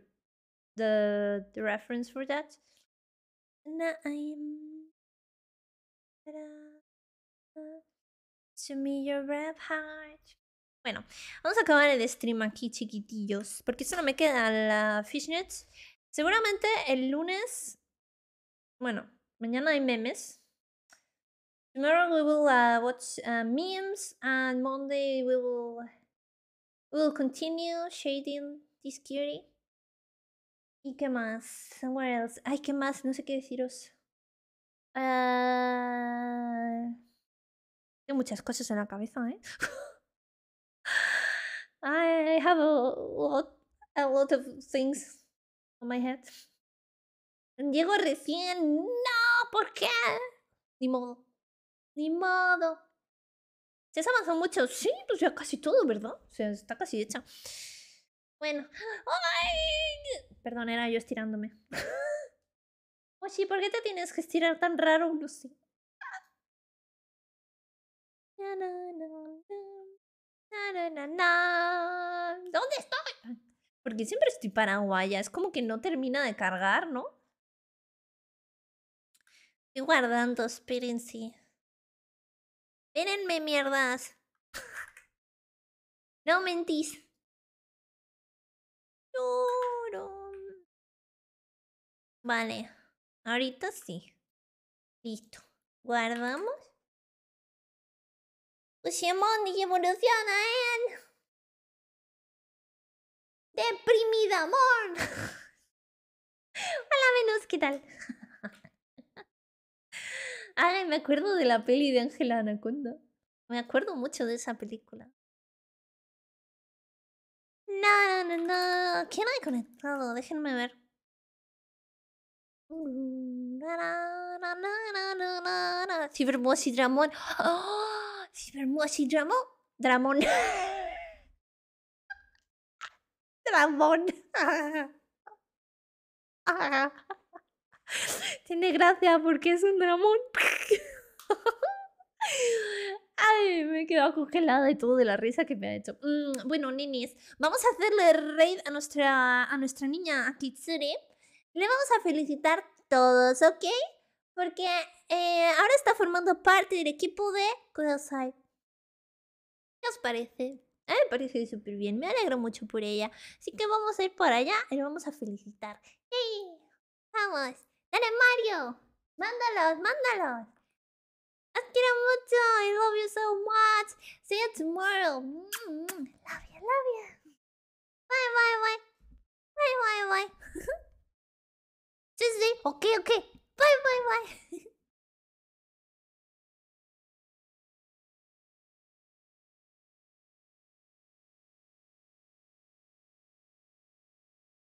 the, the reference for that now i'm To me your red heart. Bueno, vamos a acabar el stream aquí, chiquitillos. Porque solo me queda la fishnet. Seguramente el lunes. Bueno, mañana hay memes. Tomorrow we will uh, watch uh, memes and Monday we will we will continue shading this cutie. ¿Y qué más? Somewhere else. Ay, qué más, no sé qué deciros. Ah, tengo muchas cosas en la cabeza, ¿eh? I have a lot, a lot of things on my head. Llego recién. No, ¿por qué? Ni modo. Ni modo. ¿Se ha avanzado mucho? Sí, pues ya casi todo, ¿verdad? O sea, está casi hecha. Bueno. ¡Oh, Perdón, era yo estirándome. Oye, pues ¿por qué te tienes que estirar tan raro, Lucy? ¿Dónde estoy? Porque siempre estoy paraguaya, es como que no termina de cargar, ¿no? Estoy guardando, espérense. Espérenme, mierdas. No mentís. Vale. Ahorita sí. Listo. Guardamos. y pues evoluciona en... ¿eh? deprimida amor. Hola menos, ¿qué tal? Ay, me acuerdo de la peli de Ángela Anaconda. Me acuerdo mucho de esa película. No, no, no, no. ¿Quién hay conectado? Déjenme ver. Cibermos y Dramón. ¡Ah! Cibermos y Dramón. Dramón. Dramón. Tiene gracia porque es un dramón. Ay, me he quedado congelada de todo de la risa que me ha hecho. Mm, bueno, ninis, vamos a hacerle raid a nuestra, a nuestra niña Kitsune. Le vamos a felicitar todos, ¿ok? Porque eh, ahora está formando parte del equipo de Kudasai. ¿Qué os parece? A mí me parece súper bien, me alegro mucho por ella. Así que vamos a ir por allá y le vamos a felicitar. ¡Vamos! ¡Dale, Mario! ¡Mándalos, mándalos! ¡Os quiero mucho! ¡I love you so much! ¡See you tomorrow! ¡Love you, love you! ¡Bye, bye, bye! ¡Bye, bye, bye! j 是 o k o k 拜拜拜。